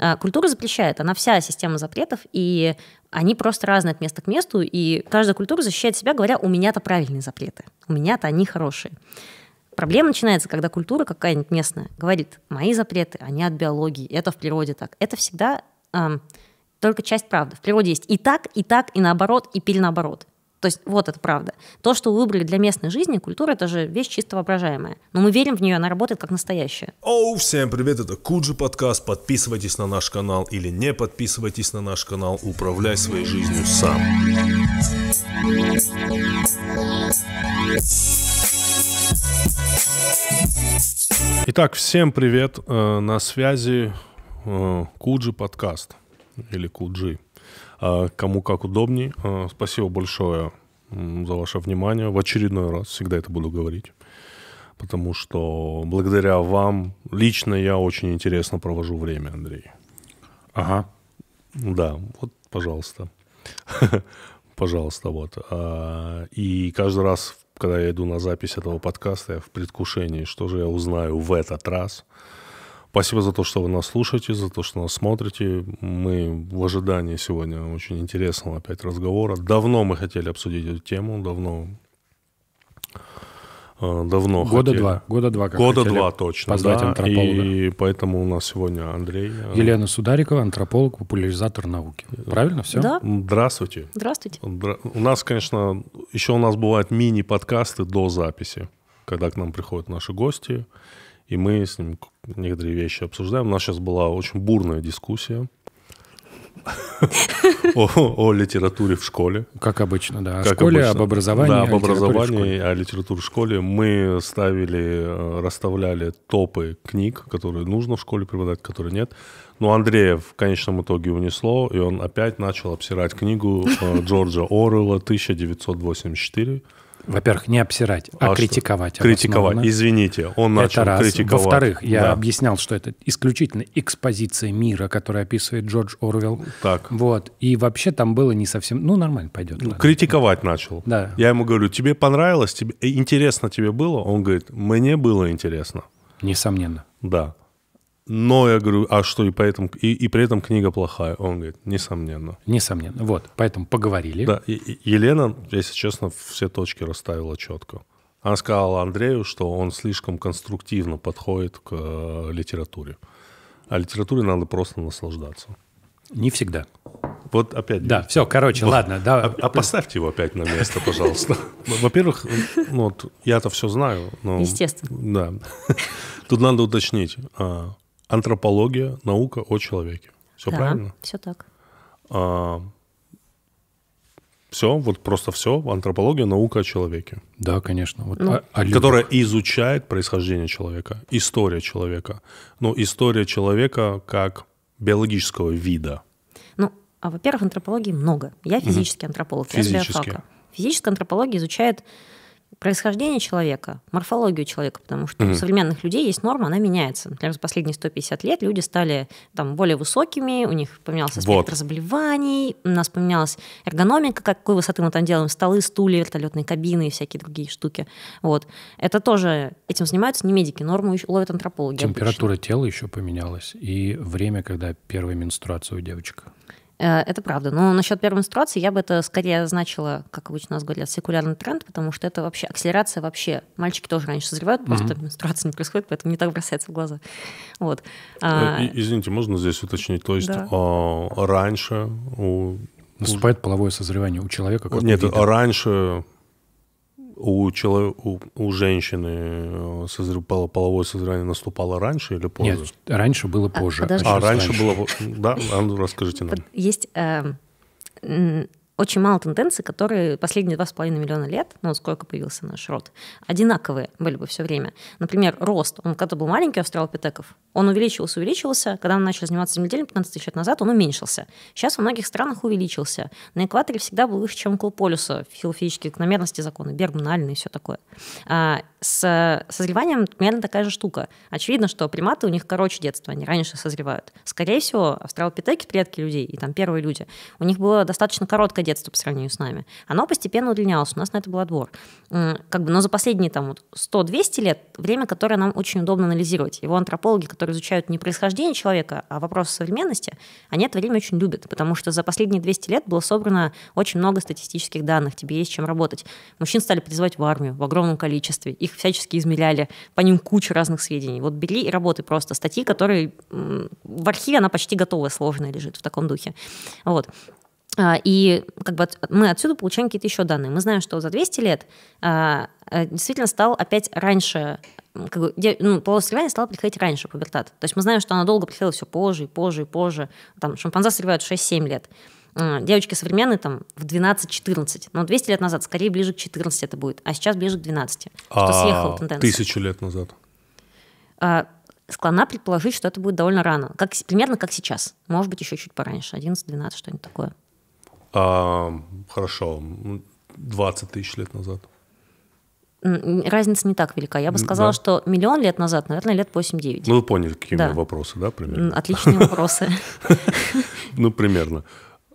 А, культура запрещает, она вся система запретов, и они просто разные от места к месту, и каждая культура защищает себя, говоря, у меня-то правильные запреты, у меня-то они хорошие. Проблема начинается, когда культура какая-нибудь местная говорит, мои запреты, они от биологии, это в природе так. Это всегда эм, только часть правды. В природе есть и так, и так, и наоборот, и перенаоборот. То есть вот это правда. То, что вы выбрали для местной жизни, культура — это же вещь чисто воображаемая. Но мы верим в нее, она работает как настоящая. Оу, всем привет, это Куджи подкаст. Подписывайтесь на наш канал или не подписывайтесь на наш канал. Управляй своей жизнью сам. Итак, всем привет. Э, на связи э, Куджи подкаст или Куджи э, кому как удобней. Спасибо большое за ваше внимание. В очередной раз всегда это буду говорить. Потому что благодаря вам лично я очень интересно провожу время, Андрей. Ага. Да, вот, пожалуйста. пожалуйста, вот. А, и каждый раз, когда я иду на запись этого подкаста, я в предвкушении, что же я узнаю в этот раз – Спасибо за то, что вы нас слушаете, за то, что нас смотрите. Мы в ожидании сегодня очень интересного опять разговора. Давно мы хотели обсудить эту тему, давно э, давно года хотели. два года два как года два точно позвать да, антрополога и поэтому у нас сегодня Андрей э, Елена Сударикова антрополог популяризатор науки правильно все да здравствуйте здравствуйте Дра... у нас конечно еще у нас бывают мини подкасты до записи когда к нам приходят наши гости и мы с ним некоторые вещи обсуждаем. У нас сейчас была очень бурная дискуссия о литературе в школе. Как обычно, да. О школе, об образовании. Да, об образовании, о литературе в школе. Мы ставили, э, расставляли топы книг, которые нужно в школе преподавать, которые нет. Но Андрея в конечном итоге унесло, и он опять начал обсирать книгу э, Джорджа Оруэлла «1984» во-первых, не обсирать, а, а критиковать. Критиковать. Основном. Извините, он начал это раз. критиковать. Во-вторых, я да. объяснял, что это исключительно экспозиция мира, которую описывает Джордж Орвел. Так. Вот. И вообще там было не совсем... Ну, нормально пойдет. Ну, критиковать начал. Да. Я ему говорю, тебе понравилось? Тебе... Интересно тебе было? Он говорит, мне было интересно. Несомненно. Да. Но я говорю, а что, и, поэтому, и, и при этом книга плохая? Он говорит, несомненно. Несомненно, вот, поэтому поговорили. Да, и, и Елена, если честно, все точки расставила четко. Она сказала Андрею, что он слишком конструктивно подходит к э, литературе. А литературе надо просто наслаждаться. Не всегда. Вот опять. Да, все, короче, вот. ладно. Да. А, а поставьте его опять на место, пожалуйста. Во-первых, ну вот, я-то все знаю. Естественно. Да. Тут надо уточнить. А, Антропология, наука о человеке. Все да, правильно? Все так. А, все, вот просто все. Антропология, наука о человеке. Да, конечно. Вот ну, о, о которая изучает происхождение человека, история человека. Ну, история человека как биологического вида. Ну, а во-первых, антропологии много. Я физический угу. антрополог, физический я с Физическая антропология изучает происхождение человека, морфологию человека, потому что mm-hmm. у современных людей есть норма, она меняется. Например, за последние 150 лет люди стали там, более высокими, у них поменялся вот. спектр заболеваний, у нас поменялась эргономика, какой высоты мы там делаем, столы, стулья, вертолетные кабины и всякие другие штуки. Вот. Это тоже, этим занимаются не медики, норму ловят антропологи. Температура обычно. тела еще поменялась, и время, когда первая менструация у девочек. Э, это правда. Но насчет первой менструации я бы это скорее значила, как обычно у нас говорят, секулярный тренд, потому что это вообще акселерация вообще. Мальчики тоже раньше созревают, просто mm менструация не происходит, поэтому не так бросается в глаза. Вот. Э, а... Извините, можно здесь уточнить? То есть да. а, раньше у... Наступает половое созревание у человека? Как Нет, а раньше у, челов... у, у женщины э, созр... половое созревание наступало раньше или позже? Нет, раньше было а, позже. А, а раньше, раньше было... Да, а ну расскажите нам. Есть... Э, очень мало тенденций, которые последние два с половиной миллиона лет, ну, сколько появился наш род, одинаковые были бы все время. Например, рост, он когда был маленький, австралопитеков, он увеличивался, увеличивался, когда он начал заниматься земледелием 15 тысяч лет назад, он уменьшился. Сейчас во многих странах увеличился. На экваторе всегда был выше, чем около полюса, физические закономерности закона, Бергмана, и все такое. А, с э, созреванием примерно такая же штука. Очевидно, что приматы у них короче детство, они раньше созревают. Скорее всего, австралопитеки, предки людей и там первые люди, у них было достаточно короткое детство по сравнению с нами. Оно постепенно удлинялось, у нас на это был отбор. Как бы, но за последние там вот 100-200 лет время, которое нам очень удобно анализировать. Его антропологи, которые изучают не происхождение человека, а вопрос современности, они это время очень любят, потому что за последние 200 лет было собрано очень много статистических данных, тебе есть чем работать. Мужчин стали призывать в армию в огромном количестве, их их всячески измеряли, по ним куча разных сведений. Вот бери и работай просто. Статьи, которые в архиве она почти готовая, сложная лежит в таком духе. Вот. А, и как бы мы отсюда получаем какие-то еще данные. Мы знаем, что за 200 лет а, э, действительно стал опять раньше, как бы, ну, половозревание стало приходить раньше пубертат. То есть мы знаем, что она долго приходила все позже и позже и позже. Там шимпанзе срывают 6-7 лет. А, девочки современные там в 12-14, но 200 лет назад, скорее ближе к 14 это будет, а сейчас ближе к 12, а, съехала тенденция. Тысячу лет назад. А, склонна предположить, что это будет довольно рано, как, примерно как сейчас, может быть, еще чуть пораньше, 11-12, что-нибудь такое. А, хорошо, 20 тысяч лет назад. Разница не так велика. Я бы сказала, да. что миллион лет назад, наверное, лет 8-9. Ну, вы поняли, какие да. у меня вопросы, да, примерно? Отличные вопросы. Ну, примерно.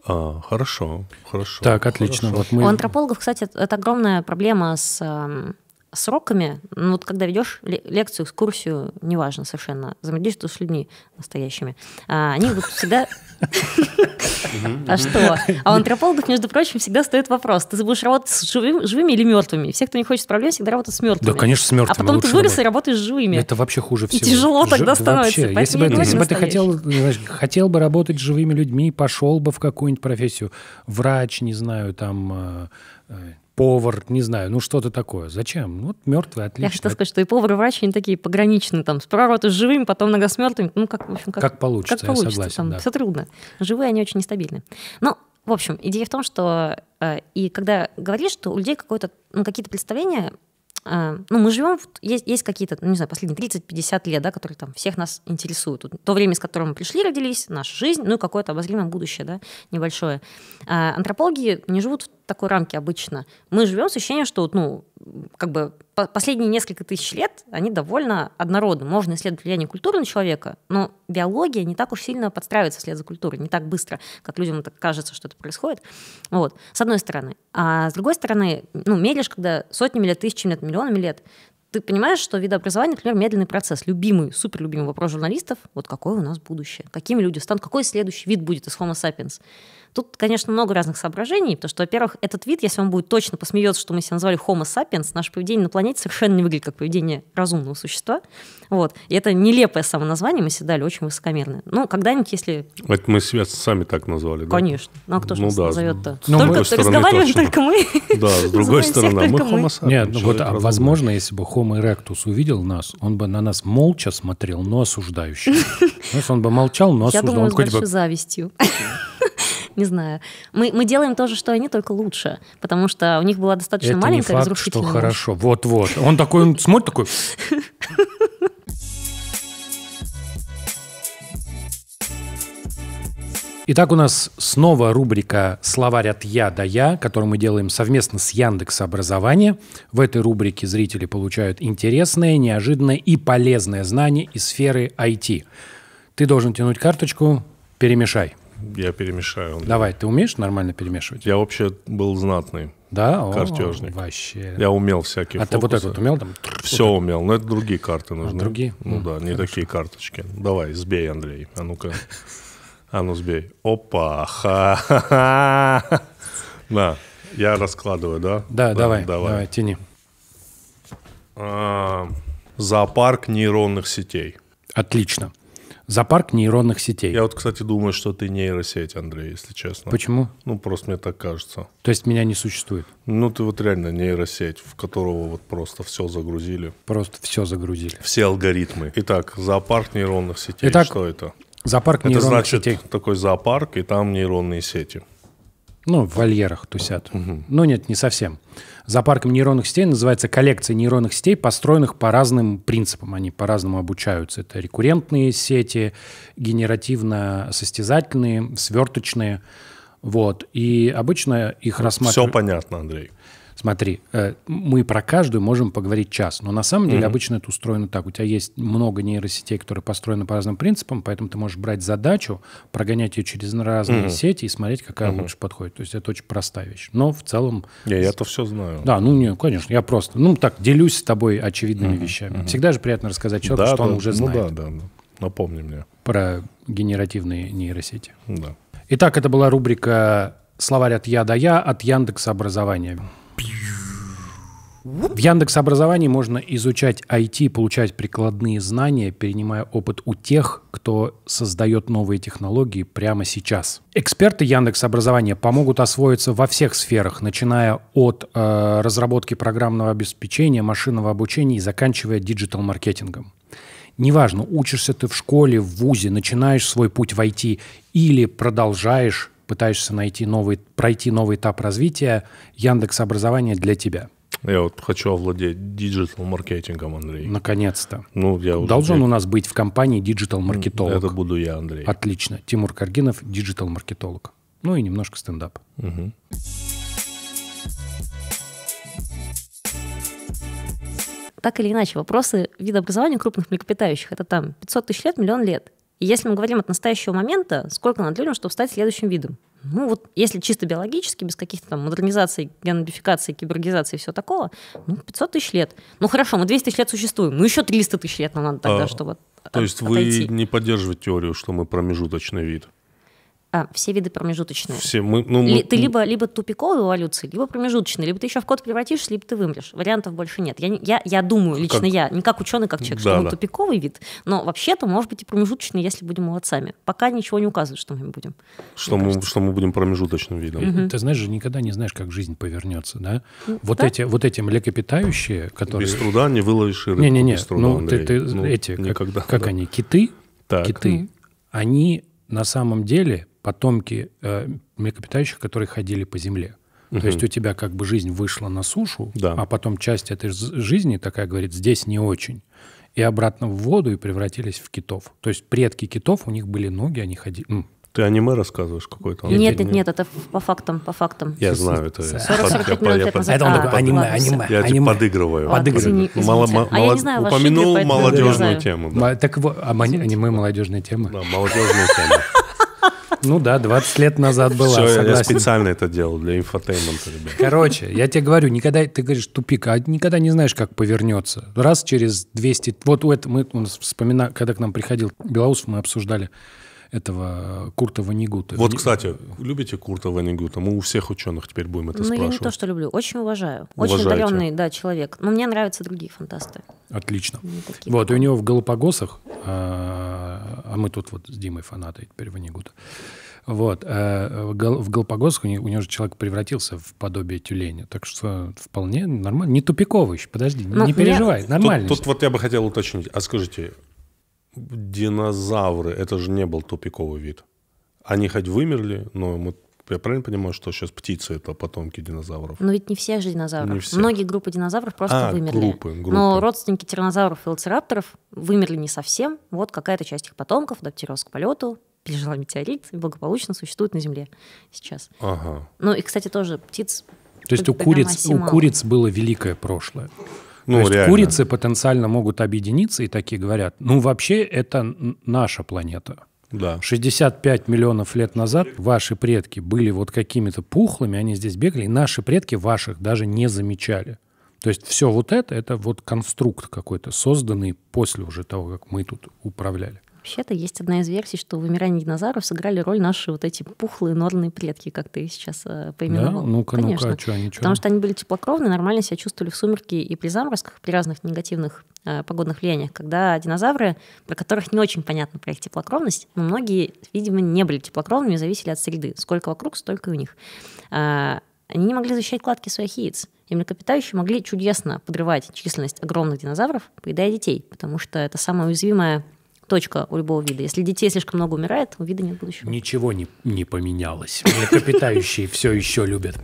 А, хорошо, хорошо. Так, отлично. Хорошо. Вот мы... У антропологов, кстати, это огромная проблема с эм, сроками, ну, вот когда ведешь лекцию, экскурсию, неважно совершенно, взаимодействуешь с людьми настоящими, а, они вот всегда... А что? А у антропологов, между прочим, всегда стоит вопрос, ты будешь работать с живыми или мертвыми? Все, кто не хочет проблем всегда работают с мертвыми. Да, конечно, с мертвыми. А потом ты вырос и работаешь с живыми. Это вообще хуже всего. тяжело тогда становится. Если бы ты хотел, хотел бы работать с живыми людьми, пошел бы в какую-нибудь профессию, врач, не знаю, там э, э, повар, не знаю, ну что-то такое. Зачем? Ну, вот мертвый, отлично. Я хотела сказать, что и повар, и врач, они такие пограничные, там, сперва роты с живыми, потом нога с мертвыми, ну, как, в общем, как, как получится, как получится, согласен, там, да. все трудно. Живые, они очень нестабильны. Но ну, в общем, идея в том, что э, и когда говоришь, что у людей какое-то, ну, какие-то представления а, ну, мы живем, есть, есть какие-то, ну, не знаю, последние 30-50 лет, да, которые там всех нас интересуют. То время, с которым мы пришли, родились, наша жизнь, ну, и какое-то обозримое будущее, да, небольшое. А антропологи не живут в такой рамке обычно. Мы живем с ощущением, что, вот, ну, как бы последние несколько тысяч лет они довольно однородны. Можно исследовать влияние культуры на человека, но биология не так уж сильно подстраивается вслед за культурой, не так быстро, как людям так кажется, что это происходит. Вот, с одной стороны. А с другой стороны, ну, меришь, когда сотнями лет, тысячами лет, миллионами лет, ты понимаешь, что видообразование, например, медленный процесс, любимый, суперлюбимый вопрос журналистов, вот какое у нас будущее, какими люди станут, какой следующий вид будет из Homo sapiens. Тут, конечно, много разных соображений, потому что, во-первых, этот вид, если он будет точно посмеется, что мы себя назвали Homo sapiens, наше поведение на планете совершенно не выглядит как поведение разумного существа. Вот. И это нелепое самоназвание мы себе дали, очень высокомерное. Ну, когда-нибудь, если... Это мы себя сами так назвали, да? Конечно. Ну, а кто же ну, нас да. назовет-то? Ну, только мы... разговариваем точно. только мы. Да, с другой стороны, мы Homo sapiens. Нет, ну вот, а возможно, если бы Homo erectus увидел нас, он бы на нас молча смотрел, но осуждающе. Он бы молчал, но осуждал. Я думаю, с типа, большой завистью. не знаю. Мы, мы делаем то же, что они, только лучше, потому что у них была достаточно Это маленькая не факт, разрушительная что хорошо. Вот-вот. Он такой, он смотрит такой... Итак, у нас снова рубрика «Словарь от я до я», которую мы делаем совместно с Яндекс Образование. В этой рубрике зрители получают интересное, неожиданное и полезное знание из сферы IT. Ты должен тянуть карточку «Перемешай». Я перемешаю. Давай, ты умеешь нормально перемешивать? Я вообще был знатный. Да? Картежник. О, вообще. Я умел всякие А фокусы. ты вот этот умел там? Все вот умел, но это другие карты а, нужны. А, другие? Ну да, не Хорошо. такие карточки. Давай, сбей, Андрей. А ну-ка. А ну сбей. Опа, ха-ха-ха. Да, я раскладываю, да? Да, да давай, давай, давай, тяни. А, зоопарк нейронных сетей. Отлично. Зоопарк нейронных сетей. Я вот, кстати, думаю, что ты нейросеть, Андрей, если честно. Почему? Ну, просто мне так кажется. То есть меня не существует? Ну, ты вот реально нейросеть, в которого вот просто все загрузили. Просто все загрузили. Все алгоритмы. Итак, зоопарк нейронных сетей. Итак, что это? Зоопарк это нейронных значит, такой зоопарк, и там нейронные сети. Ну, в вольерах тусят. Угу. Ну, нет, не совсем зоопарком нейронных сетей называется коллекция нейронных сетей, построенных по разным принципам. Они по-разному обучаются. Это рекуррентные сети, генеративно-состязательные, сверточные. Вот. И обычно их рассматривают... Все понятно, Андрей. Смотри, э, мы про каждую можем поговорить час, но на самом деле mm-hmm. обычно это устроено так. У тебя есть много нейросетей, которые построены по разным принципам, поэтому ты можешь брать задачу, прогонять ее через разные mm-hmm. сети и смотреть, какая mm-hmm. лучше подходит. То есть это очень простая вещь. Но в целом... Я это все знаю. Да, ну, не, конечно, я просто, ну, так, делюсь с тобой очевидными mm-hmm. вещами. Mm-hmm. Всегда же приятно рассказать человеку, да, что да, он уже ну, знает. Ну да, да, напомни мне. Про генеративные нейросети. Да. Итак, это была рубрика «Словарь от я до я» от Яндекса Образования. В Яндекс Образовании можно изучать IT, получать прикладные знания, перенимая опыт у тех, кто создает новые технологии прямо сейчас. Эксперты Яндекс Образования помогут освоиться во всех сферах, начиная от э, разработки программного обеспечения, машинного обучения и заканчивая диджитал-маркетингом. Неважно, учишься ты в школе, в ВУЗе, начинаешь свой путь в IT или продолжаешь, пытаешься найти новый, пройти новый этап развития, Яндекс Образование для тебя – я вот хочу овладеть диджитал-маркетингом, Андрей. Наконец-то. Ну, я уже Должен у нас быть в компании диджитал-маркетолог. Это буду я, Андрей. Отлично. Тимур Каргинов, диджитал-маркетолог. Ну и немножко стендап. Угу. Так или иначе, вопросы видообразования крупных млекопитающих – это там 500 тысяч лет, миллион лет. И если мы говорим от настоящего момента, сколько надо людям, чтобы стать следующим видом? Ну вот, если чисто биологически, без каких-то там модернизаций, генодификации, кибергизации и всего такого, ну, 500 тысяч лет. Ну хорошо, мы 200 тысяч лет существуем, ну еще 300 тысяч лет нам надо тогда, а, чтобы от, То есть отойти. вы не поддерживаете теорию, что мы промежуточный вид? а, все виды промежуточные. Все, мы, ну, мы... Ты либо, либо тупиковой эволюции, либо промежуточный либо ты еще в код превратишься, либо ты вымрешь. Вариантов больше нет. Я, я, я думаю, лично как... я, не как ученый, как человек, да, что мы да. тупиковый вид, но вообще-то может быть и промежуточный, если будем молодцами. Пока ничего не указывает, что мы будем. Что, мы, что мы будем промежуточным видом. Угу. Ты знаешь же, никогда не знаешь, как жизнь повернется, да? Ну, вот, да? Эти, вот эти млекопитающие, которые... Без труда не выловишь рыбу. Не-не-не, ну, ты, ты, ну, эти, никогда, как, да. как они, киты? Так. Киты, они на самом деле потомки э, млекопитающих, которые ходили по земле. Угу. То есть у тебя как бы жизнь вышла на сушу, да. а потом часть этой жизни такая говорит, здесь не очень. И обратно в воду и превратились в китов. То есть предки китов, у них были ноги, они ходили. Ну. Ты аниме рассказываешь какой-то? Нет, нет, нет, это по фактам, по фактам. Я знаю это. 40-45 минут я, это он такой, аниме, аниме, Я тебе подыгрываю. Подыгрываю. Мало, а мало, упомянул молодежную тему. Так вот, а аниме молодежная тема. Да, молодежная тема. Ну да, 20 лет назад была, Все, согласен. я специально это делал для инфотеймента, ребят. Короче, я тебе говорю, никогда, ты говоришь, тупик, а никогда не знаешь, как повернется. Раз через 200, вот у этого, мы, вспоминаем, когда к нам приходил Белоусов, мы обсуждали, этого Курта Ванигута. Вот, кстати, любите Курта Ванигута? Мы у всех ученых теперь будем это ну, спрашивать. Ну, я не то, что люблю. Очень уважаю. Уважаете. Очень удаленный, да, человек. Но мне нравятся другие фантасты. Отлично. Вот, и у него в Галапагосах, а, а мы тут вот с Димой фанаты теперь Ванигута, вот. Э, в Галапагосах у него, у же человек превратился в подобие тюленя. Так что вполне нормально. Не тупиковый еще, подожди, ну, не переживай, нет. нормально. Тут, тут вот я бы хотел уточнить. А скажите, динозавры, это же не был тупиковый вид. Они хоть вымерли, но мы я правильно понимаю, что сейчас птицы это потомки динозавров? Но ведь не все же динозавры. Не все. Многие группы динозавров просто а, вымерли. Группы, группы. Но родственники тиранозавров и велоцирапторов вымерли не совсем. Вот какая-то часть их потомков адаптировалась к полету, пережила метеорит и благополучно существует на Земле сейчас. Ага. Ну и, кстати, тоже птиц. То есть у куриц, у куриц было великое прошлое. Ну, То есть реально. курицы потенциально могут объединиться и такие говорят, ну вообще это наша планета. Да. 65 миллионов лет назад ваши предки были вот какими-то пухлыми, они здесь бегали, и наши предки ваших даже не замечали. То есть все вот это, это вот конструкт какой-то, созданный после уже того, как мы тут управляли. Вообще-то есть одна из версий, что вымирание динозавров сыграли роль наши вот эти пухлые норные предки, как ты сейчас э, поименовал. Да? Ну-ка, Конечно. ну-ка, что они? Чё? Потому что они были теплокровные, нормально себя чувствовали в сумерке и при заморозках, при разных негативных э, погодных влияниях, когда динозавры, про которых не очень понятно про их теплокровность, но многие, видимо, не были теплокровными, зависели от среды. Сколько вокруг, столько и у них. Э, они не могли защищать кладки своих яиц. И млекопитающие могли чудесно подрывать численность огромных динозавров, поедая детей, потому что это самая уязвимая Точка у любого вида. Если детей слишком много умирает, у вида нет будущего. Ничего не, не поменялось. Млекопитающие все еще любят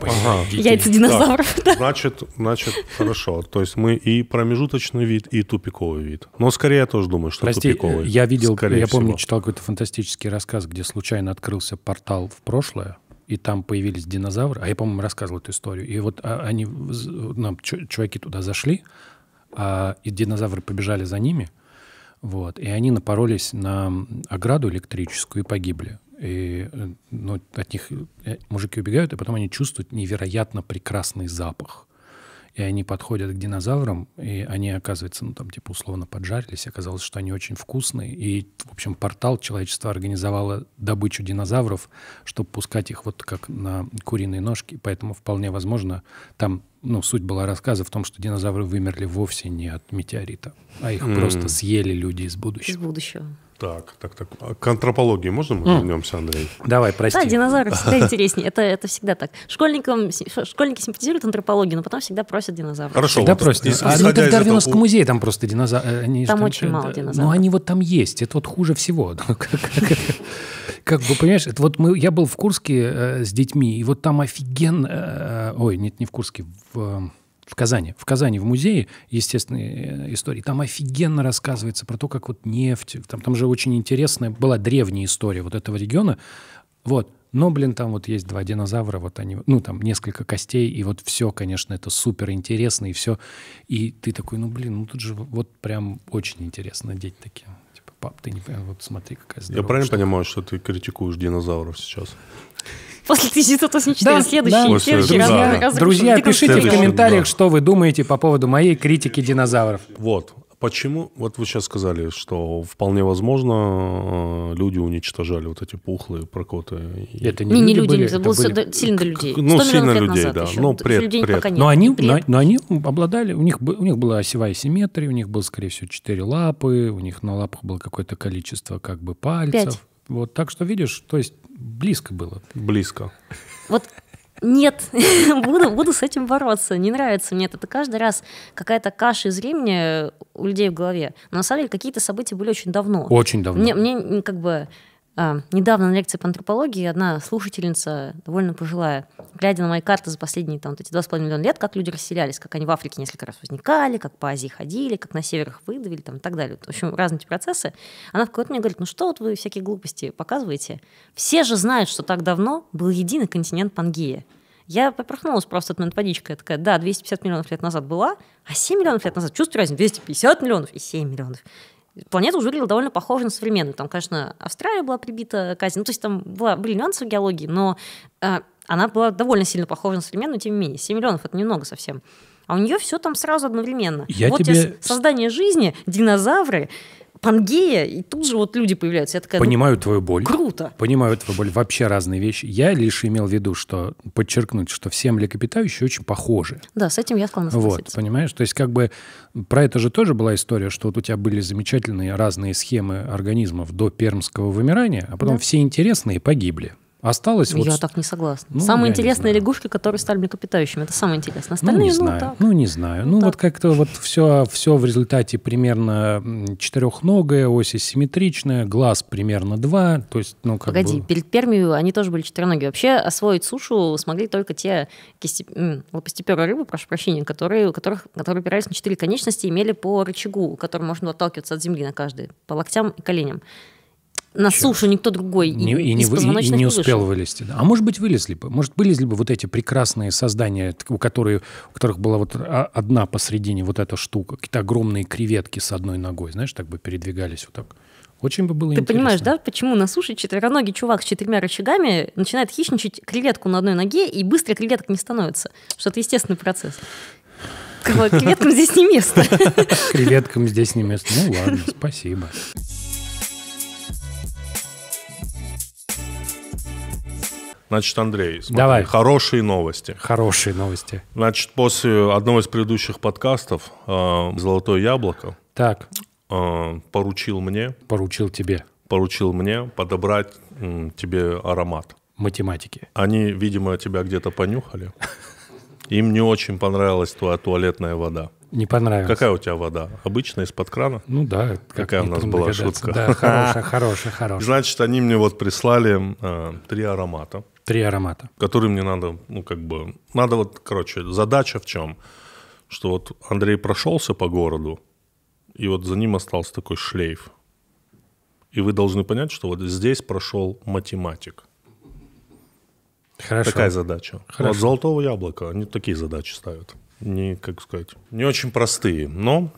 Яйца динозавров. Значит, значит, хорошо. То есть мы и промежуточный вид, и тупиковый вид. Но скорее я тоже думаю, что тупиковый. Я видел, я помню, читал какой-то фантастический рассказ, где случайно открылся портал в прошлое, и там появились динозавры. А я, по-моему, рассказывал эту историю. И вот а, они, нам чуваки туда зашли, а, и динозавры побежали за ними — вот. И они напоролись на ограду электрическую и погибли. И, э, ну, от них э, мужики убегают, и а потом они чувствуют невероятно прекрасный запах и они подходят к динозаврам, и они, оказывается, ну там типа условно поджарились, оказалось, что они очень вкусные, и, в общем, портал человечества организовало добычу динозавров, чтобы пускать их вот как на куриные ножки, поэтому вполне возможно, там, ну, суть была рассказа в том, что динозавры вымерли вовсе не от метеорита, а их mm. просто съели люди из будущего. Из будущего. Так, так, так. К антропологии можно мы вернемся, Андрей? Давай, прости. Да, динозавры всегда интереснее. Это, это всегда так. Школьникам, школьники симпатизируют антропологию, но потом всегда просят динозавров. Хорошо. Всегда вот, просят. А, ну, это в Дарвиновском этого... музее там просто динозавры. Э, они там очень там, мало динозавров. Но ну, они вот там есть. Это вот хуже всего. Ну, как бы, понимаешь, это вот мы, я был в Курске э, с детьми, и вот там офигенно... Э, ой, нет, не в Курске, в в Казани. В Казани, в музее естественной э, истории. Там офигенно рассказывается про то, как вот нефть... Там, там же очень интересная была древняя история вот этого региона. Вот. Но, блин, там вот есть два динозавра, вот они, ну, там несколько костей, и вот все, конечно, это супер интересно, и все. И ты такой, ну, блин, ну тут же вот прям очень интересно, дети такие. Типа, пап, ты не понял, вот смотри, какая здоровая Я правильно штука. понимаю, что ты критикуешь динозавров сейчас? после 1984, да, следующий, да. следующий друзья, раз. Друзья, раз, друзья раз, пишите следующий, в комментариях, да. что вы думаете по поводу моей критики динозавров. Вот. Почему? Вот вы сейчас сказали, что вполне возможно э, люди уничтожали вот эти пухлые прокоты. Это не, не, не люди, были, это было были... сильно до людей. Ну, сильно людей, да. Еще. Но ну, пред, людей пред. Но, они, но, но они обладали, у них, у них была осевая симметрия, у них было, скорее всего, четыре лапы, у них на лапах было какое-то количество как бы пальцев. Пять. Вот так что видишь, то есть близко было. Близко. Вот нет, буду, буду с этим бороться. Не нравится мне это. Это каждый раз какая-то каша из времени у людей в голове. Но на самом деле какие-то события были очень давно. Очень давно. Мне, мне как бы а, недавно на лекции по антропологии одна слушательница, довольно пожилая, глядя на мои карты за последние там, вот эти 2,5 миллиона лет, как люди расселялись, как они в Африке несколько раз возникали, как по Азии ходили, как на северах выдавили там, и так далее. В общем, разные эти процессы. Она в какой-то мне говорит, ну что вот вы всякие глупости показываете? Все же знают, что так давно был единый континент Пангея. Я попорхнулась просто от момент водичкой. Я такая, да, 250 миллионов лет назад была, а 7 миллионов лет назад, чувствую разницу, 250 миллионов и 7 миллионов планета уже выглядела довольно похожа на современную. Там, конечно, Австралия была прибита к Азии. Ну, то есть там была, были нюансы в геологии, но э, она была довольно сильно похожа на современную, тем не менее. 7 миллионов — это немного совсем. А у нее все там сразу одновременно. Я вот тебе... создание жизни, динозавры, Пангея, и тут же вот люди появляются. Я такая, ну, Понимаю ну, твою боль. Круто. Понимаю твою боль. Вообще разные вещи. Я лишь имел в виду, что подчеркнуть, что все млекопитающие очень похожи. Да, с этим я склонна согласиться. Вот, понимаешь? То есть как бы про это же тоже была история, что вот у тебя были замечательные разные схемы организмов до пермского вымирания, а потом да. все интересные погибли. Осталось я вот... Я так не согласна. Ну, самые интересные лягушки, которые стали млекопитающими, это самое интересное. Ну, Остальные, ну, не знаю. ну, так. Ну, не знаю. Ну, ну вот как-то вот все, все в результате примерно четырехногая, оси симметричная глаз примерно два, то есть, ну, как Погоди, бы... перед Пермию они тоже были четырехногие. Вообще освоить сушу смогли только те кисти... лопастеперые рыбы, прошу прощения, которые, у которых, которые опирались на четыре конечности, имели по рычагу, который можно отталкиваться от земли на каждой, по локтям и коленям. На Черт. сушу никто другой не, и, не, и, и не успел вышел. вылезти. А может быть, вылезли бы. Может, вылезли бы вот эти прекрасные создания, у, которых у которых была вот а, одна посредине вот эта штука, какие-то огромные креветки с одной ногой, знаешь, так бы передвигались вот так. Очень бы было Ты интересно. понимаешь, да, почему на суше четвероногий чувак с четырьмя рычагами начинает хищничать креветку на одной ноге, и быстро креветок не становится, что это естественный процесс. Креветкам здесь не место. Креветкам здесь не место. Ну ладно, спасибо. Значит, Андрей, смотри, Давай. хорошие новости. Хорошие новости. Значит, после одного из предыдущих подкастов э, «Золотое яблоко» так. Э, поручил мне... Поручил тебе. Поручил мне подобрать тебе аромат. Математики. Они, видимо, тебя где-то понюхали. Им не очень понравилась твоя туалетная вода. Не понравилась. Какая у тебя вода? Обычная из-под крана? Ну да. Как Какая у нас была шутка. Да, хорошая, хорошая, хорошая. Значит, они мне вот прислали э, три аромата. Три аромата. Которые мне надо, ну, как бы... Надо вот, короче, задача в чем? Что вот Андрей прошелся по городу, и вот за ним остался такой шлейф. И вы должны понять, что вот здесь прошел математик. Хорошо. Такая задача. Ну, Хорошо. От золотого яблока они такие задачи ставят. Не, как сказать, не очень простые, но...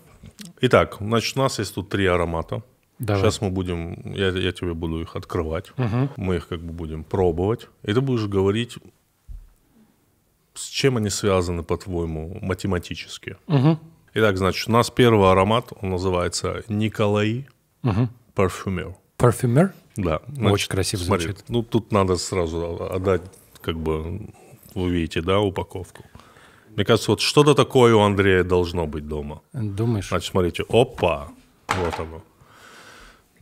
Итак, значит, у нас есть тут три аромата. Давай. Сейчас мы будем, я, я тебе буду их открывать, угу. мы их как бы будем пробовать, и ты будешь говорить, с чем они связаны, по-твоему, математически. Угу. Итак, значит, у нас первый аромат, он называется Николай угу. Парфюмер. Парфюмер? Да. Значит, ну, Очень красиво смотри, звучит. Ну, тут надо сразу отдать, как бы, вы видите, да, упаковку. Мне кажется, вот что-то такое у Андрея должно быть дома. Думаешь? Значит, смотрите, опа, вот оно.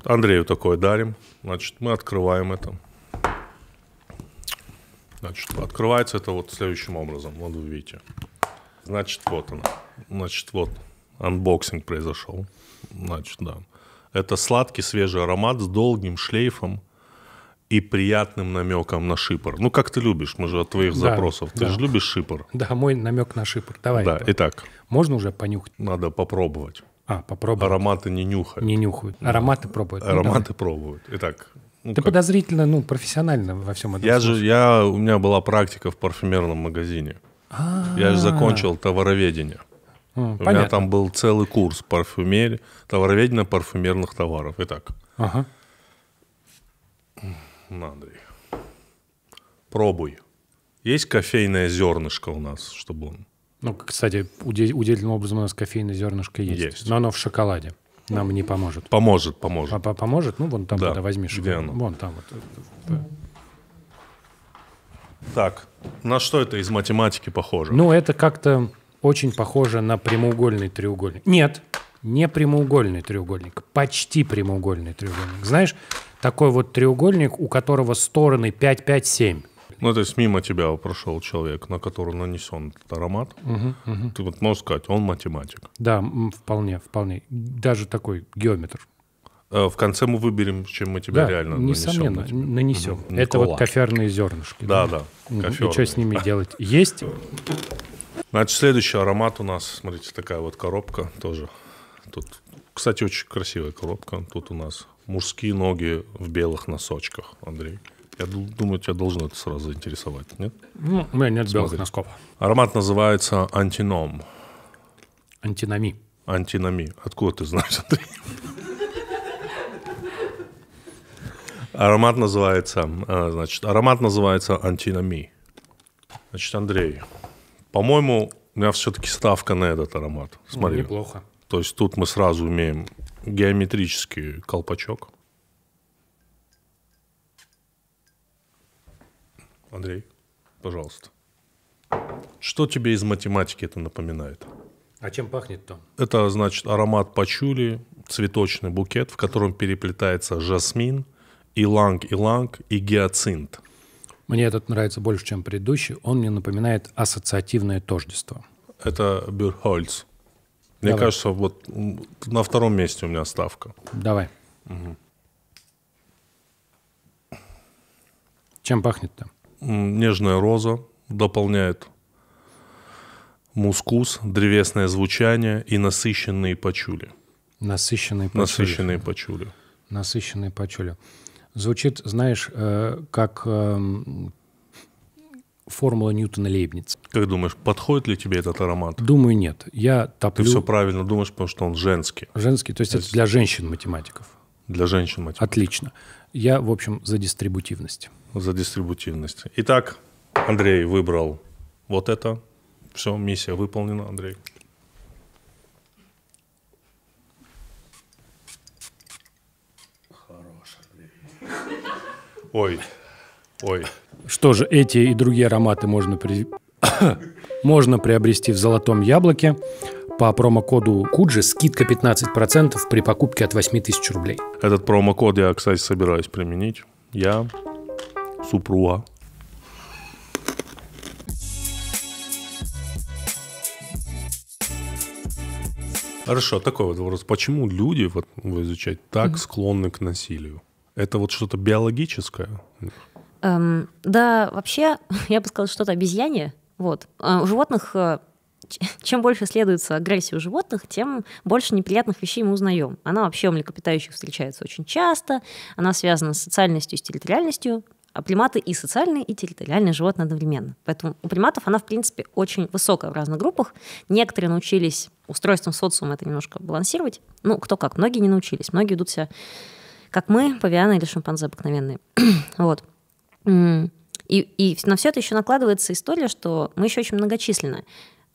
Андрею такое дарим. Значит, мы открываем это. Значит, открывается это вот следующим образом. Вот вы видите. Значит, вот она. Значит, вот анбоксинг произошел. Значит, да. Это сладкий свежий аромат с долгим шлейфом и приятным намеком на шипор. Ну, как ты любишь, мы же от твоих да, запросов. Ты да. же любишь шипор. Да, мой намек на шипор. Давай. Да, это. итак. Можно уже понюхать? Надо попробовать. А, попробуют. Ароматы не нюхают. Не нюхают. Ароматы ну, пробуют. Ароматы ну, пробуют. Итак. Ну, Ты как... подозрительно, ну, профессионально во всем этом. Я случае. же, я, у меня была практика в парфюмерном магазине. А-а-а. Я же закончил товароведение. А, у понятно. меня там был целый курс парфюмерии, товароведения парфюмерных товаров. Итак. Ага. Андрей. Пробуй. Есть кофейное зернышко у нас, чтобы он ну, кстати, удивительным образом у нас кофейное зернышко есть. есть. Но оно в шоколаде. Нам не поможет. Поможет, поможет. А, поможет? Ну, вон там, да. когда возьми шоколад. Где оно? Вон там. Вот. Так, на что это из математики похоже? Ну, это как-то очень похоже на прямоугольный треугольник. Нет, не прямоугольный треугольник, почти прямоугольный треугольник. Знаешь, такой вот треугольник, у которого стороны 5, 5, 7. Ну, то есть мимо тебя прошел человек, на которого нанесен этот аромат. Угу, угу. Ты вот можешь сказать, он математик. Да, вполне, вполне. Даже такой геометр. Э, в конце мы выберем, чем мы тебя да, реально несомненно, нанесем. нанесем. Угу. Это Никола. вот коферные зернышки. Да, да. да коферные. И что с ними делать? Есть? Значит, следующий аромат у нас, смотрите, такая вот коробка тоже. Тут, кстати, очень красивая коробка. Тут у нас мужские ноги в белых носочках, Андрей. Я думаю, тебя должно это сразу заинтересовать, нет? Ну, у меня нет Смотри. белых носков. Аромат называется антином. Антинами. Антинами. Откуда ты знаешь, Андрей? Аромат называется, а, значит, аромат называется антинами. Значит, Андрей, по-моему, у меня все-таки ставка на этот аромат. Смотри. Ну, неплохо. То есть тут мы сразу имеем геометрический колпачок – Андрей, пожалуйста. Что тебе из математики это напоминает? А чем пахнет там? Это, значит, аромат пачули, цветочный букет, в котором переплетается жасмин, иланг-иланг и гиацинт. Мне этот нравится больше, чем предыдущий. Он мне напоминает ассоциативное тождество. Это Бюрхольц. Мне Давай. кажется, вот на втором месте у меня ставка. Давай. Угу. Чем пахнет там? нежная роза дополняет мускус, древесное звучание и насыщенные пачули. Насыщенные пачули. Насыщенные пачули. Насыщенные пачули. Звучит, знаешь, э, как эм, формула Ньютона Лейбница. Как думаешь, подходит ли тебе этот аромат? Думаю, нет. Я топлю... Ты все правильно думаешь, потому что он женский. Женский, то есть, то есть... это для женщин-математиков. Для женщин-математиков. Отлично. Я, в общем, за дистрибутивность за дистрибутивность. Итак, Андрей выбрал вот это. Все, миссия выполнена, Андрей. Хорош, Андрей. Ой, ой. Что же, эти и другие ароматы можно, при... можно приобрести в «Золотом яблоке» по промокоду Куджи скидка 15% при покупке от 8 тысяч рублей. Этот промокод я, кстати, собираюсь применить. Я супруга. Хорошо, такой вот вопрос. Почему люди, вот вы изучаете, так mm-hmm. склонны к насилию? Это вот что-то биологическое? Эм, да, вообще, я бы сказала, что-то обезьянье. Вот. У э, животных, э, чем больше следуется у животных, тем больше неприятных вещей мы узнаем. Она вообще у млекопитающих встречается очень часто, она связана с социальностью и с территориальностью, а приматы и социальные, и территориальные животные одновременно. Поэтому у приматов она, в принципе, очень высокая в разных группах. Некоторые научились устройством социума это немножко балансировать. Ну, кто как. Многие не научились. Многие идут себя, как мы, павианы или шимпанзе обыкновенные. вот. И, и на все это еще накладывается история, что мы еще очень многочисленны.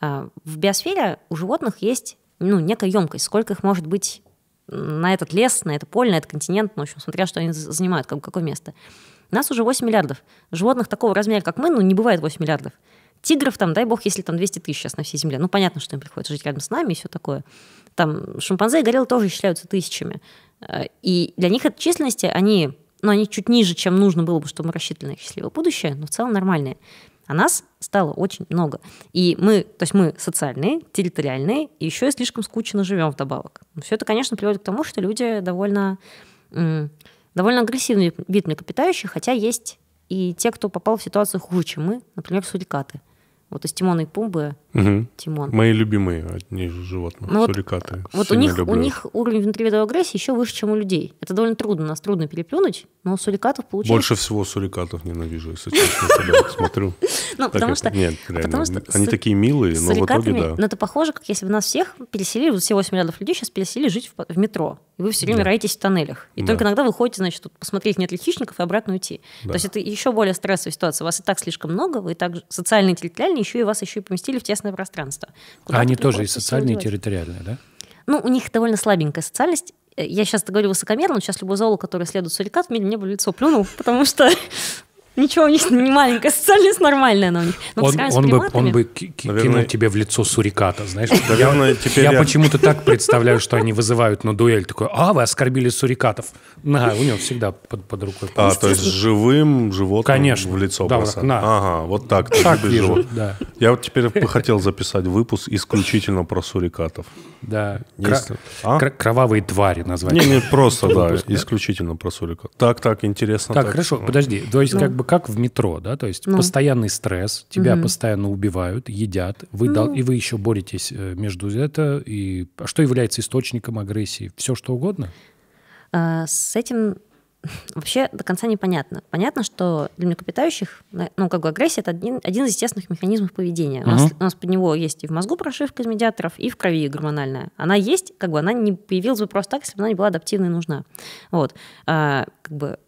А, в биосфере у животных есть ну, некая емкость, сколько их может быть на этот лес, на это поле, на этот континент, ну, в общем, смотря что они занимают, как, какое место. Нас уже 8 миллиардов. Животных такого размера, как мы, ну, не бывает 8 миллиардов. Тигров там, дай бог, если там 200 тысяч сейчас на всей земле. Ну, понятно, что им приходится жить рядом с нами и все такое. Там шимпанзе и гориллы тоже исчисляются тысячами. Э, и для них от численности они, ну, они чуть ниже, чем нужно было бы, чтобы мы рассчитывали на их счастливое будущее, но в целом нормальные. А нас стало очень много. И мы, то есть мы социальные, территориальные, и еще и слишком скучно живем вдобавок. Все это, конечно, приводит к тому, что люди довольно довольно агрессивный вид млекопитающих, хотя есть и те, кто попал в ситуацию хуже, чем мы, например, сурикаты. Вот из Тимона и Пумбы угу. Тимон. Мои любимые одни животные. ну, сурикаты. Вот, э, вот у, них, у них уровень внутривидовой агрессии еще выше, чем у людей. Это довольно трудно, нас трудно переплюнуть, но у сурикатов получается. Больше всего сурикатов ненавижу, если честно, когда смотрю. Ну, потому что... Нет, а Они такие милые, но в итоге да. Но ну, это похоже, как если бы нас всех переселили, все 8 миллиардов людей сейчас переселили жить в метро и вы все время да. роетесь в тоннелях. И да. только иногда выходите, значит, посмотреть, нет ли хищников, и обратно уйти. Да. То есть это еще более стрессовая ситуация. Вас и так слишком много, вы и так социально и территориально, еще и вас еще и поместили в тесное пространство. а они тоже и социальные, и территориальные, да? Ну, у них довольно слабенькая социальность. Э, я сейчас говорю высокомерно, но сейчас любой зоолог, который следует сурикат, мне, мне бы лицо плюнул, потому что Ничего у них не маленькая, социальность нормальная она у них. Но он, он, бы, он бы кинул тебе в лицо суриката, знаешь. Наверное, я, я почему-то так представляю, что они вызывают на дуэль. Такой, а, вы оскорбили сурикатов. На, у него всегда под, под рукой. А, то есть живым животным Конечно. в лицо да, На. Ага, вот так. Так вижу, да. Я вот теперь бы хотел записать выпуск исключительно про сурикатов. Да. Есть... А? Кра... А? кровавые твари назвать. Не, не, просто, да, исключительно про сурикатов. Так, так, интересно. Так, хорошо, подожди. То есть ну. как бы как в метро, да, то есть ну. постоянный стресс, тебя угу. постоянно убивают, едят, вы ну. дол... и вы еще боретесь э, между это, и а что является источником агрессии? Все что угодно? А, с этим вообще до конца непонятно. Понятно, что для млекопитающих, ну, как бы агрессия — это один, один из естественных механизмов поведения. У, нас, у нас под него есть и в мозгу прошивка из медиаторов, и в крови гормональная. Она есть, как бы она не появилась бы просто так, если бы она не была адаптивной и нужна. Вот. А, как бы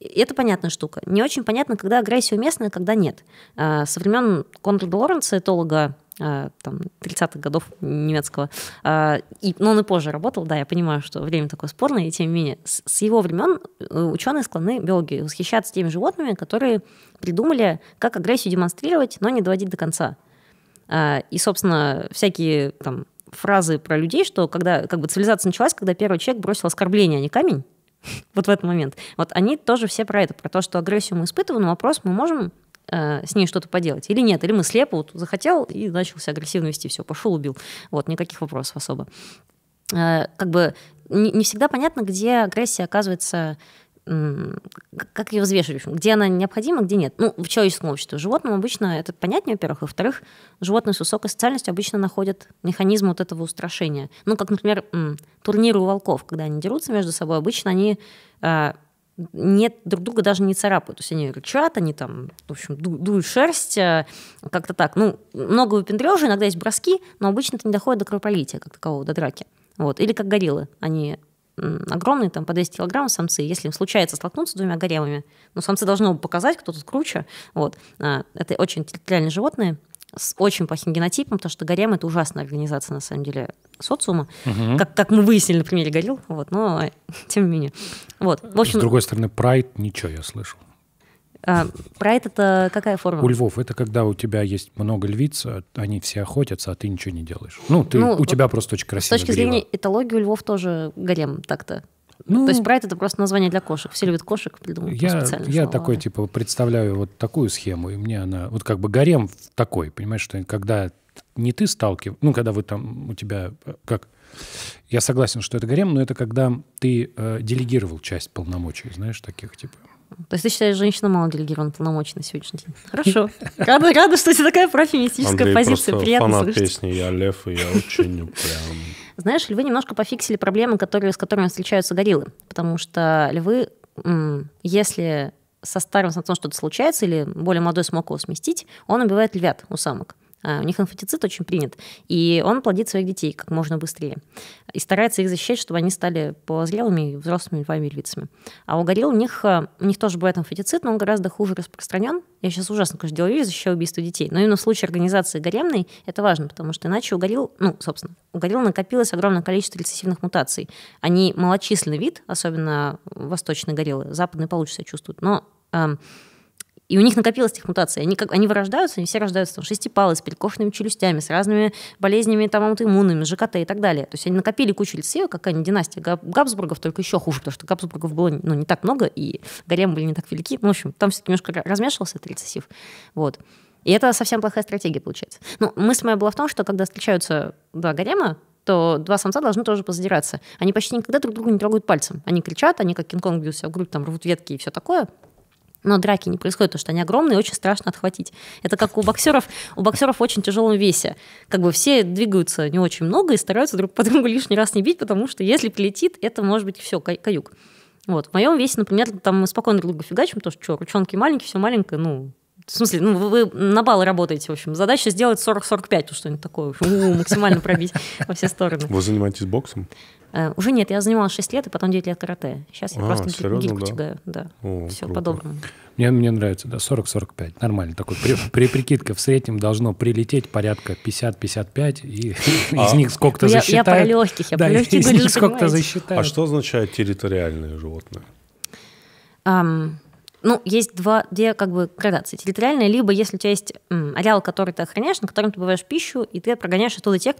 это понятная штука. Не очень понятно, когда агрессия уместная, а когда нет. А, со времен Конрада Лоренца, этолога а, там, 30-х годов немецкого. А, и, но ну, он и позже работал, да, я понимаю, что время такое спорное, и тем не менее, с его времен э, ученые склонны, биологи, восхищаться теми животными, которые придумали, как агрессию демонстрировать, но не доводить до конца. И, собственно, всякие там фразы про людей, что когда как бы цивилизация началась, когда первый человек бросил оскорбление, а не камень, вот в этот момент. Вот они тоже все про это, про то, что агрессию мы испытываем, но вопрос, мы можем э, с ней что-то поделать или нет, или мы слепо вот захотел и начался агрессивно вести, все, пошел, убил. Вот, никаких вопросов особо. Э, как бы не всегда понятно, где агрессия оказывается как ее взвешивать, где она необходима, где нет. Ну, в человеческом обществе. Животным обычно это понятнее, во-первых. Во-вторых, животные с высокой социальностью обычно находят механизм вот этого устрашения. Ну, как, например, турниры у волков, когда они дерутся между собой, обычно они а, нет, друг друга даже не царапают. То есть они рычат, они там, в общем, дуют шерсть, э, как-то так. Ну, много выпендрежа, иногда есть броски, но обычно это не доходит до кровопролития как такового, до драки. Вот. Или как гориллы. Они огромные, там, по 200 килограмм самцы, если им случается столкнуться с двумя гаремами, ну, самцы должны показать, кто тут круче, вот. А, это очень территориальные животные, с очень плохим генотипом, потому что гарем это ужасная организация, на самом деле, социума, угу. как, как мы выяснили на примере горил, вот, но тем не менее. Вот, в общем... С другой стороны, прайд, ничего я слышал. А, про это какая форма? У львов это когда у тебя есть много львиц, а они все охотятся, а ты ничего не делаешь. Ну, ты, ну у тебя просто очень красиво. С точки зрения этологии у львов тоже гарем так-то. Ну, То есть Прайд — это просто название для кошек. Все любят кошек, придумали я, специально. Я слова. такой, типа, представляю вот такую схему, и мне она... Вот как бы гарем такой, понимаешь, что когда не ты сталкиваешься... Ну, когда вы там, у тебя... Э, как? Я согласен, что это гарем, но это когда ты э, делегировал часть полномочий, знаешь, таких, типа... То есть ты считаешь, женщина мало делегирована полномочий на сегодняшний день? Хорошо. Рада, рада, что у тебя такая профеминистическая Андрей позиция. Просто Приятно фанат слышать. песни «Я лев, и я очень прям. Знаешь, львы немножко пофиксили проблемы, которые, с которыми встречаются гориллы. Потому что львы, если со старым самцом что-то случается, или более молодой смог его сместить, он убивает львят у самок. Э, у них инфантицид очень принят, и он плодит своих детей как можно быстрее. И старается их защищать, чтобы они стали полозрелыми и взрослыми львами и львицами. А у горилл у них, э, у них тоже бывает инфантицид, но он гораздо хуже распространен. Я сейчас ужасно, конечно, делаю вид, защищаю убийство детей. Но именно в случае организации гаремной это важно, потому что иначе у горилл, ну, собственно, у горилл накопилось огромное количество рецессивных мутаций. Они малочисленный вид, особенно восточные гориллы, западные получше себя чувствуют, но эм, и у них накопилась тех мутаций. Они, как, они вырождаются, они все рождаются там, шестипалы, с перекошенными челюстями, с разными болезнями там, аутоиммунными, ЖКТ и так далее. То есть они накопили кучу лицеев, какая-нибудь династия Габ Габсбургов, только еще хуже, потому что Габсбургов было ну, не так много, и гаремы были не так велики. Ну, в общем, там все-таки немножко размешивался этот рецессив. Вот. И это совсем плохая стратегия получается. Ну, мысль моя была в том, что когда встречаются два гарема, то два самца должны тоже позадираться. Они почти никогда друг друга не трогают пальцем. Они кричат, они как Кинг-Конг бьют себя в грудь, там рвут ветки и все такое но драки не происходят, потому что они огромные, и очень страшно отхватить. Это как у боксеров, у боксеров в очень тяжелом весе. Как бы все двигаются не очень много и стараются друг по другу лишний раз не бить, потому что если прилетит, это может быть все, каюк. Вот. В моем весе, например, там мы спокойно друг друга фигачим, потому что что, ручонки маленькие, все маленькое, ну, в смысле, ну, вы, вы на баллы работаете, в общем. Задача сделать 40-45, что-нибудь такое. максимально пробить во все стороны. Вы занимаетесь боксом? Э, уже нет, я занималась 6 лет, и потом 9 лет карате. Сейчас я а, просто серьезно, гильку да? тягаю. Да. Все по-доброму. Мне, мне нравится, да, 40-45. Нормально такой. При, при прикидке в среднем должно прилететь порядка 50-55, и а? из них сколько-то ну, засчитают. Я про легких, я про легких них сколько-то засчитают. А что означает территориальные животные? ну, есть два, две как бы градации. Территориальная, либо если у тебя есть м, ареал, который ты охраняешь, на котором ты бываешь пищу, и ты прогоняешь оттуда тех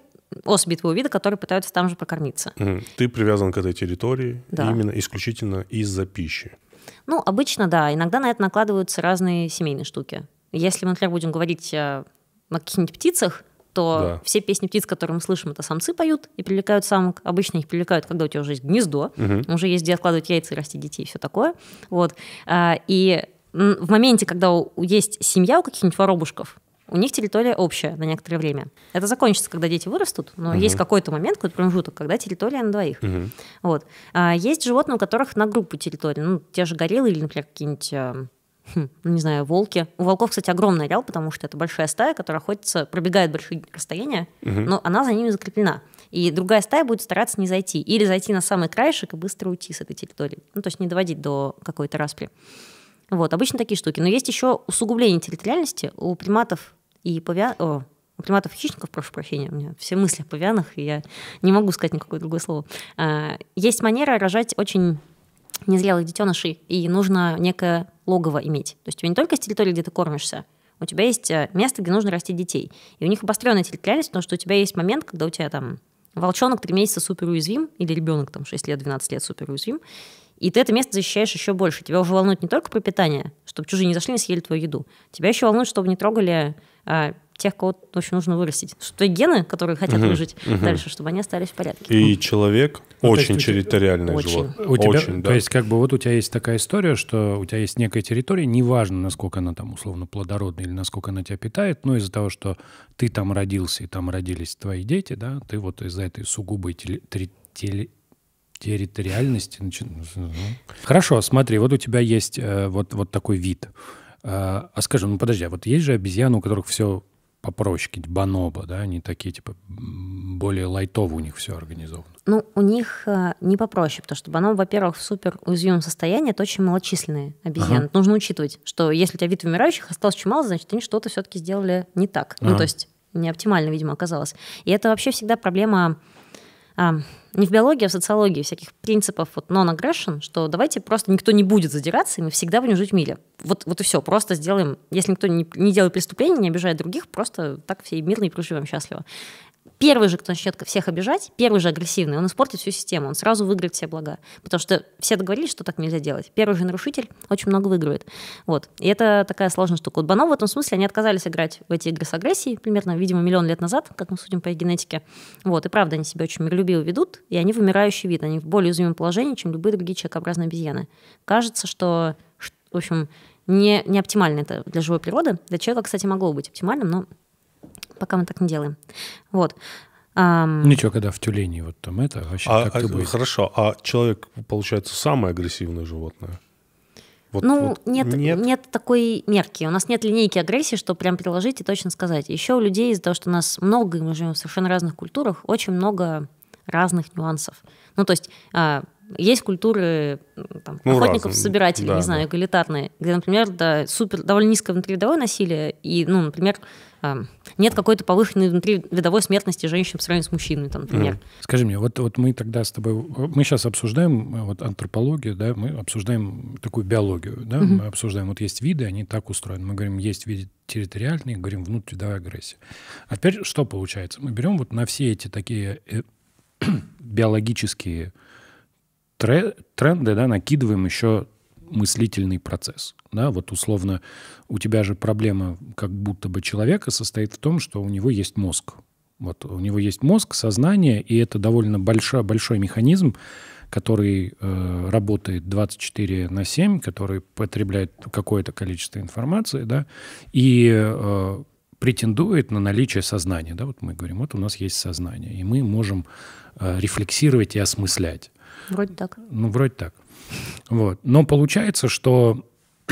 особей твоего вида, которые пытаются там же прокормиться. Угу. Ты привязан к этой территории да. именно исключительно из-за пищи. Ну, обычно, да. Иногда на это накладываются разные семейные штуки. Если мы, например, будем говорить о каких-нибудь птицах, то да. все песни птиц, которые мы слышим, это самцы поют и привлекают самок. Обычно их привлекают, когда у тебя уже есть гнездо, угу. уже есть где откладывать яйца и расти детей и все такое. Вот. А, и в моменте, когда есть семья у каких-нибудь воробушков, у них территория общая на некоторое время. Это закончится, когда дети вырастут, но угу. есть какой-то момент, какой-то промежуток, когда территория на двоих. Угу. Вот. А есть животные, у которых на группу территория. ну, те же гориллы или, например, какие-нибудь а, хм, ну, не знаю, волки. У волков, кстати, огромный ареал, потому что это большая стая, которая охотится, пробегает большие расстояния, угу. но она за ними закреплена. И другая стая будет стараться не зайти. Или зайти на самый краешек и быстро уйти с этой территории. Ну, то есть не доводить до какой-то распри. Вот, обычно такие штуки. Но есть еще усугубление территориальности у приматов и павианов. У приматов и хищников, прошу прощения, у меня все мысли о павианах, и я не могу сказать никакое другое слово. А, есть манера рожать очень незрелых детенышей, и нужно некое логово иметь. То есть у тебя не только с территории, где ты кормишься, у тебя есть э, место, где нужно расти детей. И у них обостренная территориальность, потому что у тебя есть момент, когда у тебя там волчонок три месяца супер уязвим, или ребенок там 6 лет, 12 лет супер уязвим, и ты это место защищаешь еще больше. Тебя уже волнует не только про питание, чтобы чужие не зашли и съели твою еду. Тебя еще волнует, чтобы не трогали а, тех, кого очень нужно вырастить. Что те гены, которые хотят угу, выжить угу. дальше, чтобы они остались в порядке. И ну. человек ну, очень есть, территориальное очень. животное. У тебя, очень, да. То есть как бы вот у тебя есть такая история, что у тебя есть некая территория, неважно, насколько она там условно плодородна или насколько она тебя питает, но из-за того, что ты там родился и там родились твои дети, да, ты вот из-за этой сугубой теле, теле, территориальности. Ну, ну, хорошо, смотри, вот у тебя есть э, вот, вот такой вид. Э, а скажем, ну подожди, а вот есть же обезьяны, у которых все попроще, баноба, да, они такие, типа, более лайтово у них все организовано? Ну, у них э, не попроще, потому что баноба, во-первых, в супер уязвимом состоянии, это очень малочисленные обезьяны. Ага. Нужно учитывать, что если у тебя вид умирающих осталось очень мало, значит, они что-то все-таки сделали не так. Ну, ага. Ну, то есть не оптимально, видимо, оказалось. И это вообще всегда проблема а, не в биологии, а в социологии всяких принципов вот non-aggression, что давайте просто никто не будет задираться, и мы всегда будем жить в мире. Вот, вот и все, просто сделаем, если никто не, не делает преступления, не обижает других, просто так все мирно и проживем счастливо первый же, кто начнет всех обижать, первый же агрессивный, он испортит всю систему, он сразу выиграет все блага. Потому что все договорились, что так нельзя делать. Первый же нарушитель очень много выигрывает. Вот. И это такая сложная штука. Вот Банов в этом смысле, они отказались играть в эти игры с агрессией, примерно, видимо, миллион лет назад, как мы судим по их генетике. Вот. И правда, они себя очень миролюбиво ведут, и они вымирающий вид, они в более уязвимом положении, чем любые другие человекообразные обезьяны. Кажется, что, в общем, не, не оптимально это для живой природы. Для человека, кстати, могло быть оптимальным, но пока мы так не делаем. Вот. Um... Ничего, когда в тюлене вот там это, вообще а, как а, будет. Хорошо, а человек, получается, самое агрессивное животное? Вот, ну, вот нет, нет? нет такой мерки. У нас нет линейки агрессии, что прям приложить и точно сказать. Еще у людей из-за того, что у нас много, и мы живем в совершенно разных культурах, очень много разных нюансов. Ну, то есть а, есть культуры там, ну, охотников-собирателей, да, не знаю, эгалитарные, где, например, да, супер, довольно низкое внутридовое насилие, и, ну, например, нет какой-то повышенной видовой смертности женщин в сравнении с мужчинами, там, например. Mm. Скажи мне, вот, вот мы тогда с тобой, э, мы сейчас обсуждаем э, вот антропологию, да, мы обсуждаем такую биологию, да, mm-hmm. мы обсуждаем, вот есть виды, они так устроены. Мы говорим, есть виды территориальные, говорим, внутривидовая агрессия. А теперь что получается? Мы берем вот на все эти такие э, биологические тренды, да, накидываем еще мыслительный процесс. Да, вот условно у тебя же проблема как будто бы человека состоит в том, что у него есть мозг. Вот у него есть мозг, сознание, и это довольно большой, большой механизм, который э, работает 24 на 7, который потребляет какое-то количество информации, да, и э, претендует на наличие сознания. Да, вот мы говорим, вот у нас есть сознание, и мы можем э, рефлексировать и осмыслять. Вроде так. Ну, вроде так. Вот. Но получается, что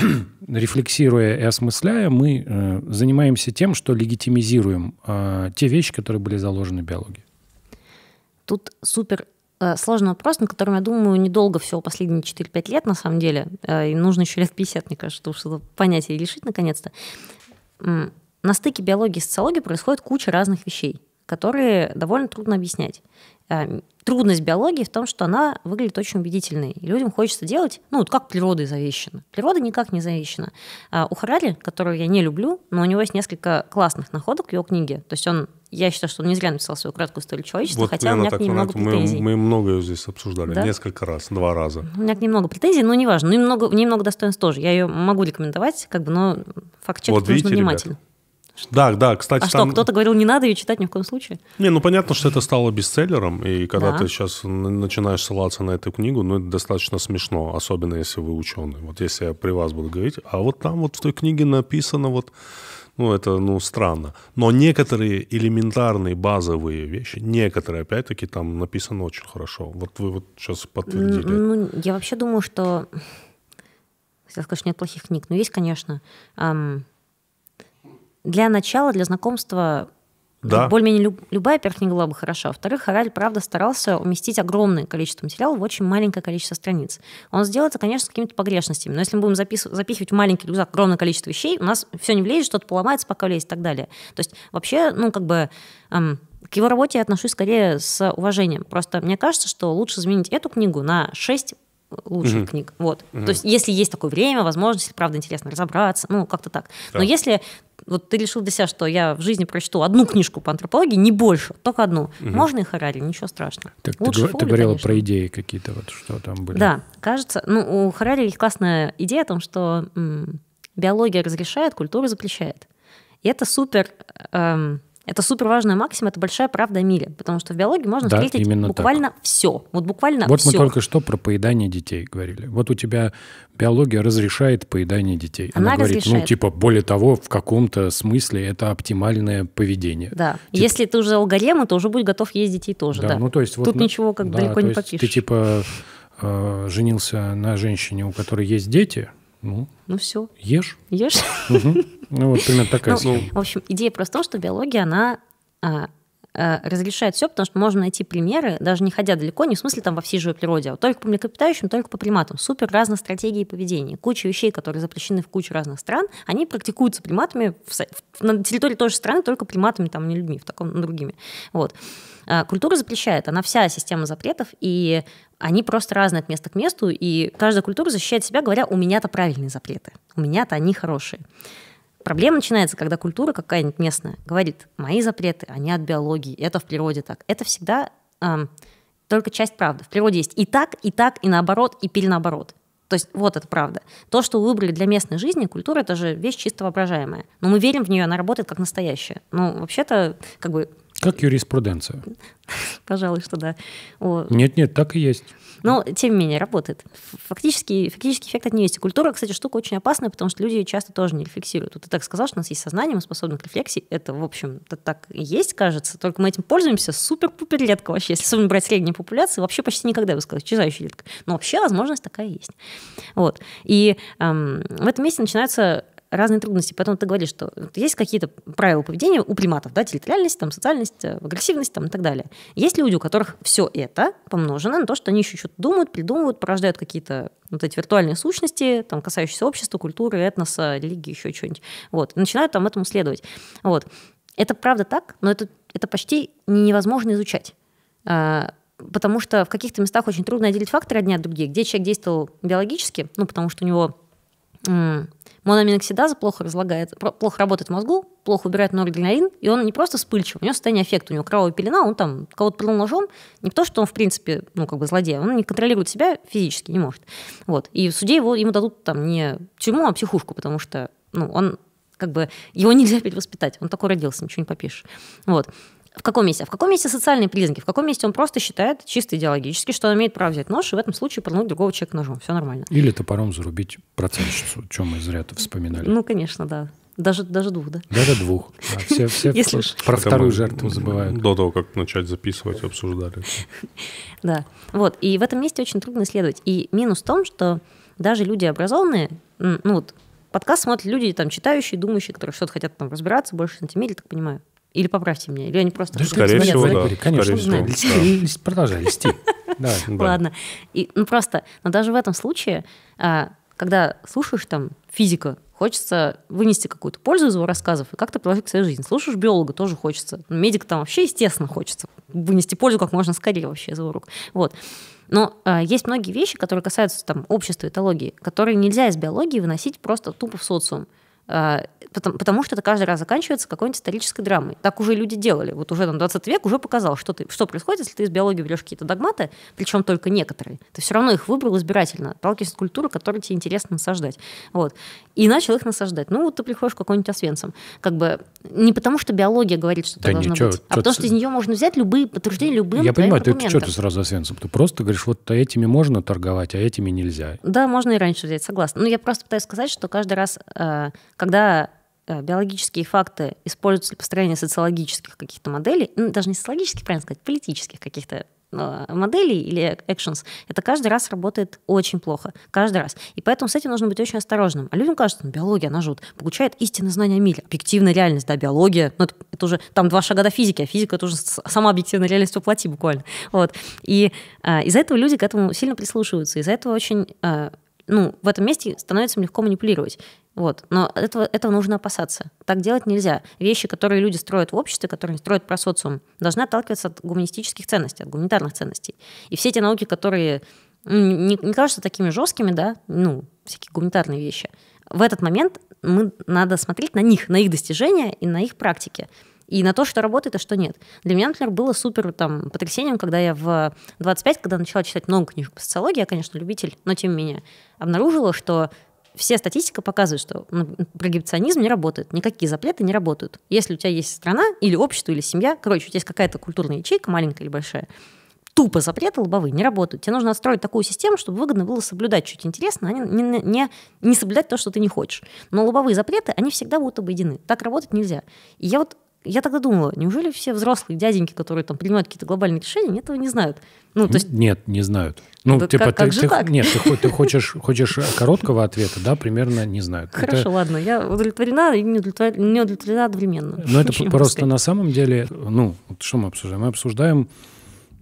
рефлексируя и осмысляя, мы э, занимаемся тем, что легитимизируем э, те вещи, которые были заложены в биологии. Тут супер э, сложный вопрос, на котором, я думаю, недолго всего последние 4-5 лет, на самом деле, э, и нужно еще лет 50, мне кажется, чтобы что-то понять и решить наконец-то. На стыке биологии и социологии происходит куча разных вещей, которые довольно трудно объяснять. Эм, трудность биологии в том, что она выглядит очень убедительной. И людям хочется делать, ну, вот как природой завещено. Природа никак не завещена. А у Харари, которого я не люблю, но у него есть несколько классных находок в его книге. То есть он я считаю, что он не зря написал свою краткую историю человечества, вот хотя у меня к ней много претензий. Мы, мы ее здесь обсуждали, да? несколько раз, два раза. У меня к ней много претензий, но неважно. Ну, немного, много достоинств тоже. Я ее могу рекомендовать, как бы, но факт-чек вот нужно видите, внимательно. Да, да, кстати. А там... что, кто-то говорил, не надо ее читать ни в коем случае? Не, ну понятно, что это стало бестселлером, и когда да. ты сейчас начинаешь ссылаться на эту книгу, ну это достаточно смешно, особенно если вы ученый. Вот если я при вас буду говорить, а вот там вот в той книге написано вот, ну это, ну странно. Но некоторые элементарные базовые вещи, некоторые, опять-таки, там написано очень хорошо. Вот вы вот сейчас подтвердили. Ну, я вообще думаю, что... Хотела сказать, нет плохих книг, но ну, есть, конечно... Эм для начала, для знакомства ну, да. Более-менее люб, любая первая книга была бы хороша. Во-вторых, Хараль, правда, старался уместить огромное количество материала в очень маленькое количество страниц. Он сделал это, конечно, с какими-то погрешностями. Но если мы будем запис, запихивать в маленький рюкзак огромное количество вещей, у нас все не влезет, что-то поломается, пока влезет и так далее. То есть вообще, ну, как бы... Эм, к его работе я отношусь скорее с уважением. Просто мне кажется, что лучше изменить эту книгу на шесть э, лучших mm-hmm. книг. Вот. Mm-hmm. То есть, если есть такое время, возможность, правда интересно разобраться, ну, как-то так. Да. Но если вот ты решил для себя, что я в жизни прочту одну книжку по антропологии, не больше, только одну. Угу. Можно и Харари, ничего страшного. Так Лучше ты, фоли, ты говорила конечно. про идеи какие-то, вот что там были. Да, кажется, ну у Харари есть классная идея о том, что м, биология разрешает, культура запрещает. И это супер эм, это супер важная максима, это большая правда о мире, потому что в биологии можно да, встретить буквально так. все. Вот буквально Вот все. мы только что про поедание детей говорили. Вот у тебя биология разрешает поедание детей. Она, Она говорит, ну, разрешает. ну, типа, более того, в каком-то смысле это оптимальное поведение. Да. Тип... Если ты уже алгорем, то уже будь готов есть детей тоже. Да, да. ну то есть вот... Тут ну, ничего как да, далеко не попишешь. Ты типа э, женился на женщине, у которой есть дети, ну, ну все. Ешь. Ешь. Угу. Ну, вот примерно такая ну, В общем, идея просто в том, что биология, она а, а, разрешает все, потому что можно найти примеры, даже не ходя далеко, не в смысле там во всей живой природе, а только по млекопитающим, только по приматам. Супер разные стратегии поведения. Куча вещей, которые запрещены в куче разных стран, они практикуются приматами в, в, на территории той же страны, только приматами, там, не людьми, в таком, другими. Вот. А, культура запрещает, она вся система запретов, и они просто разные от места к месту, и каждая культура защищает себя, говоря, у меня-то правильные запреты, у меня-то они хорошие. Проблема начинается, когда культура какая-нибудь местная говорит, мои запреты, они от биологии, это в природе так. Это всегда эм, только часть правды. В природе есть и так, и так, и наоборот, и перенаоборот. То есть вот это правда. То, что вы выбрали для местной жизни, культура, это же вещь чисто воображаемая. Но мы верим в нее, она работает как настоящая. Но ну, вообще-то, как бы, как юриспруденция. Пожалуй, что да. Нет-нет, так и есть. Но, тем не менее, работает. Фактически, фактический эффект от нее есть. И культура, кстати, штука очень опасная, потому что люди часто тоже не рефлексируют. Вот ты так сказал, что у нас есть сознание, мы способны к рефлексии. Это, в общем, это так и есть, кажется. Только мы этим пользуемся супер-пупер редко вообще. Если особенно брать средние популяции, вообще почти никогда, я бы сказала, исчезающая редко. Но вообще возможность такая есть. Вот. И эм, в этом месте начинается разные трудности. Поэтому ты говоришь, что есть какие-то правила поведения у приматов, да, территориальность, там, социальность, э, агрессивность там, и так далее. Есть люди, у которых все это помножено на то, что они еще что-то думают, придумывают, порождают какие-то вот эти виртуальные сущности, там, касающиеся общества, культуры, этноса, религии, еще что нибудь Вот. Начинают там этому следовать. Вот. Это правда так, но это, это почти невозможно изучать а, потому что в каких-то местах очень трудно отделить факторы одни от других, где человек действовал биологически, ну, потому что у него Моноаминоксидаза плохо разлагает, плохо работает в мозгу, плохо убирает норадреналин, и он не просто вспыльчив, у него состояние аффекта, у него кровавая пелена, он там кого-то пнул ножом, не то, что он, в принципе, ну, как бы злодей, он не контролирует себя физически, не может. Вот. И в суде его, ему дадут там не тюрьму, а психушку, потому что, ну, он как бы его нельзя опять воспитать, он такой родился, ничего не попишешь. Вот в каком месте? В каком месте социальные признаки? В каком месте он просто считает чисто идеологически, что он имеет право взять нож и в этом случае пронуть другого человека ножом. Все нормально. Или топором зарубить процентщицу, чем мы зря вспоминали. Ну, конечно, да. Даже, даже двух, да? Даже двух. А все все Если про вторую жертву забывают. До того, как начать записывать, обсуждали. Да. Вот. И в этом месте очень трудно исследовать. И минус в том, что даже люди образованные, ну вот подкаст смотрят люди, там, читающие, думающие, которые что-то хотят там разбираться, больше я так понимаю. Или поправьте меня, или они просто... Ну, скорее нет, всего, да. Конечно, скорее всего. Да. Продолжай листи. Ладно. Ну, просто, но ну, даже в этом случае, а, когда слушаешь там физика, хочется вынести какую-то пользу из его рассказов и как-то приложить к своей жизни. Слушаешь биолога, тоже хочется. Медик там вообще, естественно, хочется вынести пользу как можно скорее вообще из его рук. Вот. Но э, есть многие вещи, которые касаются там, общества, этологии, которые нельзя из биологии выносить просто тупо в социум. А, потому, потому что это каждый раз заканчивается какой-нибудь исторической драмой. Так уже люди делали. Вот уже там 20 век уже показал, что, ты, что происходит, если ты из биологии берешь какие-то догматы, причем только некоторые. Ты все равно их выбрал избирательно, отталкиваясь от культуры, которую тебе интересно насаждать. Вот. И начал их насаждать. Ну, вот ты приходишь к какой-нибудь освенцем, Как бы не потому, что биология говорит, что да должно ничего, быть, а потому, что из нее можно взять любые подтверждения любым Я понимаю, ты, что ты сразу освенцем? Ты просто говоришь, вот этими можно торговать, а этими нельзя. Да, можно и раньше взять, согласна. Но я просто пытаюсь сказать, что каждый раз э, когда э, биологические факты используются для построения социологических каких-то моделей, ну, даже не социологических, правильно сказать, политических каких-то э, моделей или э, actions, это каждый раз работает очень плохо. Каждый раз. И поэтому с этим нужно быть очень осторожным. А людям кажется, ну, биология, она жут, получает истинное знание о мире, объективная реальность, да, биология, ну, это, это уже там два шага до физики, а физика тоже уже сама объективная реальность воплоти буквально. Вот. И а, из-за этого люди к этому сильно прислушиваются, из-за этого очень а, ну, в этом месте становится легко манипулировать. Вот. Но этого, этого нужно опасаться. Так делать нельзя. Вещи, которые люди строят в обществе, которые строят про социум, должны отталкиваться от гуманистических ценностей, от гуманитарных ценностей. И все эти науки, которые ну, не, не кажутся такими жесткими, да, ну, всякие гуманитарные вещи, в этот момент мы, надо смотреть на них, на их достижения и на их практики. И на то, что работает, а что нет. Для меня, например, было супер там, потрясением, когда я в 25, когда начала читать много книжек по социологии, я, конечно, любитель, но тем не менее, обнаружила, что Вся статистика показывает, что ну, прогибационизм не работает, никакие запреты не работают. Если у тебя есть страна или общество, или семья, короче, у тебя есть какая-то культурная ячейка, маленькая или большая, тупо запреты лобовые не работают. Тебе нужно отстроить такую систему, чтобы выгодно было соблюдать чуть интересно, а не, не, не, не соблюдать то, что ты не хочешь. Но лобовые запреты, они всегда будут обойдены. Так работать нельзя. И я вот я тогда думала, неужели все взрослые дяденьки, которые там принимают какие-то глобальные решения, этого не знают? Ну, то есть... Нет, не знают. Ну, это типа, как, ты, же ты, так? Нет, ты, ты хочешь, хочешь короткого ответа, да, примерно не знают. Хорошо, это... ладно, я удовлетворена и не удовлетворена, не удовлетворена одновременно. Но ну, это просто на самом деле, ну, что мы обсуждаем? Мы обсуждаем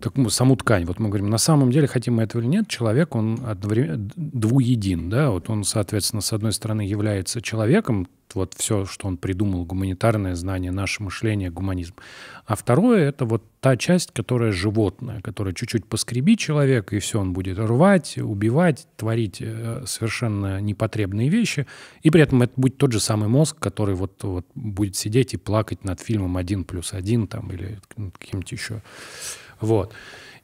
так, саму ткань. Вот мы говорим, на самом деле, хотим мы этого или нет, человек, он одновременно двуедин, да, вот он, соответственно, с одной стороны является человеком, вот все, что он придумал, гуманитарное знание, наше мышление, гуманизм. А второе — это вот та часть, которая животное, которая чуть-чуть поскреби человек и все, он будет рвать, убивать, творить э, совершенно непотребные вещи. И при этом это будет тот же самый мозг, который вот, вот будет сидеть и плакать над фильмом «Один плюс один» там, или каким-то еще вот.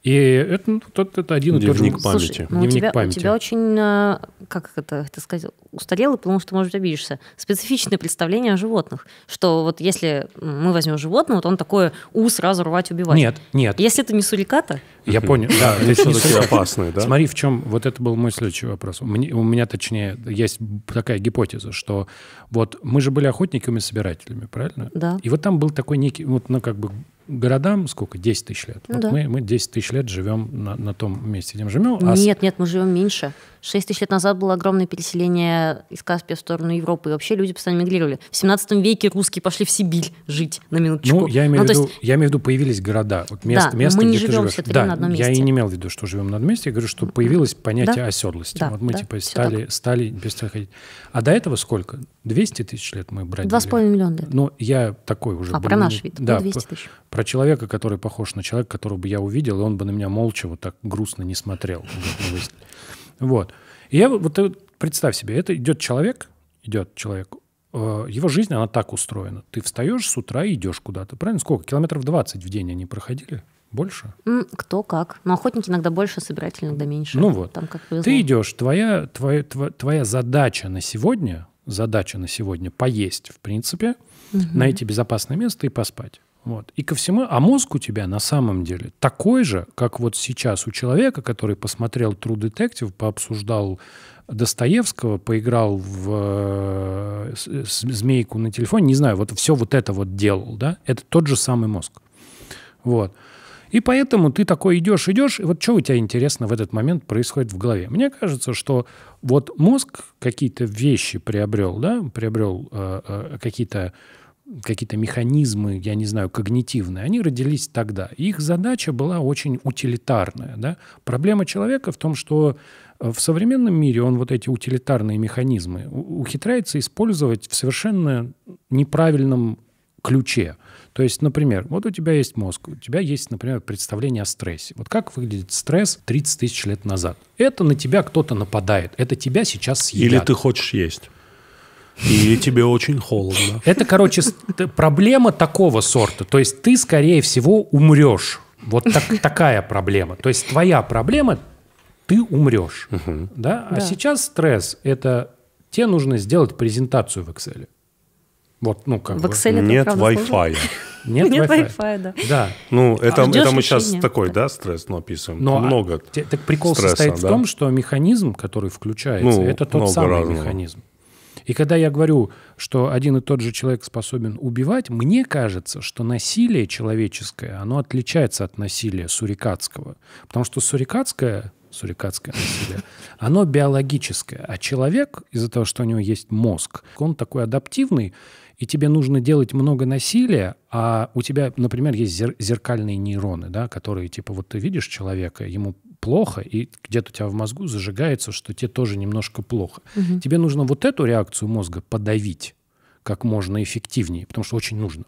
И это, это, ну, это один и тот же памяти. Слушай, ну, Дневник у тебя, памяти. У тебя очень, э, как это ты сказал, устарелый, потому что, может, обидишься, специфичное представление о животных. Что вот если мы возьмем животное, вот он такое у сразу рвать, убивать. Нет, нет. Если это не суриката... Я понял, да. Если такие опасные, да? Смотри, в чем... Вот это был мой следующий вопрос. У меня, точнее, есть такая гипотеза, что вот мы же были охотниками-собирателями, правильно? Да. И вот там был такой некий, вот, ну, как бы городам сколько? 10 тысяч лет. Ну, вот да. мы, мы 10 тысяч лет живем на, на том месте, где мы живем. А нет, а... нет, мы живем меньше. 6 тысяч лет назад было огромное переселение из Каспия в сторону Европы, и вообще люди постоянно мигрировали. В 17 веке русские пошли в Сибирь жить, на минуточку. Ну, я имею, ну, в, виду, есть... я имею в виду, появились города. Вот место, да, место, мы не где живем ты все да, на одном месте. Я и не имел в виду, что живем на одном месте, я говорю, что появилось понятие да? оседлости. Да, вот мы да, типа стали, так. стали перестали ходить. А до этого сколько? 200 тысяч лет мы брали. Два с половиной миллиона лет. Ну, я такой уже... А, был, про наш вид. Да, 200 ну, тысяч. Про человека, который похож на человека, которого бы я увидел, и он бы на меня молча вот так грустно не смотрел. Ну, вот. И я вот представь себе, это идет человек, идет человек, э, его жизнь, она так устроена. Ты встаешь с утра и идешь куда-то. Правильно? Сколько? Километров 20 в день они проходили? Больше? Кто как. Но охотники иногда больше, собиратели иногда меньше. Ну вот. Там как Ты идешь, твоя, твоя, твоя, твоя задача на сегодня, задача на сегодня поесть, в принципе, угу. найти безопасное место и поспать. Вот. И ко всему, а мозг у тебя на самом деле такой же, как вот сейчас у человека, который посмотрел True Detective, пообсуждал Достоевского, поиграл в э, э, змейку на телефоне, не знаю, вот все вот это вот делал, да, это тот же самый мозг. Вот. И поэтому ты такой идешь, идешь, и вот что у тебя интересно в этот момент происходит в голове? Мне кажется, что вот мозг какие-то вещи приобрел, да, приобрел э, э, какие-то какие-то механизмы, я не знаю, когнитивные, они родились тогда. их задача была очень утилитарная. Да? Проблема человека в том, что э, в современном мире он вот эти утилитарные механизмы ухитряется использовать в совершенно неправильном ключе. То есть, например, вот у тебя есть мозг, у тебя есть, например, представление о стрессе. Вот как выглядит стресс 30 тысяч лет назад? Это на тебя кто-то нападает, это тебя сейчас съедят. Или ты хочешь есть. И тебе очень холодно. Это, короче, проблема такого сорта. То есть ты, скорее всего, умрешь. Вот так, такая проблема. То есть твоя проблема ты умрешь. Угу. Да? А да. сейчас стресс – это тебе нужно сделать презентацию в Excel. Вот, ну, как в Excel бы. Нет Wi-Fi. Нет, Нет Wi-Fi. wi да. да. Ну, это, а это мы сейчас учения. такой, да, стресс ну, описываем. Но много. А, так прикол стресса, состоит да? в том, что механизм, который включается, ну, это тот самый раз, механизм. И когда я говорю, что один и тот же человек способен убивать, мне кажется, что насилие человеческое, оно отличается от насилия сурикатского. Потому что сурикатское сурикатское насилие, оно биологическое. А человек, из-за того, что у него есть мозг, он такой адаптивный, и тебе нужно делать много насилия, а у тебя, например, есть зер зеркальные нейроны, да, которые, типа, вот ты видишь человека, ему плохо, и где-то у тебя в мозгу зажигается, что тебе тоже немножко плохо. Угу. Тебе нужно вот эту реакцию мозга подавить как можно эффективнее, потому что очень нужно.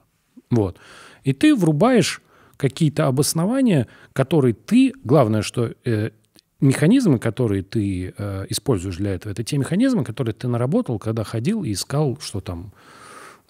Вот. И ты врубаешь какие-то обоснования, которые ты, главное, что э, механизмы, которые ты э, используешь для этого, это те механизмы, которые ты наработал, когда ходил и искал, что там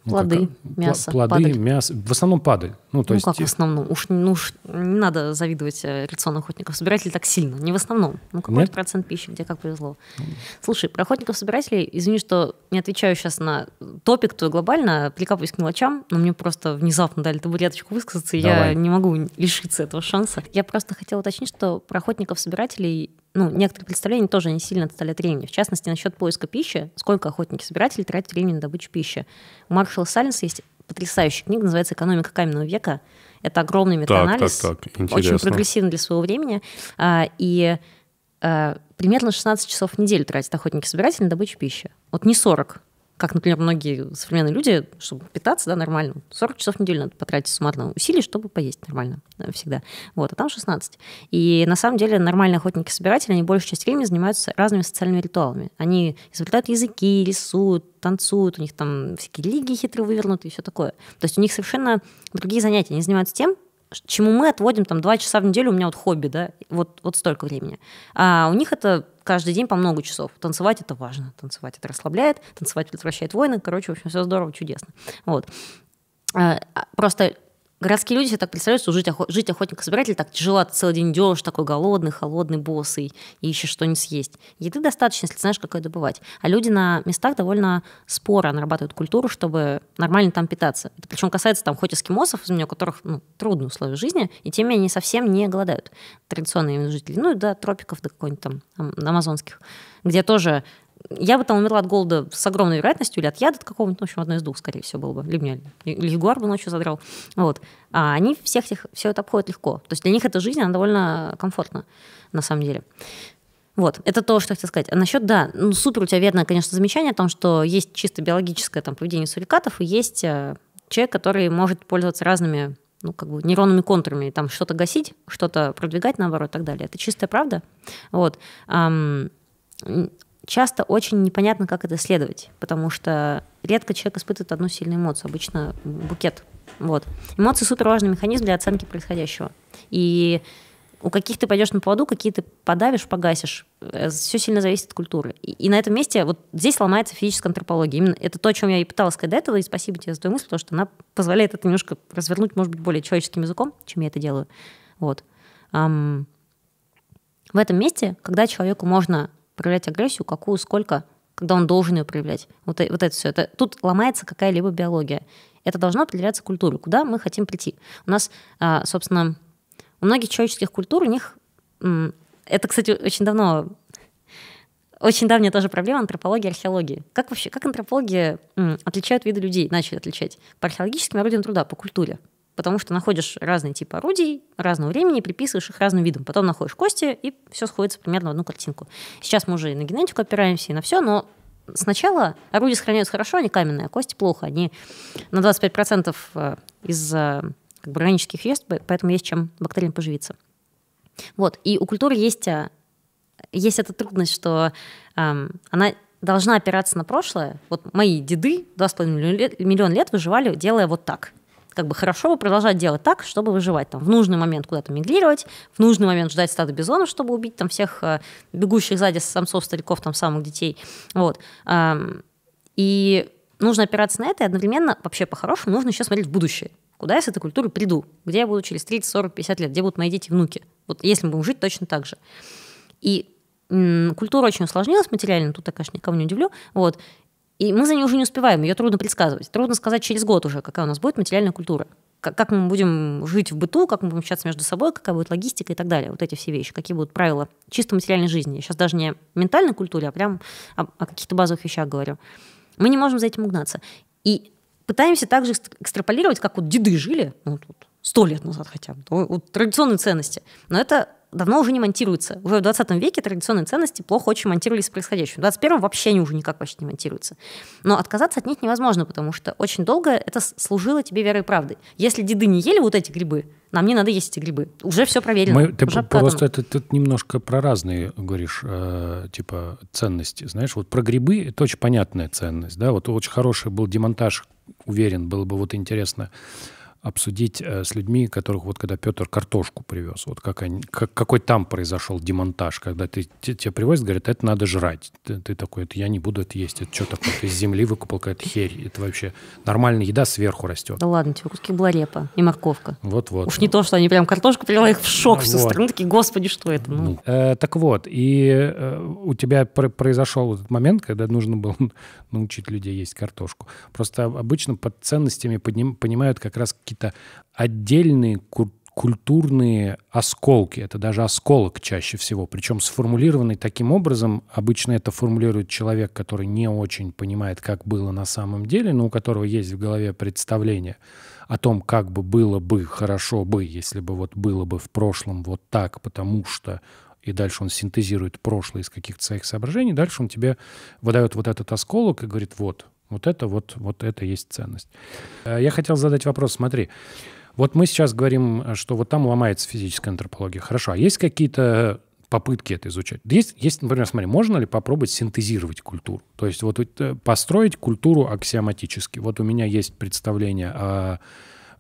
ну, плоды, как, э, мясо. Плоды, падаль. мясо. В основном падаль. Ну, то ну есть... как в основном? Уж, ну, уж не надо завидовать э, рекреационных охотников-собирателей так сильно. Не в основном. Ну, какой-то процент пищи, где как повезло. Mm. Слушай, про охотников-собирателей, извини, что не отвечаю сейчас на топик твой глобально, прикапываюсь к мелочам, но мне просто внезапно дали табуреточку высказаться, и Давай. я не могу лишиться этого шанса. Я просто хотела уточнить, что про охотников-собирателей ну, некоторые представления тоже не сильно отстали от времени. В частности, насчет поиска пищи, сколько охотники-собиратели тратят времени на добычу пищи. У Маршала Саленса есть потрясающая книга, называется «Экономика каменного века». Это огромный метаанализ, так, так, так. очень прогрессивный для своего времени. А, и а, примерно 16 часов в неделю тратят охотники-собиратели на добычу пищи. Вот не 40, как, например, многие современные люди, чтобы питаться да, нормально, 40 часов в неделю надо потратить суммарно усилий, чтобы поесть нормально всегда. Вот, а там 16. И на самом деле нормальные охотники-собиратели, они большую часть времени занимаются разными социальными ритуалами. Они изобретают языки, рисуют, танцуют, у них там всякие религии хитро вывернуты и все такое. То есть у них совершенно другие занятия. Они занимаются тем, чему мы отводим там два часа в неделю, у меня вот хобби, да, вот, вот столько времени. А у них это каждый день по много часов. Танцевать это важно, танцевать это расслабляет, танцевать предотвращает войны, короче, в общем, все здорово, чудесно. Вот. А, а, просто городские люди себе так представляют, что жить, охо- жить охотник-собиратель так тяжело, ты целый день идешь, такой голодный, холодный, босый, и ищешь что-нибудь съесть. Еды достаточно, если знаешь, какое добывать. А люди на местах довольно споро нарабатывают культуру, чтобы нормально там питаться. Это причем касается там хоть эскимосов, у которых ну, трудные условия жизни, и тем не менее они совсем не голодают. Традиционные жители. Ну и до тропиков, до какой-нибудь там амазонских, где тоже я бы там умерла от голода с огромной вероятностью, или от яда от какого-нибудь, ну, в общем, одно из двух, скорее всего, было бы. Или меня, или бы ночью задрал. Вот. А они всех этих, все это обходят легко. То есть для них эта жизнь, она довольно комфортна, на самом деле. Вот, это то, что я хотела сказать. А насчет, да, ну, супер у тебя верное, конечно, замечание о том, что есть чисто биологическое там, поведение сурикатов, и есть э, человек, который может пользоваться разными ну, как бы нейронными контурами, там что-то гасить, что-то продвигать, наоборот, и так далее. Это чистая правда. Вот. Эм, часто очень непонятно, как это следовать, потому что редко человек испытывает одну сильную эмоцию, обычно букет. Вот. Эмоции супер важный механизм для оценки происходящего. И у каких ты пойдешь на поводу, какие ты подавишь, погасишь. Э, Все сильно зависит от культуры. И, и на этом месте вот здесь ломается физическая антропология. Именно это то, о чем я и пыталась сказать до этого, и спасибо тебе за твою мысль, потому что она позволяет это немножко развернуть, может быть, более человеческим языком, чем я это делаю. Вот. Um, в этом месте, когда человеку можно проявлять агрессию, какую, сколько, когда он должен ее проявлять. Вот, э, вот это все. Это, тут ломается какая-либо биология. Это должно определяться культурой, куда мы хотим прийти. У нас, а, собственно, у многих человеческих культур у них... Это, кстати, очень давно очень давняя тоже проблема антропологии и археологии. Как вообще, как антропологи отличают виды людей, начали отличать? По археологическим орудиям труда, по культуре потому что находишь разные типы орудий разного времени, приписываешь их разным видам. Потом находишь кости, и все сходится примерно в одну картинку. Сейчас мы уже и на генетику опираемся, и на все, но сначала орудия сохраняются хорошо, они каменные, а кости плохо. Они на 25% э, из э, как бы, органических есть, поэтому есть чем бактериям поживиться. Вот. И у культуры есть, э, есть эта трудность, что эм, она должна опираться на прошлое. Вот мои деды 2,5 миллиона лет выживали, делая вот так – как бы хорошо бы продолжать делать так, чтобы выживать, там, в нужный момент куда-то мигрировать, в нужный момент ждать стада бизонов, чтобы убить там всех э, бегущих сзади самцов, стариков, там, самых детей, вот. И нужно опираться на это, и одновременно, вообще по-хорошему, нужно еще смотреть в будущее. Куда я с этой культурой приду? Где я буду через 30, 40, 50 лет? Где будут мои дети и внуки? Вот если мы будем жить точно так же. И культура очень усложнилась материально, тут я, конечно, никого не удивлю. Вот. И мы за ней уже не успеваем, ее трудно предсказывать. Трудно сказать через год уже, какая у нас будет материальная культура. Как, мы будем жить в быту, как мы будем общаться между собой, какая будет логистика и так далее. Вот эти все вещи, какие будут правила чисто материальной жизни. Я сейчас даже не ментальной культуре, а прям о, о каких-то базовых вещах говорю. Мы не можем за этим угнаться. И пытаемся также экстраполировать, как вот деды жили, ну, тут, сто лет назад хотя бы, вот традиционные ценности. Но это давно уже не монтируется. Уже в 20 веке традиционные ценности плохо очень монтировались с происходящим. В 21 вообще они уже никак почти не монтируются. Но отказаться от них невозможно, потому что очень долго это служило тебе верой и правдой. Если деды не ели вот эти грибы, нам не надо есть эти грибы. Уже все проверено. Мы, ты уже просто это, ты немножко про разные говоришь, э, типа, ценности. Знаешь, вот про грибы это очень понятная ценность. Да? Вот очень хороший был демонтаж, уверен, было бы вот интересно обсудить э, с людьми, которых вот когда Петр картошку привез, вот как они, как, какой там произошел демонтаж, когда ты, те, тебя привозят, говорят, это надо жрать. Ты, ты такой, это я не буду это есть, это что такое, ты из земли выкупал какая-то херь, это вообще нормальная еда сверху растет. Да ладно тебе, куски бларепа и морковка. Вот-вот. Уж не то, что они прям картошку привезли, их в шок ну вот. всю страну, такие, господи, что это? Ну. ну. Э, так вот, и э, у тебя пр- произошел этот момент, когда нужно было научить людей есть картошку. Просто обычно под ценностями подним, понимают как раз какие-то отдельные культуры, культурные осколки. Это даже осколок чаще всего. Причем сформулированный таким образом, обычно это формулирует человек, который не очень понимает, как было на самом деле, но у которого есть в голове представление о том, как бы было бы хорошо бы, если бы вот было бы в прошлом вот так, потому что и дальше он синтезирует прошлое из каких-то своих соображений, дальше он тебе выдает вот этот осколок и говорит, вот, вот это, вот, вот это есть ценность. Э, я хотел задать вопрос, смотри, вот мы сейчас говорим, э, что вот там ломается физическая антропология. Хорошо, а есть какие-то попытки это изучать. Есть, есть, например, смотри, можно ли попробовать синтезировать культуру? То есть вот э, построить культуру аксиоматически. Вот у меня есть представление о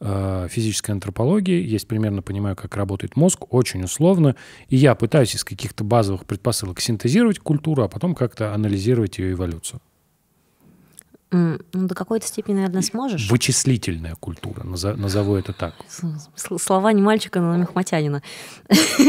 Э, физической антропологии, есть примерно понимаю, как работает мозг, очень условно, и я пытаюсь из каких-то базовых предпосылок синтезировать культуру, а потом как-то анализировать ее эволюцию. ну, до какой-то степени, наверное, сможешь. Вычислительная культура, назову это так. Слова не мальчика, но мехматянина.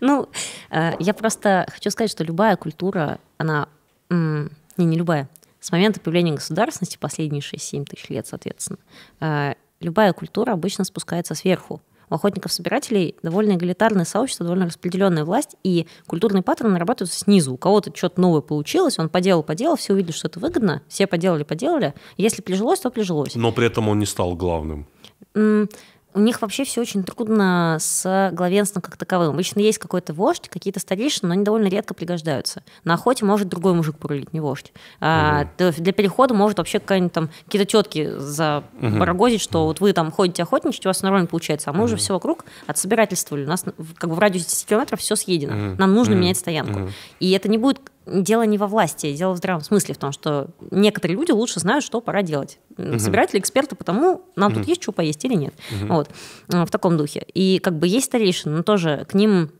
Ну, э, я просто хочу сказать, что любая культура, она... Не, не любая. С момента появления государственности, последние 6-7 тысяч лет, соответственно, э, любая культура обычно спускается сверху. У охотников-собирателей довольно эгалитарное сообщество, довольно распределенная власть, и культурные паттерны работаются снизу. У кого-то что-то новое получилось, он поделал, поделал, все увидели, что это выгодно, все поделали, поделали. Если прижилось, то прижилось. Но при этом он не стал главным у них вообще все очень трудно с главенством как таковым. Обычно есть какой-то вождь, какие-то старейшины, но они довольно редко пригождаются. На охоте может другой мужик порулить, не вождь. А, Для перехода может вообще какая-нибудь там какие-то тетки забарагозить, угу. что вот вы там ходите охотничать, у вас нормально получается, а мы угу. уже все вокруг отсобирательствовали. У нас как бы в радиусе 10 километров все съедено. Угу. Нам нужно угу. менять стоянку. Угу. И это не будет дело не во власти, дело в здравом смысле, в том, что некоторые люди лучше знают, что пора делать. Угу. Собиратели, эксперты, потому нам угу. тут есть что поесть или нет. Угу. Вот. Э, в таком духе. И как бы есть старейшины, но тоже к ним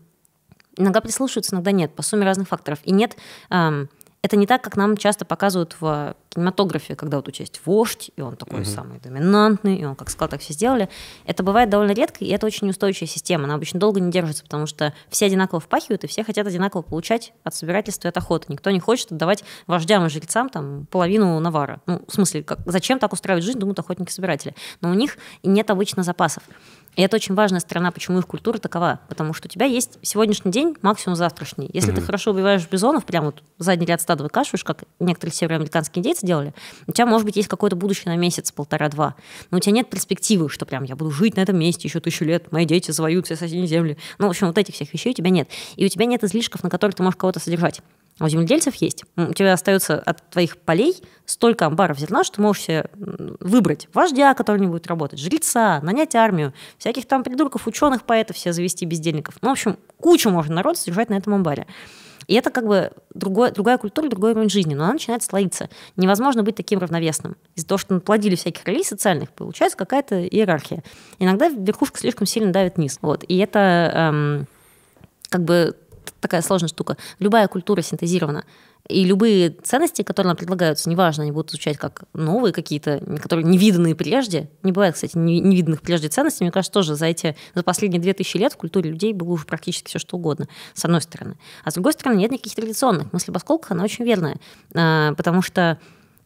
иногда прислушиваются, иногда нет, по сумме разных факторов. И нет, эм, это не так, как нам часто показывают в кинематографе, когда вот у тебя есть вождь, и он такой угу. самый доминантный, и он как сказал, так все сделали, это бывает довольно редко, и это очень устойчивая система, она обычно долго не держится, потому что все одинаково впахивают, и все хотят одинаково получать от собирательства и от охоты. Никто не хочет отдавать вождям и жильцам там половину навара. Ну, в смысле, как, зачем так устраивать жизнь, думают охотники-собиратели. Но у них нет обычно запасов. И это очень важная сторона, почему их культура такова. Потому что у тебя есть сегодняшний день, максимум завтрашний. Если угу. ты хорошо убиваешь бизонов, прям вот задний ряд стада выкашиваешь, как некоторые североамериканские индейцы, лет сделали, у тебя, может быть, есть какое-то будущее на месяц, полтора-два, но у тебя нет перспективы, что прям я буду жить на этом месте еще тысячу лет, мои дети завоюют все соседние земли. Ну, в общем, вот этих всех вещей у тебя нет. И у тебя нет излишков, на которые ты можешь кого-то содержать. А у земледельцев есть. У тебя остается от твоих полей столько амбаров зерна, что можешь себе выбрать вождя, который не будет работать, жреца, нанять армию, всяких там придурков, ученых, поэтов все завести, бездельников. Ну, в общем, кучу можно народ содержать на этом амбаре. И это как бы другое, другая культура, другой уровень жизни, но она начинает слоиться. Невозможно быть таким равновесным. Из-за того, что наплодили всяких ролей социальных, получается какая-то иерархия. Иногда верхушка слишком сильно давит низ. Вот. И это эм, как бы такая сложная штука. Любая культура синтезирована. И любые ценности, которые нам предлагаются, неважно, они будут звучать как новые какие-то, которые невиданные прежде. Не бывает, кстати, невиданных прежде ценностей. Мне кажется, тоже за эти за последние 2000 лет в культуре людей было уже практически все что угодно, с одной стороны. А с другой стороны, нет никаких традиционных. Мысль об осколках, она очень верная, а, потому что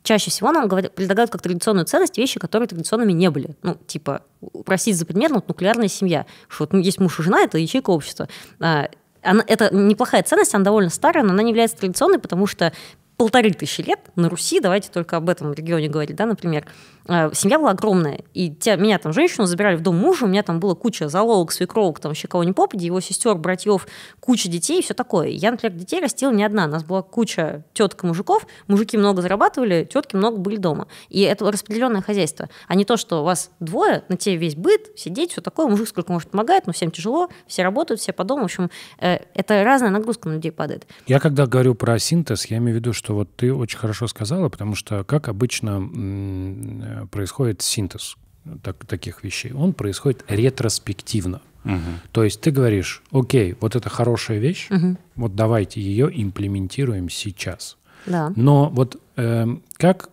чаще всего нам говорят, предлагают как традиционную ценность вещи, которые традиционными не были. Ну, типа, простите за пример, ну, вот нуклеарная семья. Что вот ну, есть муж и жена, это ячейка общества. А, она, это неплохая ценность, она довольно старая, но она не является традиционной, потому что полторы тысячи лет на Руси, давайте только об этом регионе говорить, да, например, а, семья была огромная, и тебя, меня там женщину забирали в дом мужа, у меня там была куча заловок, свекровок, там вообще кого не попади, его сестер, братьев, куча детей и все такое. Я, например, детей растила не одна, у нас была куча теток и мужиков, мужики много зарабатывали, тетки много были дома. И это распределенное хозяйство, а не то, что у вас двое, на тебе весь быт, сидеть, все такое, мужик сколько может помогает, но всем тяжело, все работают, все по дому, в общем, э, это разная нагрузка на людей падает. Я когда говорю про синтез, я имею в виду, что что вот ты очень хорошо сказала, потому что как обычно происходит синтез так, таких вещей? Он происходит ретроспективно. Угу. То есть ты говоришь, окей, вот это хорошая вещь, угу. вот давайте ее имплементируем сейчас. Да. Но вот э, как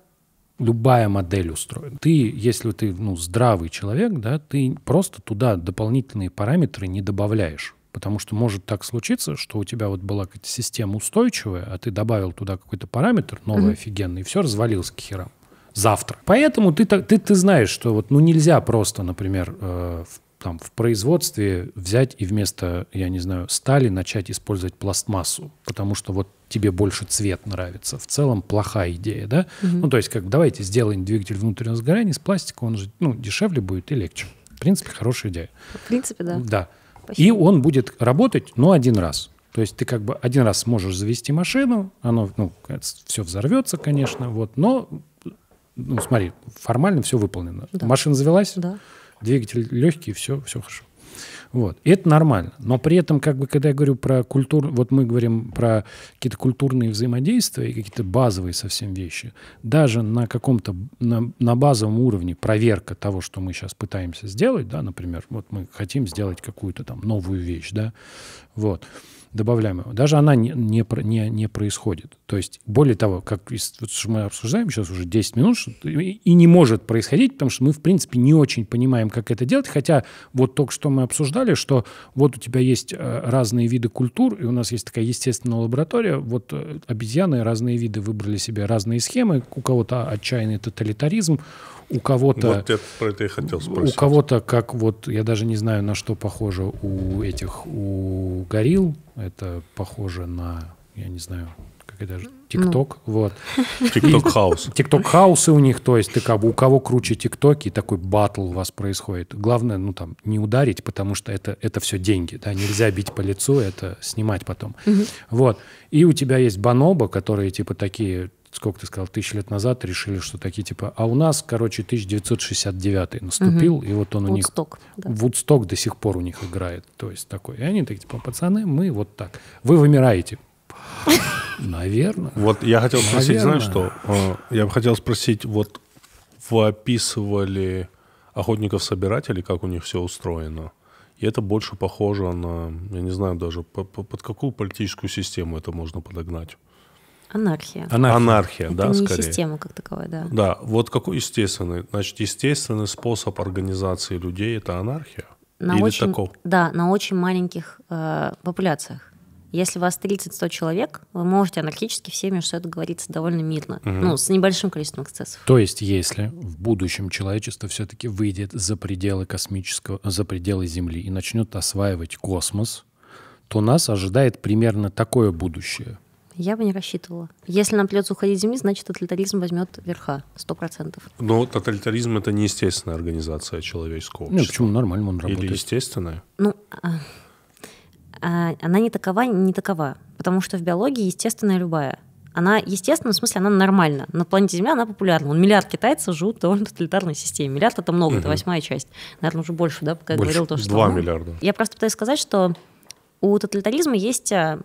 любая модель устроена. Ты, если ты ну, здравый человек, да, ты просто туда дополнительные параметры не добавляешь. Потому что может так случиться, что у тебя вот была какая-то система устойчивая, а ты добавил туда какой-то параметр новый угу. офигенный, и все развалилось к херам завтра. Поэтому ты, ты, ты знаешь, что вот, ну, нельзя просто, например, э, в, там, в производстве взять и вместо, я не знаю, стали начать использовать пластмассу, потому что вот тебе больше цвет нравится. В целом плохая идея, да? Угу. Ну, то есть, как давайте сделаем двигатель внутреннего сгорания из пластика, он же, ну, дешевле будет и легче. В принципе, хорошая идея. В принципе, да. Да. И он будет работать, но один раз. То есть ты как бы один раз сможешь завести машину, оно, ну, все взорвется, конечно, вот, но, ну, смотри, формально все выполнено. Да. Машина завелась, да. двигатель легкий, все, все хорошо. Вот. И это нормально. Но при этом, как бы, когда я говорю про культуру, Вот мы говорим про какие-то культурные взаимодействия и какие-то базовые совсем вещи. Даже на каком-то... На, на базовом уровне проверка того, что мы сейчас пытаемся сделать, да, например, вот мы хотим сделать какую-то там новую вещь, да, вот. Вот Добавляем его, даже она не, не, не, не происходит. То есть, более того, как мы обсуждаем сейчас уже 10 минут, и не может происходить, потому что мы, в принципе, не очень понимаем, как это делать, хотя вот только что мы обсуждали, что вот у тебя есть э, разные виды культур, и у нас есть такая естественная лаборатория, вот э, обезьяны разные виды выбрали себе разные схемы, у кого-то отчаянный тоталитаризм, у кого-то... Вот я про это и хотел спросить. У кого-то, как вот, я даже не знаю, на что похоже у этих, у горил, это похоже на, я не знаю, как это же, ну. ТикТок, ну. вот. ТикТок хаус. ТикТок хаусы у них, то есть ты как бы у кого круче ТикТоки, такой батл у вас происходит. Главное, ну там, не ударить, потому что это, это все деньги, да, нельзя бить по лицу, это снимать потом. Угу. Вот. И у тебя есть баноба, которые типа такие сколько ты сказал, тысяч лет назад решили, что такие типа, а у нас, короче, 1969 наступил, угу. и вот он Вудсток, у них... Да. Вудсток до сих пор у них играет. То есть такой. И они такие, типа, пацаны, мы вот так. Вы вымираете. Наверное. Вот я хотел спросить, знаешь что? Э, я бы хотел спросить, вот вы описывали охотников-собирателей, как у них все устроено. И это больше похоже на, я не знаю даже, под какую политическую систему это можно подогнать. Анархия. Анархия, Анархия это да, не скорее. система как таковая, да. Да, вот какой естественный? Значит, естественный способ организации людей — это анархия? На Или очень, таков? Да, на очень маленьких э, популяциях. Если у вас 30-100 человек, вы можете анархически все между собой договориться довольно мирно, угу. ну, с небольшим количеством эксцессов. То есть, если в будущем человечество все-таки выйдет за пределы космического, за пределы Земли и начнет осваивать космос, то нас ожидает примерно такое будущее — я бы не рассчитывала. Если нам придется уходить с Земли, значит, тоталитаризм возьмет верха, сто процентов. Но тоталитаризм — это не естественная организация человеческого общества. Ну, почему? Нормально он работает. Или естественная? Ну, а, а, она не такова, не такова. Потому что в биологии естественная любая она, естественно, в смысле, она нормальна. На планете Земля она популярна. Он миллиард китайцев живут в довольно тоталитарной системе. Миллиард это много, угу. это восьмая часть. Наверное, уже больше, да, пока больше. я говорил то, что. Два миллиарда. Я просто пытаюсь сказать, что у тоталитаризма есть а,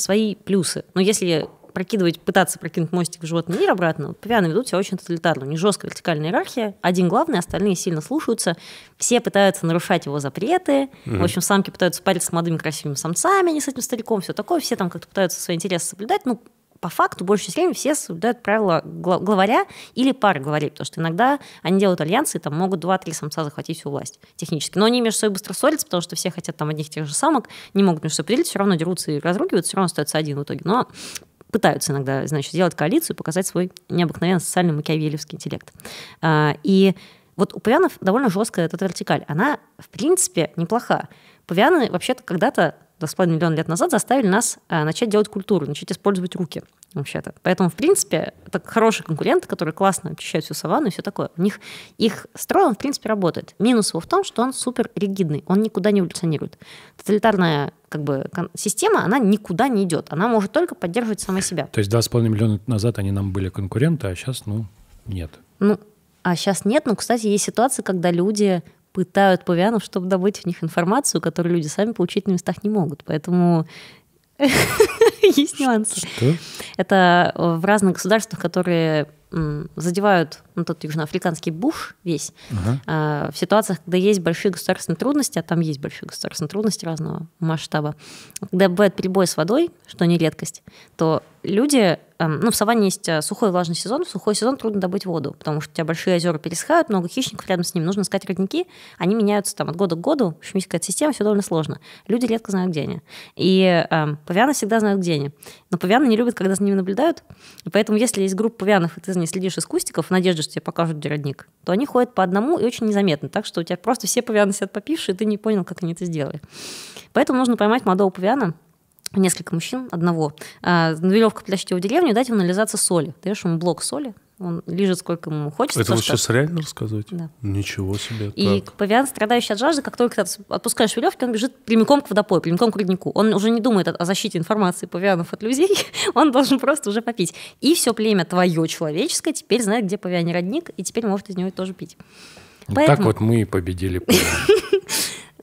свои плюсы. Но если прокидывать, пытаться прокинуть мостик в животный мир обратно, вот павианы ведут себя очень тоталитарно. У них жесткая вертикальная иерархия, один главный, остальные сильно слушаются, все пытаются нарушать его запреты, mm-hmm. в общем, самки пытаются париться с молодыми красивыми самцами, а не с этим стариком, все такое, все там как-то пытаются свои интересы соблюдать, ну, по факту большую времени все соблюдают правила главаря или пары главарей, потому что иногда они делают альянсы и там могут два-три самца захватить всю власть технически. Но они между собой быстро ссорятся, потому что все хотят там одних тех же самок, не могут между собой делить, все равно дерутся и разругиваются, все равно остается один в итоге. Но пытаются иногда, значит, сделать коалицию, показать свой необыкновенно социальный макиавелевский интеллект. А, и вот у павианов довольно жесткая эта вертикаль. Она, в принципе, неплоха. Павианы вообще-то когда-то 2,5 миллиона лет назад заставили нас э, начать делать культуру, начать использовать руки вообще-то. Поэтому, в принципе, это хорошие конкуренты, которые классно очищают всю саванну и все такое. У них их строй, он, в принципе, работает. Минус его в том, что он супер ригидный, он никуда не эволюционирует. Тоталитарная как бы, система, она никуда не идет. Она может только поддерживать сама себя. То есть 2,5 миллиона назад они нам были конкуренты, а сейчас, ну, нет. Ну, а сейчас нет. Но, ну, кстати, есть ситуации, когда люди пытают павианов, чтобы добыть в них информацию, которую люди сами получить на местах не могут. Поэтому есть нюансы. Это в разных государствах, которые задевают ну, тот южноафриканский буш весь, ага. а, в ситуациях, когда есть большие государственные трудности, а там есть большие государственные трудности разного масштаба, когда бывает перебой с водой, что не редкость, то люди, эм, ну, в саванне есть э, сухой влажный сезон, в сухой сезон трудно добыть воду, потому что у тебя большие озера пересыхают, много хищников рядом с ним, нужно искать родники, они меняются там от года к году, шумийская система, все довольно сложно. Люди редко знают, где они. И э, павианы всегда знают, где они. Но павианы не любят, когда за ними наблюдают, и поэтому если есть группа павианов, и ты за ней следишь из кустиков в надежде, выйдешь, тебе покажут где родник, то они ходят по одному и очень незаметно, так что у тебя просто все павианы сидят попившие, и ты не понял, как они это сделали. Поэтому нужно поймать молодого павиана, несколько мужчин, одного, а, на веревку притащить его в деревню и дать ему нализаться соли. Даешь ему блок соли, он лежит сколько ему хочется. Это вы что... сейчас реально рассказываете? Да. Ничего себе. И так. павиан, страдающий от жажды, как только ты отпускаешь веревки, он бежит прямиком к водопою, прямиком к роднику. Он уже не думает о защите информации павианов от людей, он должен просто уже попить. И все племя твое человеческое теперь знает, где павиане родник, и теперь может из него тоже пить. Поэтому... Так вот мы и победили.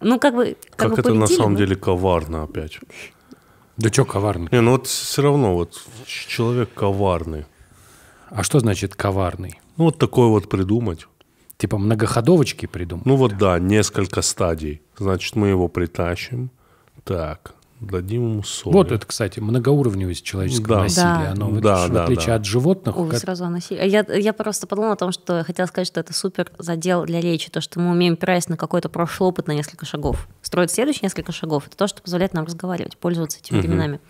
Ну, как бы... Как, это на самом ну. деле коварно опять. Да что коварно? Не, ну вот все равно, вот человек коварный. А что значит коварный? Ну, вот такой вот придумать. Типа многоходовочки придумать? Ну, вот да, несколько стадий. Значит, мы его притащим. Так, дадим ему соли. Вот это, кстати, многоуровневость человеческого да. насилия. Оно, да, видишь, да, в отличие да. от животных... Ой, как... сразу о насилии. А я, я просто подумала о том, что хотела сказать, что это супер задел для речи, то, что мы умеем, опираясь на какой-то прошлый опыт на несколько шагов, строить следующие несколько шагов. Это то, что позволяет нам разговаривать, пользоваться этими временами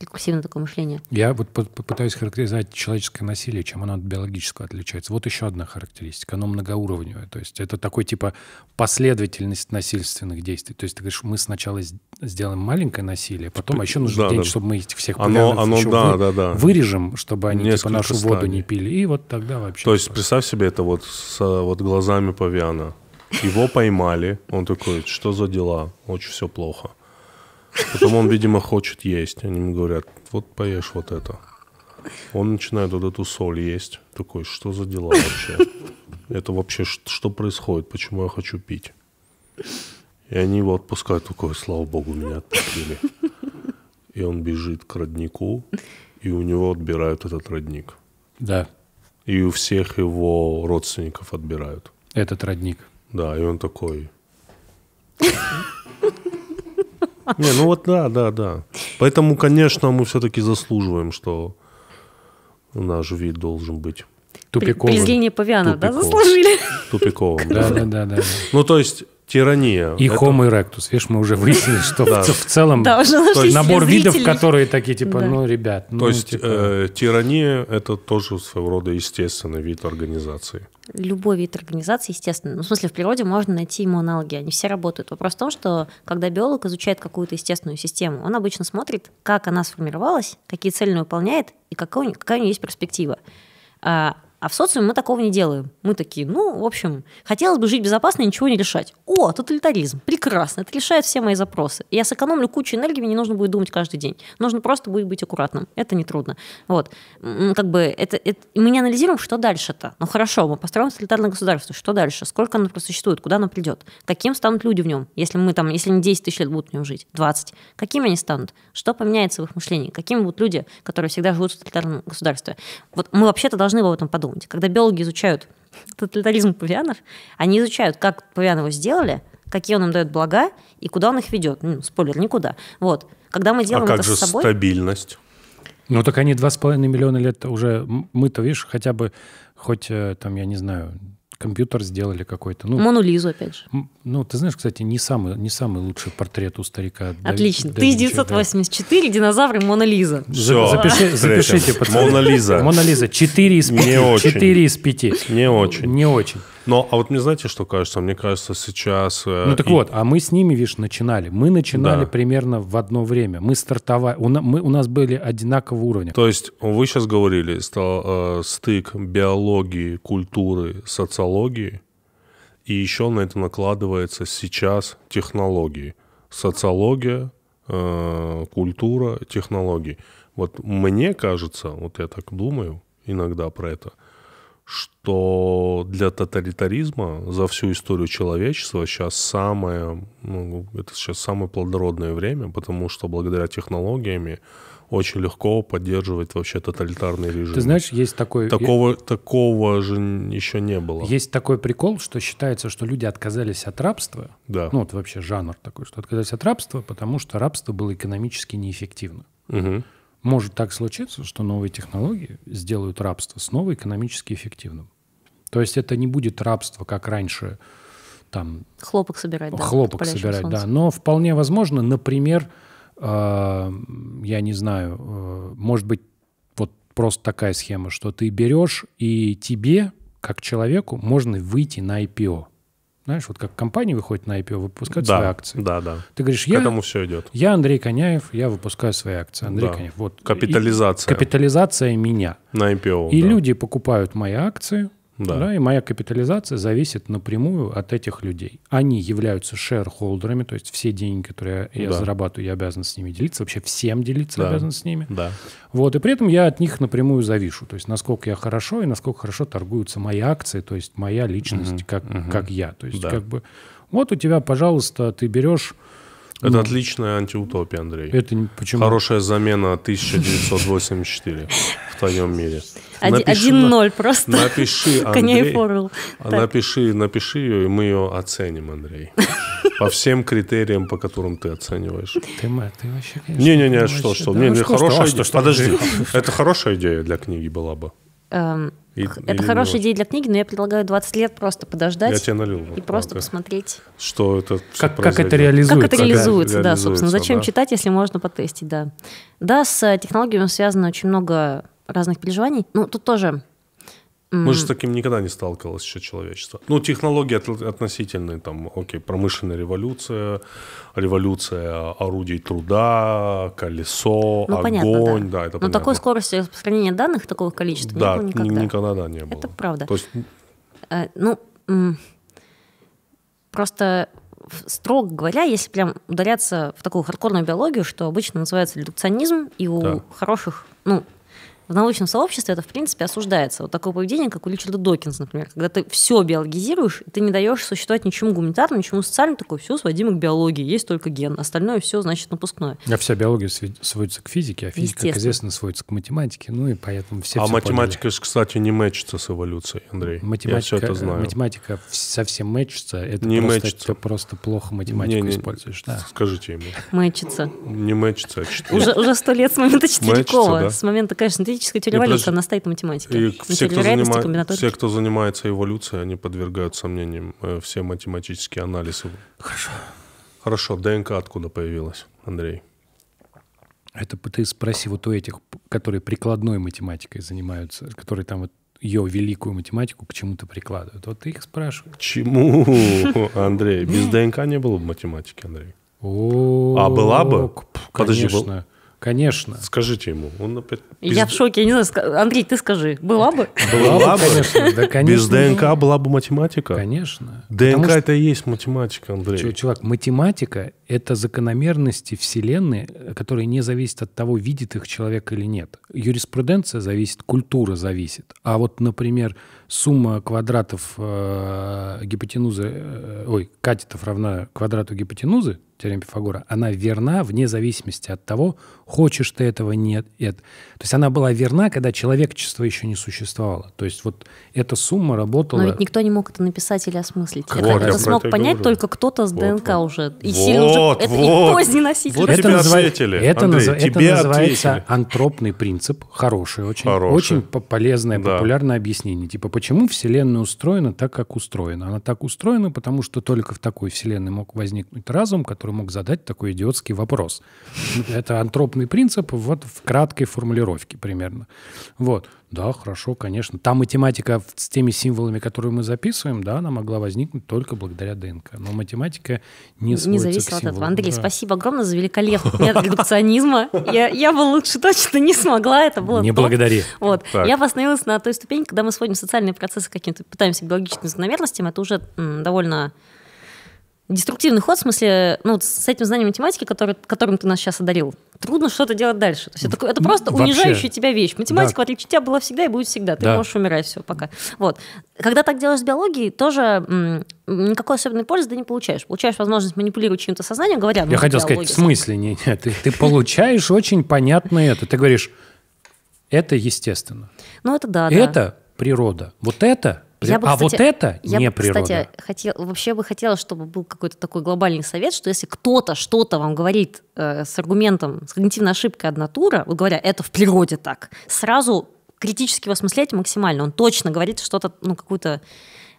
рекурсивное такое мышление. Я вот пытаюсь характеризовать человеческое насилие, чем оно от биологического отличается. Вот еще одна характеристика, оно многоуровневое. То есть это такой типа последовательность насильственных действий. То есть ты говоришь, мы сначала сделаем маленькое насилие, потом еще нужно да, день, да. чтобы мы их всех оно, оно, еще да, вы, да, да. вырежем, чтобы они типа, Несколько типа нашу стадий. воду не пили. И вот тогда вообще... То есть просто. представь себе это вот с вот глазами павиана. Его поймали. Он такой, что за дела? Очень все плохо. Потом он, видимо, хочет есть. Они ему говорят, вот поешь вот это. Он начинает вот эту соль есть. Такой, что за дела вообще? Это вообще что происходит? Почему я хочу пить? И они его отпускают. Такой, слава богу, меня отпустили. И он бежит к роднику, и у него отбирают этот родник. Да. И у всех его родственников отбирают. Этот родник. Да, и он такой... Не, ну вот да, да, да. Поэтому, конечно, мы все-таки заслуживаем, что наш вид должен быть. Тупиковым. При, при павиана, Тупиков. да, заслужили? Тупиковым, да, да, да, да. Ну, то есть, тирания. И это... Homo erectus. Видишь, мы уже выяснили, что в, в целом набор видов, которые такие, типа, ну, ребят. То ну, есть типа. э, тирания – это тоже своего рода естественный вид организации. Любой вид организации, естественно. Ну, в смысле, в природе можно найти ему аналоги, они все работают. Вопрос в том, что когда биолог изучает какую-то естественную систему, он обычно смотрит, как она сформировалась, какие цели она выполняет и какая у нее, есть перспектива. А, а в социуме мы такого не делаем. Мы такие, ну, в общем, хотелось бы жить безопасно и ничего не решать. О, тоталитаризм. Прекрасно. Это решает все мои запросы. Я сэкономлю кучу энергии, мне не нужно будет думать каждый день. Нужно просто будет быть аккуратным. Это нетрудно. Вот. Как бы это, это... мы не анализируем, что дальше-то. Ну хорошо, мы построим тоталитарное государство. Что дальше? Сколько оно просуществует? Куда оно придет? Каким станут люди в нем? Если мы там, если не 10 тысяч лет будут в нем жить, 20. Какими они станут? Что поменяется в их мышлении? Какими будут люди, которые всегда живут в тоталитарном государстве? Вот мы вообще-то должны об этом подумать подумайте. Когда биологи изучают тоталитаризм павианов, они изучают, как павиан его сделали, какие он им дает блага и куда он их ведет. Ну, спойлер, никуда. Вот. Когда мы делаем а как это же с собой... стабильность? Ну так они 2,5 миллиона лет уже... Мы-то, видишь, хотя бы хоть э, там, я не знаю, компьютер сделали какой-то. Ну, Мону опять же. Ну, ты знаешь, кстати, не самый, не самый лучший портрет у старика. Отлично. Да, 1984, да. динозавр Мона Лиза. Все, Запиши, запишите. Мона Лиза. Мона Лиза. 4 из 5. Не очень. 4 из 5. Не очень. Не очень. Но, а вот мне знаете, что кажется? Мне кажется, сейчас... Э, ну так и... вот, а мы с ними, видишь, начинали. Мы начинали да. примерно в одно время. Мы стартовали, у, на... мы, у нас были одинаковые уровня. То есть вы сейчас говорили, стал, э, стык биологии, культуры, социологии, и еще на это накладывается сейчас технологии. Социология, э, культура, технологии. Вот мне кажется, вот я так думаю иногда про это – что для тоталитаризма за всю историю человечества сейчас самое, ну, это сейчас самое плодородное время, потому что благодаря технологиями очень легко поддерживать вообще тоталитарный режим. Ты знаешь, есть такой... Такого, я... такого же еще не было. Есть такой прикол, что считается, что люди отказались от рабства. Да. Ну, вот вообще жанр такой, что отказались от рабства, потому что рабство было экономически неэффективно. Угу. Может так случиться, что новые технологии сделают рабство снова экономически эффективным. То есть это не будет рабство, как раньше, там... Хлопок собирать, да. Хлопок собирать, солнцем. да. Но вполне возможно, например, э, я не знаю, э, может быть, вот просто такая схема, что ты берешь, и тебе, как человеку, можно выйти на IPO. Знаешь, вот как компании выходит на IPO, выпускают да, свои акции. Да, да. Ты говоришь, я... К этому все идет. Я Андрей Коняев, я выпускаю свои акции. Андрей да. Коняев. Вот. Капитализация. И, капитализация меня. На IPO, И да. люди покупают мои акции, да. да, и моя капитализация зависит напрямую от этих людей. Они являются шерхолдерами, то есть все деньги, которые я да. зарабатываю, я обязан с ними делиться, вообще всем делиться да. обязан с ними. Да. Вот, и при этом я от них напрямую завишу, то есть насколько я хорошо и насколько хорошо торгуются мои акции, то есть моя личность угу. как, угу. как я. То есть да. как бы вот у тебя, пожалуйста, ты берешь это ну, отличная антиутопия, Андрей. Это не, почему? Хорошая замена 1984 в твоем мире. 1-0 просто. Напиши, Андрей. А, напиши, напиши ее, и мы ее оценим, Андрей. По всем критериям, по которым ты оцениваешь. Ты, Мэр, ты вообще, конечно... Не-не-не, что, что? Не, ну, не, хорошая идея. Подожди, это хорошая идея для книги была бы. Эм, и, это хорошая идея для книги, но я предлагаю 20 лет просто подождать. Я тебя налил. И просто как, посмотреть. Что это как, как это реализуется. Как это реализуется, как да, реализуется, собственно. Зачем да? читать, если можно потестить, да. Да, с э, технологиями связано очень много разных переживаний. Ну, тут тоже мы же с таким никогда не сталкивалось еще человечество. Ну, технологии от, относительные, там, окей, промышленная революция, революция орудий труда, колесо, ну, огонь. Понятно, да. да, это Но понятно. такой скорости распространения данных, такого количества да, не было никогда. никогда да, не было. Это правда. То есть... э, ну, просто строго говоря, если прям удаляться в такую хардкорную биологию, что обычно называется редукционизм, и у да. хороших, ну, в научном сообществе это, в принципе, осуждается. Вот такое поведение, как у Ричарда Докинса, например, когда ты все биологизируешь, ты не даешь существовать ничему гуманитарному, ничему социальному, такое все сводимо к биологии, есть только ген, остальное все, значит, напускное. А вся биология сводится к физике, а физика, как известно, сводится к математике, ну и поэтому все А все математика, поняли. кстати, не мэчится с эволюцией, Андрей. Математика, Я все это знаю. Математика совсем мэчится, это не просто, мэчится. Ты просто плохо математику не, не, используешь. Да. Скажите ему. Мэчится. Не мэчится, а Уже сто лет с момента Четверякова, с момента, конечно, Физическая телереволюция, она стоит на математике. И все, кто занима... все, кто занимается эволюцией, они подвергают сомнениям э, все математические анализы. Хорошо. Хорошо, ДНК откуда появилась, Андрей? Это ты спроси вот у этих, которые прикладной математикой занимаются, которые там вот ее великую математику к чему-то прикладывают. Вот ты их спрашиваешь. К чему, Андрей? Без ДНК не было бы математики, Андрей. О, а была бы? Конечно. Конечно. Скажите ему. Он опять... Я в шоке, я не знаю. Андрей, ты скажи, была бы? Была бы, конечно. Да, конечно. Без ДНК была бы математика? Конечно. ДНК это и есть математика, Андрей. Чего, чувак, математика — это закономерности Вселенной, которые не зависят от того, видит их человек или нет. Юриспруденция зависит, культура зависит. А вот, например, сумма квадратов э, гипотенузы, э, ой, катетов равна квадрату гипотенузы, теорема Пифагора, она верна вне зависимости от того, хочешь ты этого, нет. Это. То есть она была верна, когда человечество еще не существовало. То есть вот эта сумма работала... Но ведь никто не мог это написать или осмыслить. Вот, это, это смог это понять говорю. только кто-то с вот, ДНК вот. уже. И вот, сильно уже... Вот, это вот. и поздний носитель. Вот это тебя назва... ответили, это, Андрей, наз... тебе это называется ответили. антропный принцип. Хороший очень. Хороший. Очень полезное, да. популярное объяснение. Типа, почему Вселенная устроена так, как устроена? Она так устроена, потому что только в такой Вселенной мог возникнуть разум, который который мог задать такой идиотский вопрос. Это антропный принцип вот в краткой формулировке примерно. Вот. Да, хорошо, конечно. Та математика с теми символами, которые мы записываем, да, она могла возникнуть только благодаря ДНК. Но математика не Не зависела от этого. Андрей, да. спасибо огромное за великолепный от редукционизма. Я, я бы лучше точно не смогла, это было Не благодари. Вот. Так. Я восстановилась на той ступени, когда мы сводим социальные процессы к каким-то, пытаемся биологическим закономерностям, это уже довольно Деструктивный ход, в смысле, ну, с этим знанием математики, который, которым ты нас сейчас одарил, трудно что-то делать дальше. То есть это, это просто Вообще. унижающая тебя вещь. Математика, да. в отличие от тебя, была всегда и будет всегда. Ты да. можешь умирать, все, пока. Вот. Когда так делаешь с биологией, тоже м, никакой особенной пользы ты не получаешь. Получаешь возможность манипулировать чьим-то сознанием, говоря... Ну, Я хотел сказать, в смысле? нет не, ты, ты получаешь очень понятно это. Ты говоришь, это естественно. Ну, это да, Это природа. Вот это я а бы, а кстати, вот это я не бы, природа. Кстати, хотел, вообще бы хотела, чтобы был какой-то такой глобальный совет, что если кто-то что-то вам говорит э, с аргументом, с когнитивной ошибкой одна тура, вот говоря, это в природе так, сразу критически вас мыслять максимально. Он точно говорит что-то, ну, какую-то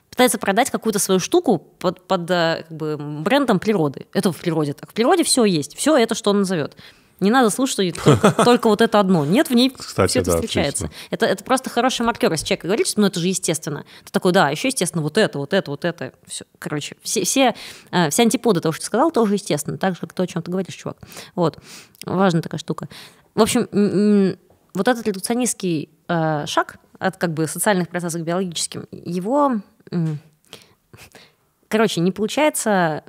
пытается продать какую-то свою штуку под, под э, как бы, брендом природы. Это в природе так. В природе все есть, все это, что он назовет. Не надо слушать, что только, только вот это одно. Нет, в ней Кстати, все это да, встречается. Это, это просто хороший маркер. Если человек говорит, что ну это же естественно. Ты такой, да, еще естественно вот это, вот это, вот это. Все. Короче, все, все, э, все антиподы того, что ты сказал, тоже естественно. Так же, как то, о чем ты говоришь, чувак. Вот. Важная такая штука. В общем, вот этот редукционистский э, шаг от как бы социальных процессов к биологическим, его... короче, не получается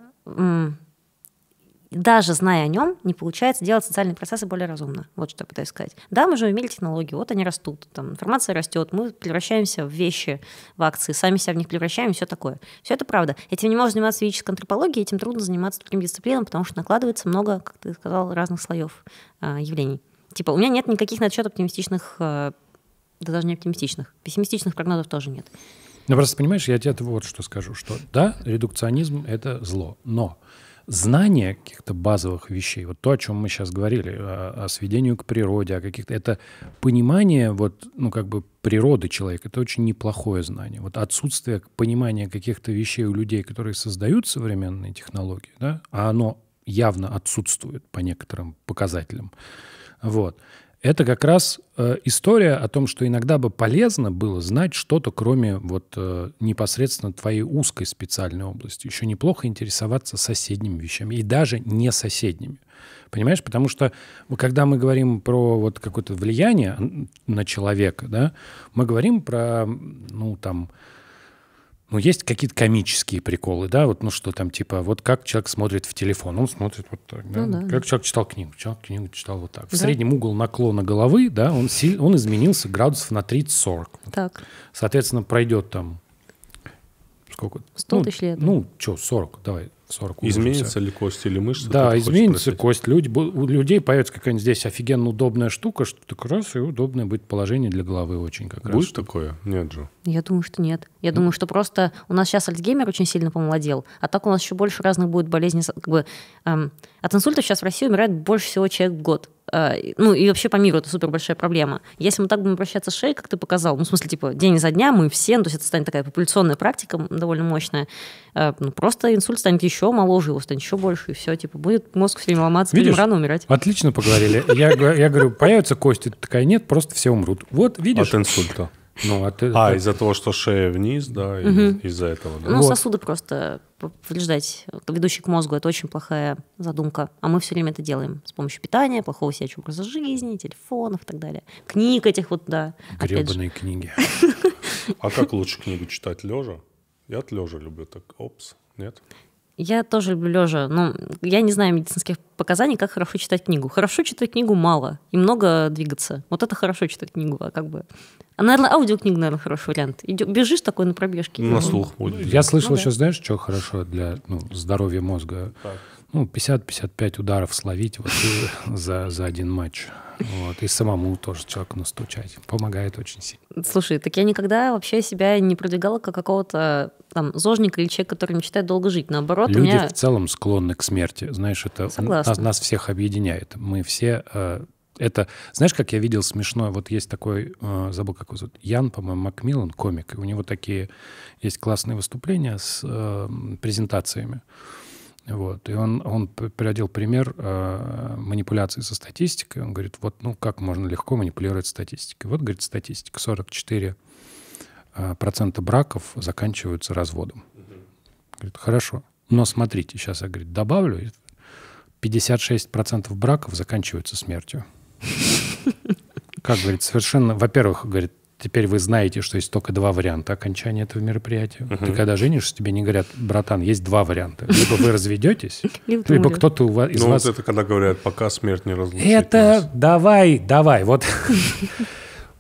даже зная о нем, не получается делать социальные процессы более разумно. Вот что я пытаюсь сказать. Да, мы же умели технологии, вот они растут, там информация растет, мы превращаемся в вещи, в акции, сами себя в них превращаем, все такое. Все это правда. Этим не можно заниматься физическая антропология, этим трудно заниматься другим дисциплинам, потому что накладывается много, как ты сказал, разных слоев э, явлений. Типа, у меня нет никаких на счет оптимистичных, э, да даже не оптимистичных, пессимистичных прогнозов тоже нет. Ну, просто понимаешь, я тебе вот что скажу, что да, редукционизм — это зло, но знание каких-то базовых вещей, вот то, о чем мы сейчас говорили, о, о сведению к природе, о каких-то, это понимание вот, ну, как бы природы человека, это очень неплохое знание. Вот отсутствие понимания каких-то вещей у людей, которые создают современные технологии, да, а оно явно отсутствует по некоторым показателям, вот, это как раз э, история о том, что иногда бы полезно было знать что-то, кроме вот э, непосредственно твоей узкой специальной области. Еще неплохо интересоваться соседними вещами и даже не соседними. Понимаешь, потому что ну, когда мы говорим про вот какое-то влияние на человека, да, мы говорим про, ну, там, ну, есть какие-то комические приколы, да, вот, ну, что там, типа, вот как человек смотрит в телефон, он смотрит вот так, да, ну, да. как человек читал книгу, человек книгу читал вот так. В да. среднем угол наклона головы, да, он, он изменился градусов на 30-40. Так. Соответственно, пройдет там сколько? 100 ну, тысяч лет. Ну, что, 40, давай, 40 ужаса. Изменится ли кость или мышца? Да, изменится кость. Люди, у людей появится какая-нибудь здесь офигенно удобная штука, что так раз, и удобное будет положение для головы очень как будет раз. Будет такое? Нет же. Я думаю, что нет. Я ну. думаю, что просто у нас сейчас Альцгеймер очень сильно помолодел, а так у нас еще больше разных будет болезней. Как бы, эм, от инсульта сейчас в России умирает больше всего человек в год. Э, ну и вообще по миру это супер большая проблема. Если мы так будем обращаться с шеей, как ты показал, ну в смысле типа день за дня мы все, ну, то есть это станет такая популяционная практика довольно мощная, э, ну просто инсульт станет еще моложе, его станет еще больше, и все, типа будет мозг все время ломаться, видишь, рано умирать. Отлично поговорили. Я, я говорю, появятся кости, такая, нет, просто все умрут. Вот, видишь? От инсульта. Ну, а, ты, а из-за того, что шея вниз, да, угу. из-за этого. Да? Ну, вот. сосуды просто повреждать, ведущий к мозгу, это очень плохая задумка. А мы все время это делаем с помощью питания, плохого себя образа жизни, телефонов и так далее. Книг этих вот, да. Гребаные книги. А как лучше книгу читать лежа? Я от лежа люблю так, опс, нет? Я тоже люблю лежа. но ну, я не знаю медицинских показаний, как хорошо читать книгу. Хорошо читать книгу мало и много двигаться. Вот это хорошо читать книгу, а как бы. А, наверное, аудиокнига, наверное, хороший вариант. Иди, бежишь такой на пробежке. На слух будет. Я слышал ну, еще, знаешь, что хорошо для ну, здоровья мозга? Так ну, 50-55 ударов словить вот, за, за один матч. Вот, и самому тоже человеку настучать. Помогает очень сильно. Слушай, так я никогда вообще себя не продвигала как какого-то там зожника или человека, который мечтает долго жить. Наоборот, Люди меня... в целом склонны к смерти. Знаешь, это нас, нас всех объединяет. Мы все... Э, это, знаешь, как я видел смешное, вот есть такой, э, забыл, как его зовут, Ян, по-моему, Макмиллан, комик, и у него такие есть классные выступления с э, презентациями. Вот. И он, он приводил пример э, манипуляции со статистикой. Он говорит, вот ну как можно легко манипулировать статистикой. Вот, говорит, статистика. 44% э, браков заканчиваются разводом. Угу. Говорит, хорошо. Но смотрите, сейчас я, говорит, добавлю. 56% браков заканчиваются смертью. Как, говорит, совершенно... Во-первых, говорит, теперь вы знаете, что есть только два варианта окончания этого мероприятия. Угу. Ты когда женишься, тебе не говорят, братан, есть два варианта. Либо вы разведетесь, либо кто-то из вас... Ну, вот это когда говорят, пока смерть не разлучит Это давай, давай, вот...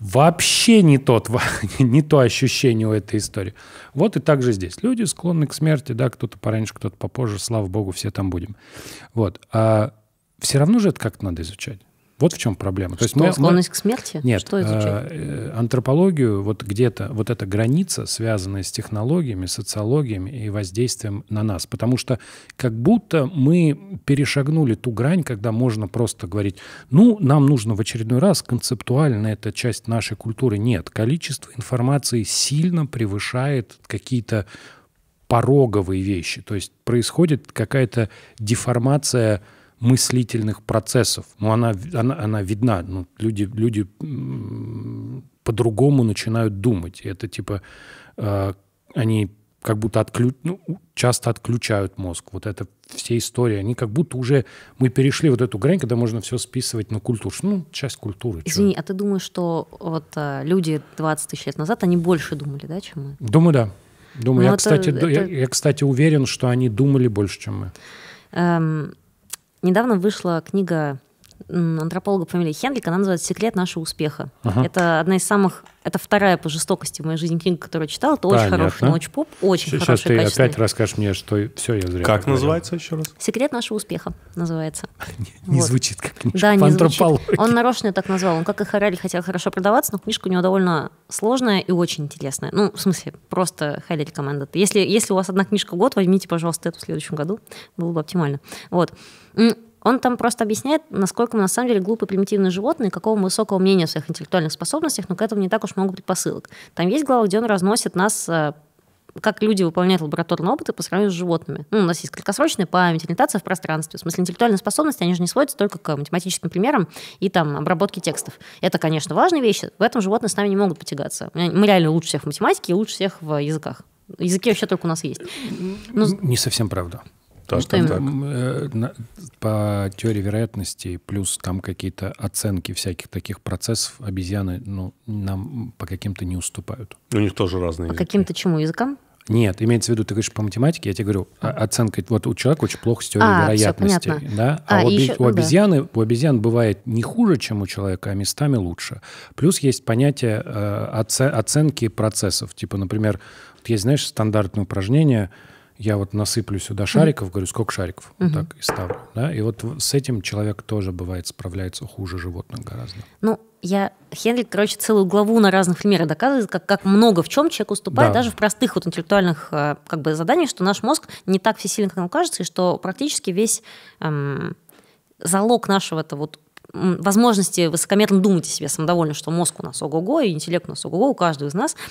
Вообще не, тот, не то ощущение у этой истории. Вот и так же здесь. Люди склонны к смерти, да, кто-то пораньше, кто-то попозже, слава богу, все там будем. Вот. А все равно же это как-то надо изучать. Вот в чем проблема. То есть мы, склонность мы... к смерти? Нет. Что изучать? Э, э, антропологию, вот где-то, вот эта граница, связанная с технологиями, социологиями и воздействием на нас. Потому что как будто мы перешагнули ту грань, когда можно просто говорить, ну, нам нужно в очередной раз концептуально эта часть нашей культуры. Нет, количество информации сильно превышает какие-то пороговые вещи. То есть происходит какая-то деформация мыслительных процессов. Ну, она, она, она видна. Ну, люди, люди по-другому начинают думать. Это типа э, они как будто отклю... ну, часто отключают мозг. Вот это все истории, они как будто уже... Мы перешли вот эту грань, когда можно все списывать на культуру. Ну, часть культуры. Извини, чё? а ты думаешь, что вот э, люди 20 тысяч лет назад, они больше думали, да, чем мы? Думаю, да. Думаю, ну, я, это, кстати, это... Я, я, кстати, уверен, что они думали больше, чем мы. Эм, недавно вышла книга антрополога по фамилии Хендлик, она называется «Секрет нашего успеха». Ага. Это одна из самых... Это вторая по жестокости в моей жизни книга, которую я читала. Это Понятно. очень хорошая, но очень поп, очень Сейчас хорошая, ты опять расскажешь мне, что все, я зря. Как называется еще раз? «Секрет нашего успеха» называется. Не, не вот. звучит как книжка да, не звучит. Он нарочно ее так назвал. Он, как и Харель, хотел хорошо продаваться, но книжка у него довольно сложная и очень интересная. Ну, в смысле, просто highly recommended. Если, если у вас одна книжка в год, возьмите, пожалуйста, эту в следующем году. Было бы оптимально. Вот. Он там просто объясняет, насколько мы на самом деле глупые примитивные животные, какого мы высокого мнения о своих интеллектуальных способностях, но к этому не так уж много предпосылок. Там есть глава, где он разносит нас э, как люди выполняют лабораторные опыты по сравнению с животными. Ну, у нас есть краткосрочная память, ориентация в пространстве. В смысле, интеллектуальные способности, они же не сводятся только к э, математическим примерам и там обработке текстов. Это, конечно, важные вещи. В этом животные с нами не могут потягаться. Э, мы реально лучше всех в математике и лучше всех в языках. Языки вообще только у нас есть. Но... Ну, не совсем правда. Так, так, так. Э, по теории вероятности, плюс там какие-то оценки всяких таких процессов, обезьяны ну, нам по каким-то не уступают. Ну, у них тоже разные. По языки. каким-то чему языкам? Нет, имеется в виду, ты говоришь по математике, я тебе говорю, а, а. оценка, вот у человека очень плохо с теорией а, вероятности. Все, да? А, а у, еще, у, обезьяны, да. у обезьян бывает не хуже, чем у человека, а местами лучше. Плюс есть понятие э, оце- оценки процессов. Типа, например, вот есть, знаешь, стандартное упражнение – я вот насыплю сюда шариков, говорю, сколько шариков, mm-hmm. так и ставлю. Да? И вот с этим человек тоже бывает справляется хуже животных гораздо. Ну, я, Хенрик, короче, целую главу на разных примерах доказывает, как, как много в чем человек уступает, да. даже в простых вот интеллектуальных э, как бы заданиях, что наш мозг не так всесилен, как нам кажется, и что практически весь эм, залог нашего это вот возможности высокомерно думать о себе самодовольно, что мозг у нас ого-го, и интеллект у нас ого-го, у каждого из нас –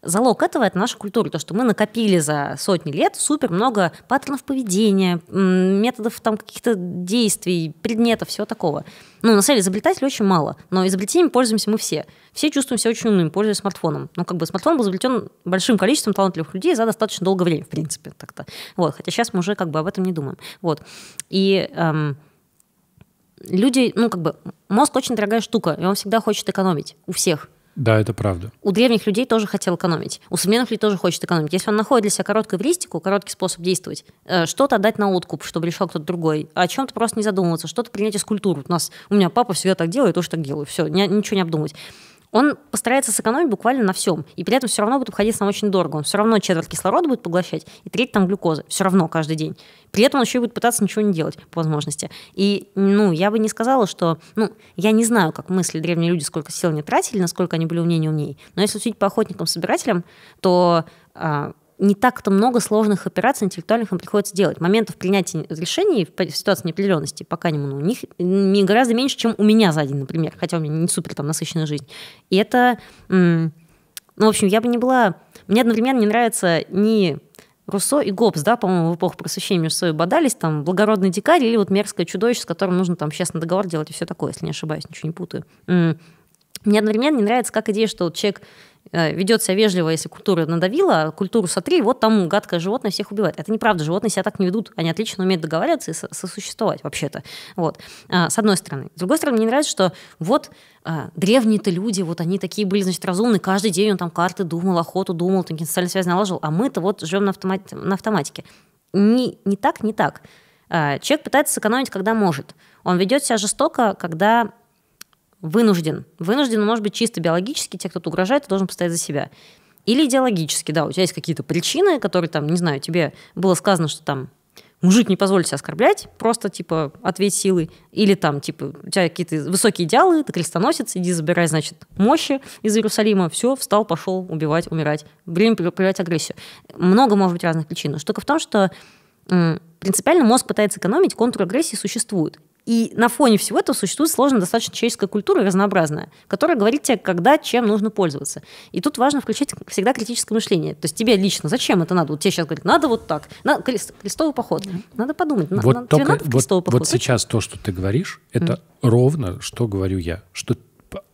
Залог этого – это наша культура, то, что мы накопили за сотни лет супер много паттернов поведения, методов там каких-то действий, предметов, всего такого. Ну, на самом деле, изобретателей очень мало, но изобретениями пользуемся мы все. Все чувствуем себя очень умными, пользуясь смартфоном. Ну, как бы смартфон был изобретен большим количеством талантливых людей за достаточно долгое время, в принципе, так-то. Вот, хотя сейчас мы уже как бы об этом не думаем. Вот. И эм, люди, ну, как бы, мозг очень дорогая штука, и он всегда хочет экономить у всех – да, это правда. У древних людей тоже хотел экономить. У современных людей тоже хочет экономить. Если он находит для себя короткую эвристику, короткий способ действовать, э, что-то отдать на откуп, чтобы решал кто-то другой, а о чем-то просто не задумываться, что-то принять из культуры. У нас, у меня папа всегда так делает, тоже так делаю. Все, ничего не обдумывать он постарается сэкономить буквально на всем. И при этом все равно будет обходиться нам очень дорого. Он все равно четверть кислорода будет поглощать и треть там глюкозы. Все равно каждый день. При этом он еще и будет пытаться ничего не делать по возможности. И, ну, я бы не сказала, что... Ну, я не знаю, как мысли древние люди, сколько сил они тратили, насколько они были умнее и умнее. Но если судить по охотникам-собирателям, то а, не так-то много сложных операций интеллектуальных им приходится делать. Моментов принятия решений в ситуации неопределенности пока не много ну, у них гораздо меньше, чем у меня за день, например, хотя у меня не супер там насыщенная жизнь. И это, ну, в общем, я бы не была... Мне одновременно не нравится ни Руссо и Гоббс, да, по-моему, в эпоху просвещения между собой бодались, там, благородный дикарь или вот мерзкое чудовище, с которым нужно там честно договор делать и все такое, если не ошибаюсь, ничего не путаю. Мне одновременно не нравится как идея, что вот человек Э, ведет себя вежливо, если культура надавила, культуру сотри, вот там гадкое животное всех убивает. Это неправда, животные себя так не ведут, они отлично умеют договариваться и сосуществовать вообще-то. Вот. Э, с одной стороны. С другой стороны, мне нравится, что вот э, древние-то люди, вот они такие были, значит, разумные, каждый день он там карты думал, охоту думал, там социальные связи наложил, а мы-то вот живем на, автомат, на автоматике. Не, не так, не так. Человек пытается сэкономить, когда может. Он ведет себя жестоко, когда вынужден. Вынужден, может быть, чисто биологически, те, кто-то угрожает, ты должен постоять за себя. Или идеологически, да, у тебя есть какие-то причины, которые там, не знаю, тебе было сказано, что там мужик, не позволь себя оскорблять, просто, типа, ответь силой. Или там, типа, у тебя какие-то высокие идеалы, ты крестоносец, иди забирай, значит, мощи из Иерусалима. Все, встал, пошел убивать, умирать. блин, проявлять агрессию. Много, может быть, разных причин. Но штука в том, что принципиально мозг пытается экономить, контур агрессии существует. И на фоне всего этого существует сложная достаточно человеческая культура разнообразная, которая говорит тебе, когда, чем нужно пользоваться. И тут важно включать всегда критическое мышление. То есть тебе лично, зачем это надо? Вот тебе сейчас говорят, надо вот так, на, крестовый поход. Надо подумать, вот надо, только, тебе надо крестовый поход. Вот сейчас то, что ты говоришь, это mm. ровно, что говорю я, что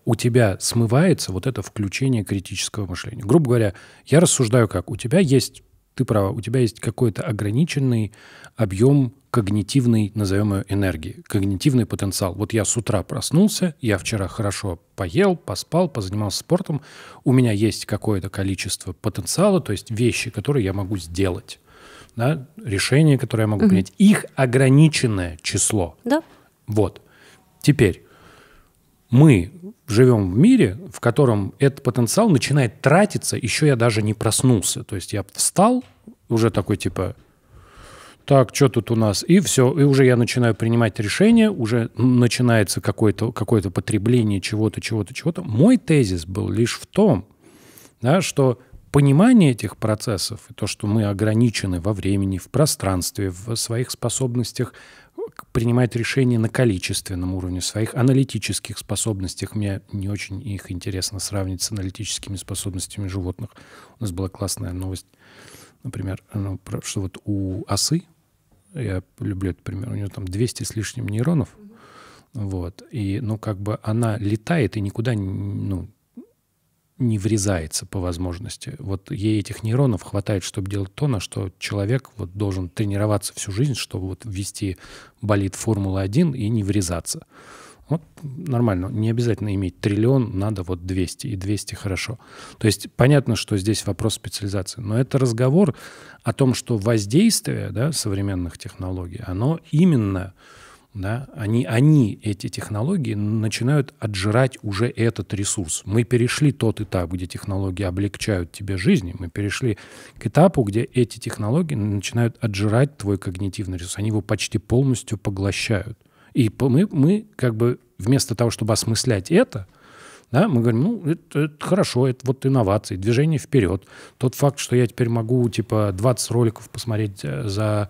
у тебя смывается вот это включение критического мышления. Грубо говоря, я рассуждаю как, у тебя есть ты права, у тебя есть какой-то ограниченный объем когнитивной, назовем ее, энергии, когнитивный потенциал. Вот я с утра проснулся, я вчера хорошо поел, поспал, позанимался спортом, у меня есть какое-то количество потенциала, то есть вещи, которые я могу сделать, да, решения, которые я могу угу. принять. Их ограниченное число. Да. Вот. Теперь мы живем в мире, в котором этот потенциал начинает тратиться, еще я даже не проснулся. То есть я встал, уже такой типа, так, что тут у нас? И все, и уже я начинаю принимать решения, уже начинается какое-то какое потребление чего-то, чего-то, чего-то. Мой тезис был лишь в том, да, что понимание этих процессов, и то, что мы ограничены во времени, в пространстве, в своих способностях принимает решения на количественном уровне, в своих аналитических способностях. Мне не очень их интересно сравнить с аналитическими способностями животных. У нас была классная новость, например, ну, что вот у осы, я люблю этот пример, у нее там 200 с лишним нейронов, вот. И, ну, как бы она летает и никуда ну, не врезается по возможности. Вот ей этих нейронов хватает, чтобы делать то, на что человек вот должен тренироваться всю жизнь, чтобы вот ввести болит Формулы-1 и не врезаться. Вот нормально, не обязательно иметь триллион, надо вот 200, и 200 хорошо. То есть понятно, что здесь вопрос специализации, но это разговор о том, что воздействие да, современных технологий, оно именно да, они, они, эти технологии, начинают отжирать уже этот ресурс. Мы перешли тот этап, где технологии облегчают тебе жизнь, мы перешли к этапу, где эти технологии начинают отжирать твой когнитивный ресурс, они его почти полностью поглощают. И мы, мы как бы вместо того, чтобы осмыслять это, да, мы говорим, ну, это, это хорошо, это вот инновации, движение вперед. Тот факт, что я теперь могу, типа, 20 роликов посмотреть э, за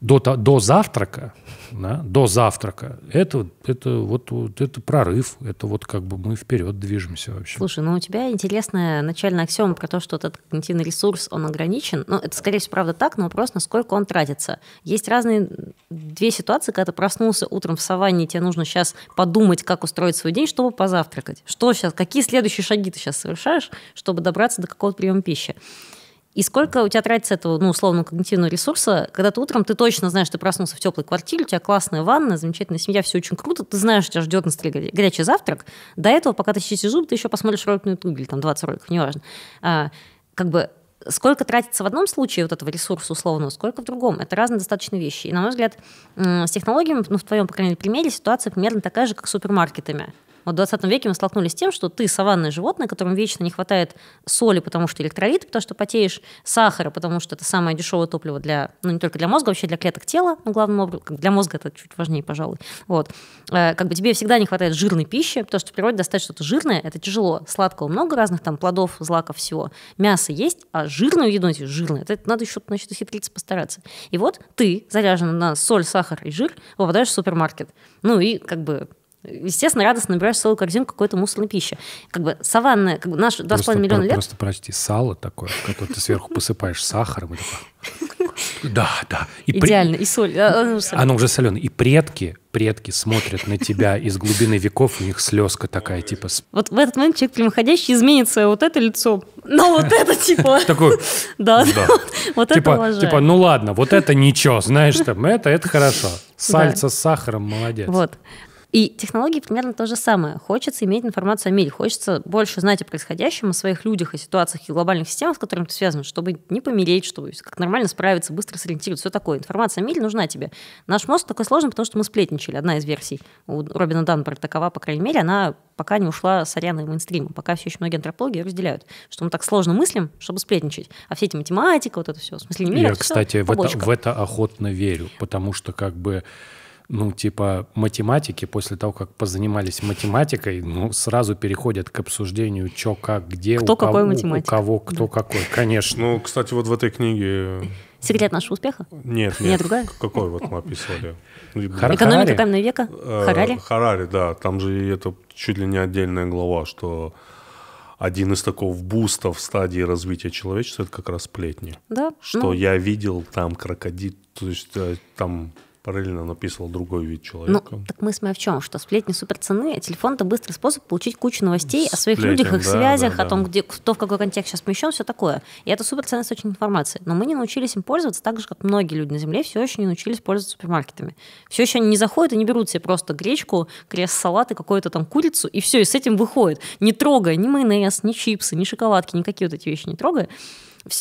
до, до завтрака, да, до завтрака, это, это, вот, вот, это прорыв, это вот как бы мы вперед движемся вообще. Слушай, ну у тебя интересная начальная аксиома про то, что этот когнитивный ресурс, он ограничен. Ну, это, скорее всего, правда так, но вопрос, насколько он тратится. Есть разные две ситуации, когда ты проснулся утром в саванне, тебе нужно сейчас подумать, как устроить свой день, чтобы позавтракать. Что сейчас, какие следующие шаги ты сейчас совершаешь, чтобы добраться до какого-то приема пищи. И сколько у тебя тратится этого, ну, условно, когнитивного ресурса, когда ты утром, ты точно знаешь, ты проснулся в теплой квартире, у тебя классная ванна, замечательная семья, все очень круто, ты знаешь, тебя ждет на столе горячий завтрак. До этого, пока ты чистишь зубы, ты еще посмотришь ролик на YouTube или там 20 роликов, неважно. А, как бы сколько тратится в одном случае вот этого ресурса условного, сколько в другом. Это разные достаточно вещи. И, на мой взгляд, с технологиями, ну, в твоем, по крайней мере, примере ситуация примерно такая же, как с супермаркетами. Вот в 20 веке мы столкнулись с тем, что ты саванное животное, которому вечно не хватает соли, потому что электролиты, потому что потеешь, сахара, потому что это самое дешевое топливо для, ну не только для мозга, вообще для клеток тела, но ну, главным образом, для мозга это чуть важнее, пожалуй. Вот. Э, как бы тебе всегда не хватает жирной пищи, потому что в природе достать что-то жирное, это тяжело. Сладкого много разных там плодов, злаков, всего. Мясо есть, а жирную еду, жирное, это надо еще, значит, ухитриться постараться. И вот ты, заряжен на соль, сахар и жир, попадаешь в супермаркет. Ну и как бы Естественно, радостно набираешь целую корзинку какой-то мусорной пищи. Как бы саванна, как бы наш 2,5 миллиона лет... Просто, прочти сало такое, которое ты сверху посыпаешь сахаром и Да, да. Идеально, и соль. А, оно уже соленое. И предки, предки смотрят на тебя из глубины веков, у них слезка такая, типа... Вот в этот момент человек прямоходящий изменится вот это лицо. Ну, вот это типа... Такой... Да, вот это типа, типа, ну ладно, вот это ничего, знаешь, там, это, это хорошо. Сальца с сахаром, молодец. Вот. И технологии примерно то же самое. Хочется иметь информацию о мире, хочется больше знать о происходящем, о своих людях, о ситуациях и глобальных системах, с которыми ты связан, чтобы не помереть, чтобы как нормально справиться, быстро сориентироваться, все такое. Информация о мире нужна тебе. Наш мозг такой сложный, потому что мы сплетничали. Одна из версий у Робина Данбера такова, по крайней мере, она пока не ушла с арены мейнстрима, пока все еще многие антропологи разделяют, что мы так сложно мыслим, чтобы сплетничать. А все эти математика, вот это все, в смысле не мир, Я, это кстати, в это, в это охотно верю, потому что как бы ну, типа математики, после того, как позанимались математикой, ну, сразу переходят к обсуждению, что, как, где, кто у какой кого, математик. у кого, кто да. какой, конечно. Ну, кстати, вот в этой книге... Э, Секрет нашего успеха? Нет, нет. Нет, другая? Какой вот мы описывали? Харари? Экономика каменного века? Э, Харари? Харари, да. Там же это чуть ли не отдельная глава, что один из такого бустов стадии развития человечества это как раз сплетни. Да. Что ну. я видел там крокодил, то есть э, там параллельно написывал другой вид ну, человека. Ну, так мы с в чем? Что сплетни суперцены, а телефон — это быстрый способ получить кучу новостей Сплетен, о своих людях, их да, связях, да, да. о том, где, кто в какой контекст сейчас помещен, все такое. И это суперценность очень информации. Но мы не научились им пользоваться так же, как многие люди на Земле все еще не научились пользоваться супермаркетами. Все еще они не заходят и не берут себе просто гречку, крест салат и какую-то там курицу, и все, и с этим выходит. Не трогая ни майонез, ни чипсы, ни шоколадки, никакие вот эти вещи не трогая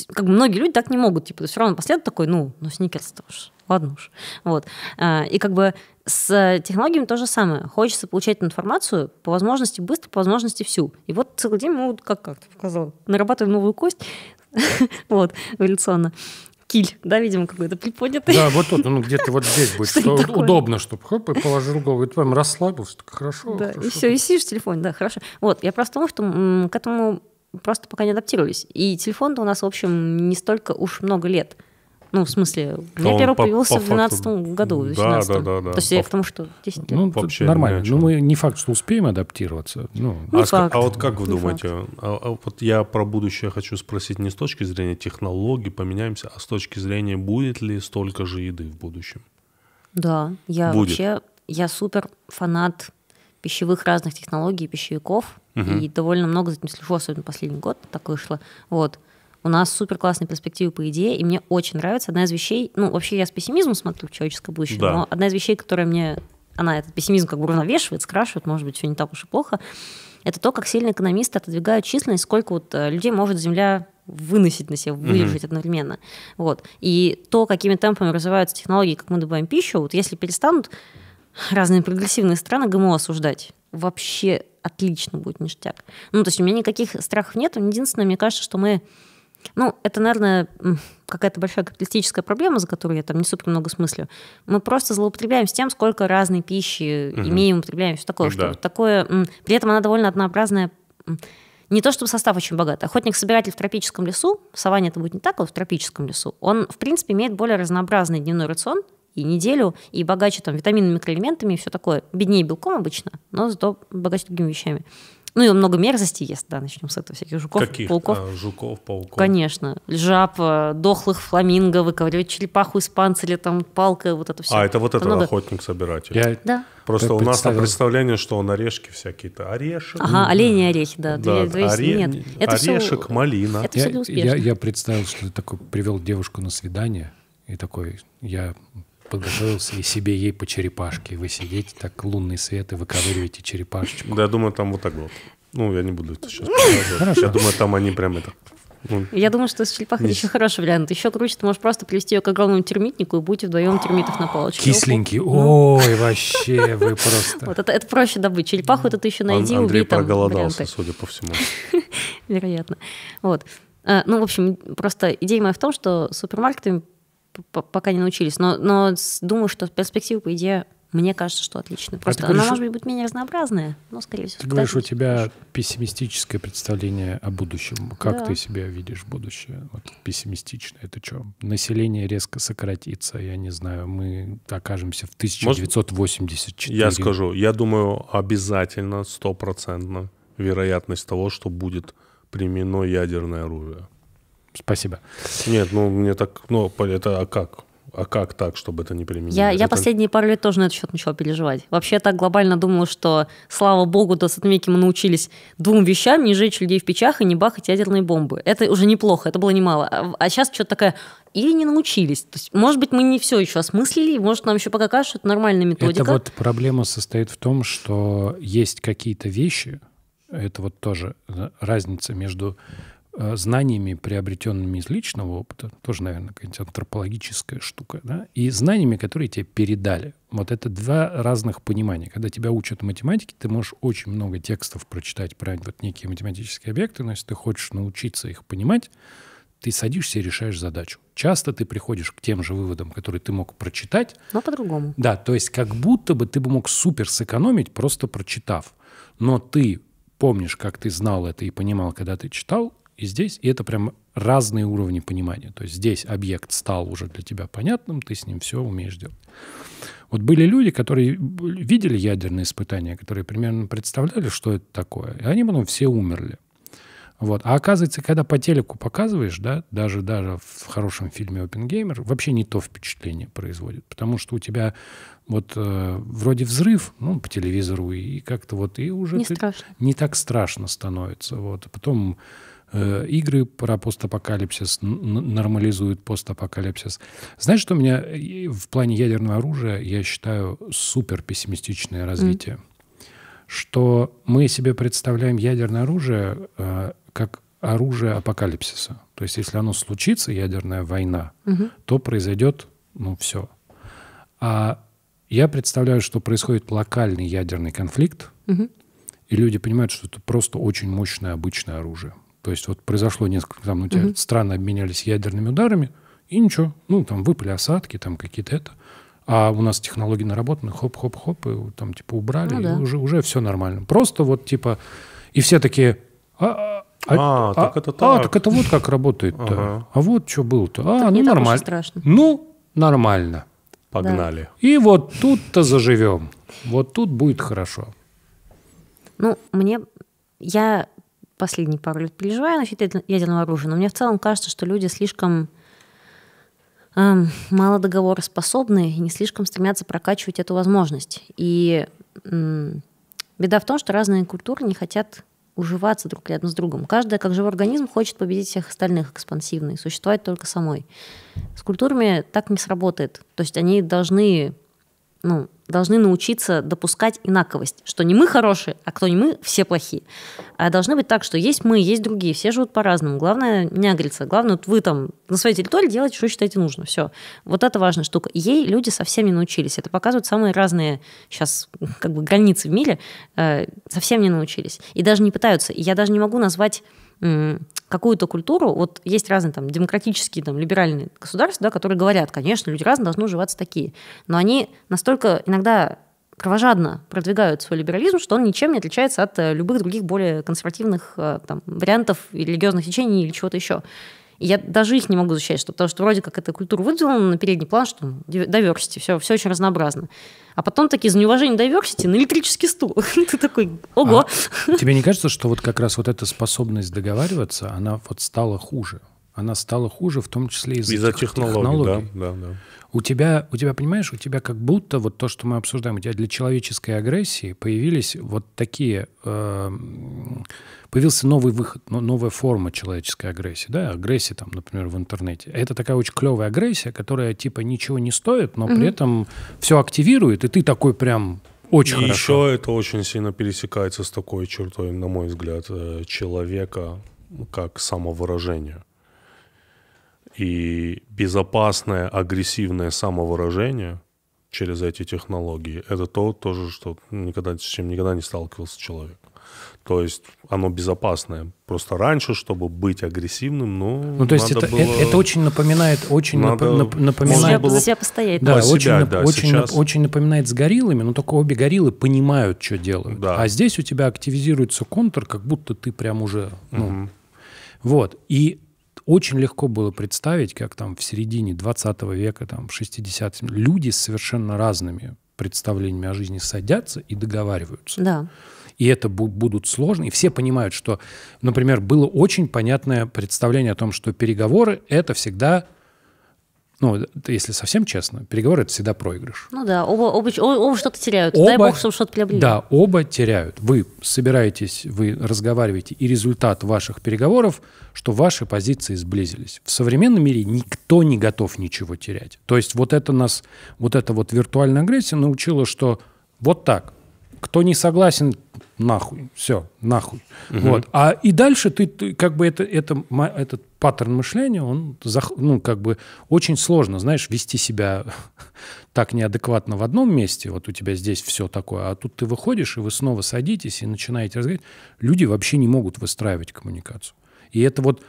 как бы многие люди так не могут, типа, все равно последует такой, ну, ну, сникерс-то ладно уж. Вот. А, и как бы с технологиями то же самое. Хочется получать информацию по возможности быстро, по возможности всю. И вот целый день мы, вот, как, как ты показал, нарабатываем новую кость, вот, эволюционно киль, да, видимо, какой-то приподнятый. Да, вот тут, ну, где-то вот здесь будет. Что удобно, чтобы хоп, и положил голову, и прям расслабился, так хорошо. Да, хорошо, и все, так. и сидишь в телефоне, да, хорошо. Вот, я просто думаю, что к этому просто пока не адаптировались. И телефон-то у нас, в общем, не столько уж много лет. Ну, в смысле, у меня первый появился по в 2012 году, в 2018. Да, да, да, да. То есть по, я к тому, что 10 ну, лет. Ну, вообще нормально. ну мы не факт, что успеем адаптироваться. Ну. Не а, факт. а вот как вы не думаете? А, а вот я про будущее хочу спросить не с точки зрения технологий, поменяемся, а с точки зрения, будет ли столько же еды в будущем? Да, я будет. вообще, я супер фанат пищевых разных технологий, пищевиков, угу. и довольно много за этим слежу, особенно последний год так вышло. Вот. У нас супер классные перспективы по идее, и мне очень нравится. Одна из вещей, ну, вообще я с пессимизмом смотрю в человеческое будущее, да. но одна из вещей, которая мне, она этот пессимизм как бы уравновешивает, скрашивает, может быть, все не так уж и плохо, это то, как сильно экономисты отодвигают численность, сколько вот э, людей может Земля выносить на себя, выдержать mm-hmm. одновременно. Вот. И то, какими темпами развиваются технологии, как мы добываем пищу, вот если перестанут разные прогрессивные страны ГМО осуждать. Вообще отлично будет ништяк. Ну, то есть у меня никаких страхов нет. Единственное, мне кажется, что мы... Ну, это, наверное, какая-то большая капиталистическая проблема, за которую я там не супер много смыслю. Мы просто злоупотребляем с тем, сколько разной пищи угу. имеем, употребляем, все такое. Да. Что такое... При этом она довольно однообразная не то чтобы состав очень богат. Охотник-собиратель в тропическом лесу, в саванне это будет не так, а вот в тропическом лесу, он, в принципе, имеет более разнообразный дневной рацион, и неделю, и богаче там витаминами, микроэлементами и все такое. Беднее белком обычно, но зато богаче другими вещами. Ну, и много мерзости ест, да, начнем с этого, всяких жуков, Каких? пауков. А, жуков, пауков. Конечно. Жаб, дохлых фламинго, выковыривать черепаху из панциря, там, палка, вот это все. А, это вот это много... охотник-собиратель. Я... Да. Просто у нас там представление, что он орешки всякие-то. Орешек. Ага, ну, олени орехи, да. да. Две, оре... Нет. Это Орешек, все... малина. Это я, все я, я представил, что ты такой привел девушку на свидание, и такой, я подготовился и себе ей по черепашке. Вы сидите так, лунный свет, и выковыриваете черепашечку. Да, я думаю, там вот так вот. Ну, я не буду это сейчас Хорошо. Я думаю, там они прям это... Ну, я думаю, что с черепахой еще хороший вариант. Еще круче, ты можешь просто плести ее к огромному термитнику и будете вдвоем термитов на полочке Кисленький. Ну. Ой, вообще, вы просто... Вот это, это проще добыть. Черепаху это ты еще найди, Ан- Андрей убей там проголодался, варианты. судя по всему. Вероятно. Вот. А, ну, в общем, просто идея моя в том, что супермаркетами пока не научились. Но, но думаю, что перспектива, по идее, мне кажется, что отлично. А Просто а она говоришь, может быть менее разнообразная, но, скорее всего... Ты говоришь, у тебя пессимистическое представление о будущем. Как да. ты себя видишь будущее? Вот пессимистичное. Это что? Население резко сократится, я не знаю. Мы окажемся в 1984. Может, я скажу. Я думаю, обязательно, стопроцентно вероятность того, что будет применено ядерное оружие. Спасибо. Нет, ну мне так, ну это а как? А как так, чтобы это не применили? Я, это... последние пару лет тоже на этот счет начала переживать. Вообще я так глобально думала, что, слава богу, до веке мы научились двум вещам, не жечь людей в печах и не бахать ядерные бомбы. Это уже неплохо, это было немало. А, а сейчас что-то такое, или не научились. То есть, может быть, мы не все еще осмыслили, может, нам еще пока кажется, что это нормальная методика. Это вот проблема состоит в том, что есть какие-то вещи, это вот тоже разница между Э, знаниями, приобретенными из личного опыта, тоже, наверное, какая-нибудь антропологическая штука, да, и знаниями, которые тебе передали. Вот это два разных понимания. Когда тебя учат математике, ты можешь очень много текстов прочитать про вот некие математические объекты, но если ты хочешь научиться их понимать, ты садишься и решаешь задачу. Часто ты приходишь к тем же выводам, которые ты мог прочитать. Но по-другому. Да, то есть как будто бы ты бы мог супер сэкономить, просто прочитав. Но ты помнишь, как ты знал это и понимал, когда ты читал, и здесь. И это прям разные уровни понимания. То есть здесь объект стал уже для тебя понятным, ты с ним все умеешь делать. Вот были люди, которые видели ядерные испытания, которые примерно представляли, что это такое. И они потом все умерли. Вот. А оказывается, когда по телеку показываешь, да, даже, даже в хорошем фильме «Опенгеймер», вообще не то впечатление производит. Потому что у тебя вот э, вроде взрыв, ну, по телевизору, и как-то вот и уже... Не, страшно. не так страшно становится. Вот. Потом Э, игры про постапокалипсис нормализуют постапокалипсис. Знаешь, что у меня э, в плане ядерного оружия, я считаю, супер пессимистичное развитие? Mm. Что мы себе представляем ядерное оружие э, как оружие апокалипсиса. То есть, если оно случится, ядерная война, угу. то произойдет, ну, все. А я представляю, что происходит локальный ядерный конфликт, угу. и люди понимают, что это просто очень мощное обычное оружие. То есть вот произошло несколько, там, у тебя угу. страны обменялись ядерными ударами, и ничего, ну, там выпали осадки, там какие-то это. А у нас технологии наработаны, хоп-хоп-хоп, и там типа убрали, ну, да. и уже, уже все нормально. Просто вот типа, и все такие, а, а, а, так а, это так. А, так это вот как работает-то. Ага. А вот что было-то. А, так ну нормально. Страшно. Ну, нормально. Погнали. Да. И вот тут-то заживем. Вот тут будет хорошо. Ну, мне... Я последние пару лет переживаю насчет ядерного оружия, но мне в целом кажется, что люди слишком эм, мало договороспособны и не слишком стремятся прокачивать эту возможность. И эм, беда в том, что разные культуры не хотят уживаться друг рядом с другом. Каждая, как живой организм, хочет победить всех остальных экспансивно и существовать только самой. С культурами так не сработает. То есть они должны ну, должны научиться допускать инаковость, что не мы хорошие, а кто не мы, все плохие. А должны быть так, что есть мы, есть другие, все живут по-разному. Главное не агриться, главное вот вы там на своей территории делаете, что считаете нужно, все. Вот это важная штука. Ей люди совсем не научились. Это показывают самые разные сейчас как бы границы в мире, э, совсем не научились. И даже не пытаются. И я даже не могу назвать какую-то культуру, вот есть разные там демократические, там, либеральные государства, да, которые говорят, конечно, люди разные, должны уживаться такие, но они настолько иногда кровожадно продвигают свой либерализм, что он ничем не отличается от э, любых других более консервативных э, там, вариантов религиозных течений или чего-то еще я даже их не могу защищать, что, потому что вроде как эта культура выделана на передний план, что diversity, все, все очень разнообразно. А потом такие за неуважение diversity на электрический стул. Ты такой, ого! А тебе не кажется, что вот как раз вот эта способность договариваться, она вот стала хуже? Она стала хуже в том числе из-за, из технологий. технологий. Да, да, да у тебя, у тебя, понимаешь, у тебя как будто вот то, что мы обсуждаем, у тебя для человеческой агрессии появились вот такие, э, появился новый выход, новая форма человеческой агрессии, да, агрессии там, например, в интернете. Это такая очень клевая агрессия, которая типа ничего не стоит, но угу. при этом все активирует, и ты такой прям очень и хорошо. еще это очень сильно пересекается с такой чертой, на мой взгляд, э, человека как самовыражение. И безопасное агрессивное самовыражение через эти технологии – это то тоже, что никогда, с чем никогда не сталкивался человек. То есть оно безопасное. Просто раньше, чтобы быть агрессивным, ну, ну то есть это, э, было... это, это очень напоминает, очень надо... нап, напоминает было... себя постоять, да, себя, очень, да, очень, сейчас... очень напоминает с гориллами, но только обе гориллы понимают, что делают, да. а здесь у тебя активизируется контур, как будто ты прям уже, ну, угу. вот и очень легко было представить, как там в середине 20 века, там, 60 люди с совершенно разными представлениями о жизни садятся и договариваются. Да. И это будут сложно. И все понимают, что, например, было очень понятное представление о том, что переговоры — это всегда ну, если совсем честно, переговоры – это всегда проигрыш. Ну да, оба, оба, оба, что-то теряют. Оба, Дай бог, чтобы что-то приобрели. Да, оба теряют. Вы собираетесь, вы разговариваете, и результат ваших переговоров, что ваши позиции сблизились. В современном мире никто не готов ничего терять. То есть вот это нас, вот эта вот виртуальная агрессия научила, что вот так, кто не согласен, нахуй, все, нахуй. Угу. Вот. А и дальше ты, ты как бы это, это, этот паттерн мышления, он, ну, как бы очень сложно, знаешь, вести себя так неадекватно в одном месте, вот у тебя здесь все такое, а тут ты выходишь, и вы снова садитесь и начинаете разговаривать. Люди вообще не могут выстраивать коммуникацию. И это вот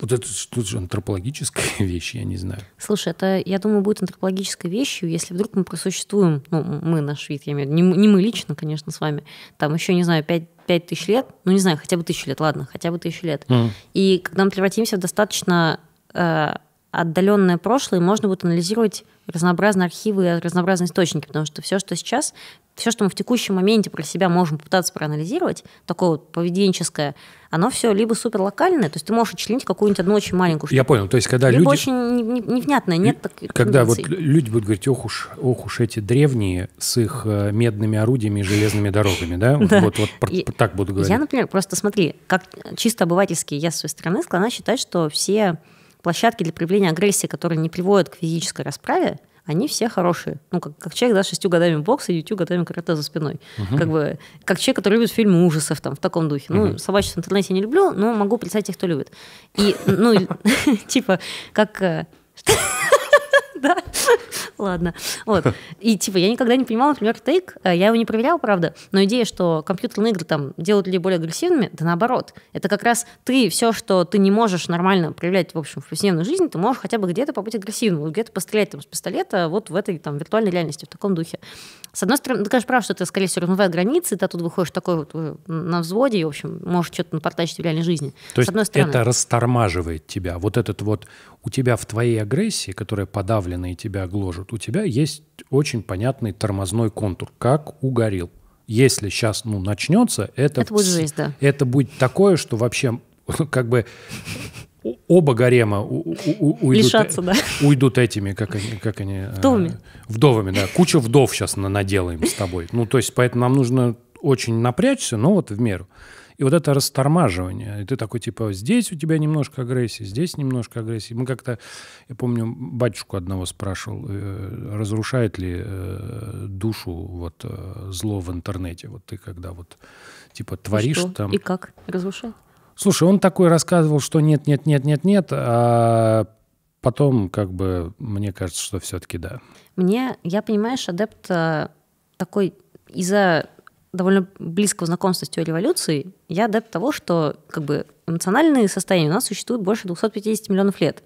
вот это тут же антропологическая вещь, я не знаю. Слушай, это, я думаю, будет антропологической вещью, если вдруг мы просуществуем, ну, мы, наш вид, я имею в виду, не, не мы лично, конечно, с вами, там еще, не знаю, пять пять тысяч лет, ну, не знаю, хотя бы тысячу лет, ладно, хотя бы тысячу лет. Mm. И когда мы превратимся в достаточно э, отдаленное прошлое, и можно будет анализировать разнообразные архивы и разнообразные источники, потому что все, что сейчас, все, что мы в текущем моменте про себя можем попытаться проанализировать, такое вот поведенческое, оно все либо супер локальное, то есть ты можешь членить какую-нибудь одну очень маленькую штуку. Я понял, то есть когда либо люди... очень невнятное, нет такой Когда тенденции. вот люди будут говорить, ох уж, ох уж эти древние с их э, медными орудиями и железными дорогами, да? Вот так буду говорить. Я, например, просто смотри, как чисто обывательски я с своей стороны склонна считать, что все площадки для проявления агрессии, которые не приводят к физической расправе, они все хорошие. Ну, как, как человек, да, шестью годами бокса и девятью годами карате за спиной. Угу. Как бы, как человек, который любит фильмы ужасов, там, в таком духе. Угу. Ну, собачьи в интернете не люблю, но могу представить тех, кто любит. И, ну, типа, как... Э, да. Ладно. Вот. И типа я никогда не понимала, например, тейк. Э, я его не проверяла, правда. Но идея, что компьютерные игры там делают людей более агрессивными, да наоборот. Это как раз ты, все, что ты не можешь нормально проявлять, в общем, в повседневной жизни, ты можешь хотя бы где-то побыть агрессивным, где-то пострелять там с пистолета вот в этой там виртуальной реальности, в таком духе. С одной стороны, ну, ты, конечно, прав, что это, скорее всего, размывает границы, ты тут выходишь такой вот э, на взводе, и, в общем, можешь что-то напортачить в реальной жизни. То С есть стороны... это растормаживает тебя. Вот этот вот у тебя в твоей агрессии, которая подавлена и тебя гложет, у тебя есть очень понятный тормозной контур, как у горил. Если сейчас, ну, начнется, это... Это будет жизнь, да. Это будет такое, что вообще как бы оба гарема у, у, у, уйдут, э, да? уйдут этими, как они... Как они э, вдовами. Э, вдовами, да. Куча вдов сейчас на наделаем с тобой. Ну, то есть, поэтому нам нужно очень напрячься, но вот в меру. И вот это растормаживание. И ты такой, типа, здесь у тебя немножко агрессии, здесь немножко агрессии. Мы как-то, я помню, батюшку одного спрашивал, э, разрушает ли э, душу вот э, зло в интернете? Вот ты когда вот, типа, творишь и что? там... И как? Разрушает? Слушай, он такой рассказывал, что нет, нет, нет, нет, нет, а потом, как бы, мне кажется, что все-таки да. Мне, я понимаешь, адепт э, такой из-за довольно близкого знакомства с теорией эволюции, я адепт того, что как бы эмоциональные состояния у нас существуют больше 250 миллионов лет.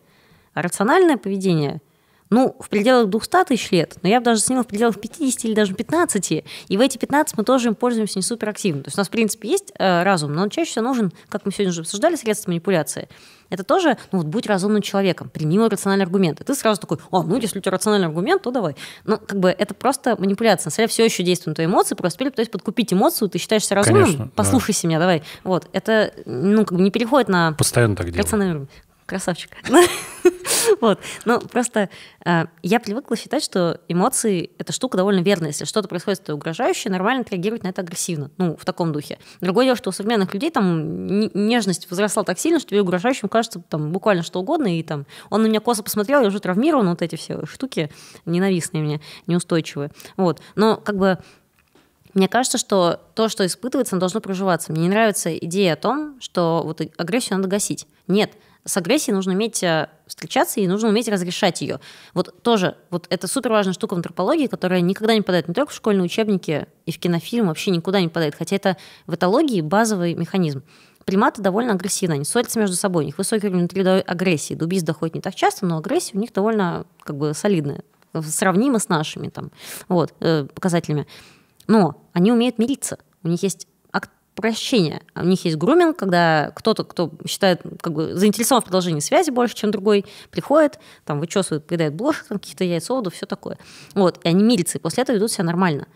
А рациональное поведение — ну, в пределах 200 тысяч лет, но я бы даже оценила в пределах 50 или даже 15, и в эти 15 мы тоже им пользуемся не суперактивно. То есть у нас, в принципе, есть э, разум, но он чаще всего нужен, как мы сегодня уже обсуждали, средства манипуляции. Это тоже, ну вот, будь разумным человеком, прими мой рациональный аргумент. И ты сразу такой, о, ну, если у тебя рациональный аргумент, то давай. Ну, как бы это просто манипуляция. На самом все еще действует на твои эмоции, просто теперь пытаюсь подкупить эмоцию, ты считаешься разумным, Конечно, послушайся да. меня, давай. Вот, это, ну, как бы не переходит на... Постоянно так делаю красавчик. вот. Ну, просто э, я привыкла считать, что эмоции — это штука довольно верная. Если что-то происходит угрожающее, нормально реагировать на это агрессивно. Ну, в таком духе. Другое дело, что у современных людей там нежность возросла так сильно, что тебе угрожающим кажется там буквально что угодно, и там он на меня косо посмотрел, я уже травмирован, вот эти все штуки ненавистные мне, неустойчивые. Вот. Но как бы мне кажется, что то, что испытывается, должно проживаться. Мне не нравится идея о том, что вот агрессию надо гасить. Нет, с агрессией нужно уметь э, встречаться и нужно уметь разрешать ее. Вот тоже, вот это супер важная штука в антропологии, которая никогда не падает не только в школьные учебники и в кинофильм, вообще никуда не падает, хотя это в этологии базовый механизм. Приматы довольно агрессивны, они ссорятся между собой, у них высокий уровень внутридовой агрессии. До убийств доходит не так часто, но агрессия у них довольно как бы солидная, сравнима с нашими там, вот, э, показателями. Но они умеют мириться, у них есть прощения. А у них есть груминг, когда кто-то, кто считает, как бы заинтересован в продолжении связи больше, чем другой, приходит, там вычесывает, придает блошек, какие-то яйца, воду, все такое. Вот, и они мирятся, и после этого ведут себя нормально.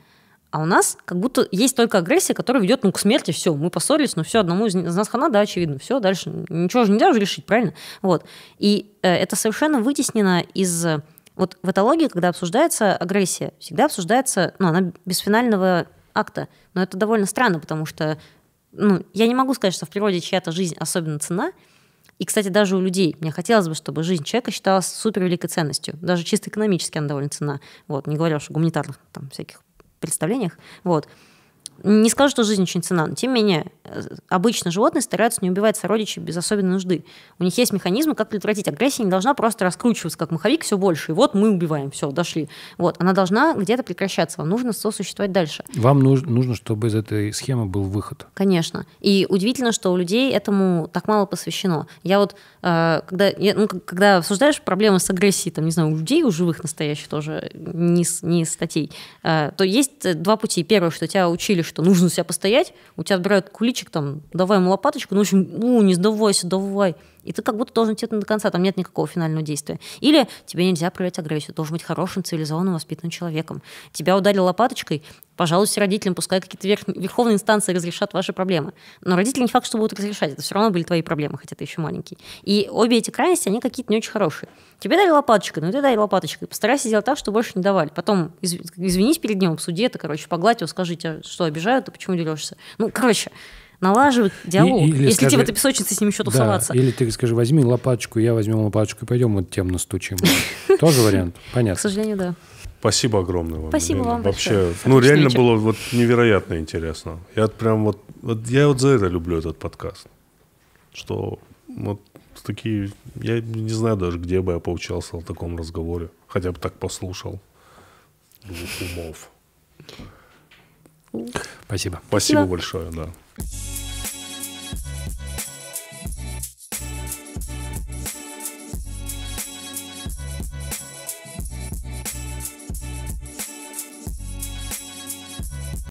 А у нас как будто есть только агрессия, которая ведет ну, к смерти, все, мы поссорились, но все, одному из нас хана, да, очевидно, все, дальше ничего же нельзя уже решить, правильно? Вот. И э, это совершенно вытеснено из... Э, вот в этологии, когда обсуждается агрессия, всегда обсуждается, ну, она без финального акта. Но это довольно странно, потому что ну, я не могу сказать, что в природе чья-то жизнь особенно цена. И, кстати, даже у людей. Мне хотелось бы, чтобы жизнь человека считалась супер великой ценностью. Даже чисто экономически она довольно цена. Вот, не говоря уж о гуманитарных там, всяких представлениях. Вот. Не скажу, что жизнь очень цена, но тем не менее, э, обычно животные стараются не убивать сородичей без особенной нужды. У них есть механизмы, как предотвратить. Агрессия не должна просто раскручиваться, как маховик, все больше. И вот мы убиваем, все, дошли. Вот, она должна где-то прекращаться, вам нужно сосуществовать дальше. Вам нужно, нужно, чтобы из этой схемы был выход. Конечно. И удивительно, что у людей этому так мало посвящено. Я вот а, когда, ну, когда обсуждаешь проблемы с агрессией, там, не знаю, у людей, у живых настоящих тоже, не, не статей, а, то есть э, два пути. Первое, что тебя учили, что нужно себя постоять, у тебя отбирают куличик, там, давай ему лопаточку, ну, в общем, ну, не сдавайся, давай, и ты как будто должен идти до конца, там нет никакого финального действия. Или тебе нельзя проявлять агрессию, должен быть хорошим, цивилизованным, воспитанным человеком. Тебя ударили лопаточкой, пожалуйста, родителям, пускай какие-то верх, верховные инстанции разрешат ваши проблемы. Но родители не факт, что будут разрешать, это все равно были твои проблемы, хотя ты еще маленький. И обе эти крайности, они какие-то не очень хорошие. Тебе дали лопаточкой, ну ты дай лопаточкой, постарайся сделать так, что больше не давали. Потом извинись перед ним, обсуди это, короче, погладь его, скажи что обижают, ты почему дерешься. Ну, короче, налаживать диалог. И, или Если скажи, тебе в этой песочнице с ним еще тусоваться. Да, или ты скажи, возьми лопаточку, я возьму лопаточку и пойдем вот тем настучим. Тоже вариант, понятно. К сожалению, да. Спасибо огромное вам. Спасибо вам Вообще, ну реально было вот невероятно интересно. Я прям вот, вот я вот за это люблю этот подкаст, что вот такие, я не знаю даже, где бы я поучаствовал в таком разговоре, хотя бы так послушал умов. Спасибо. Спасибо, Спасибо большое, да.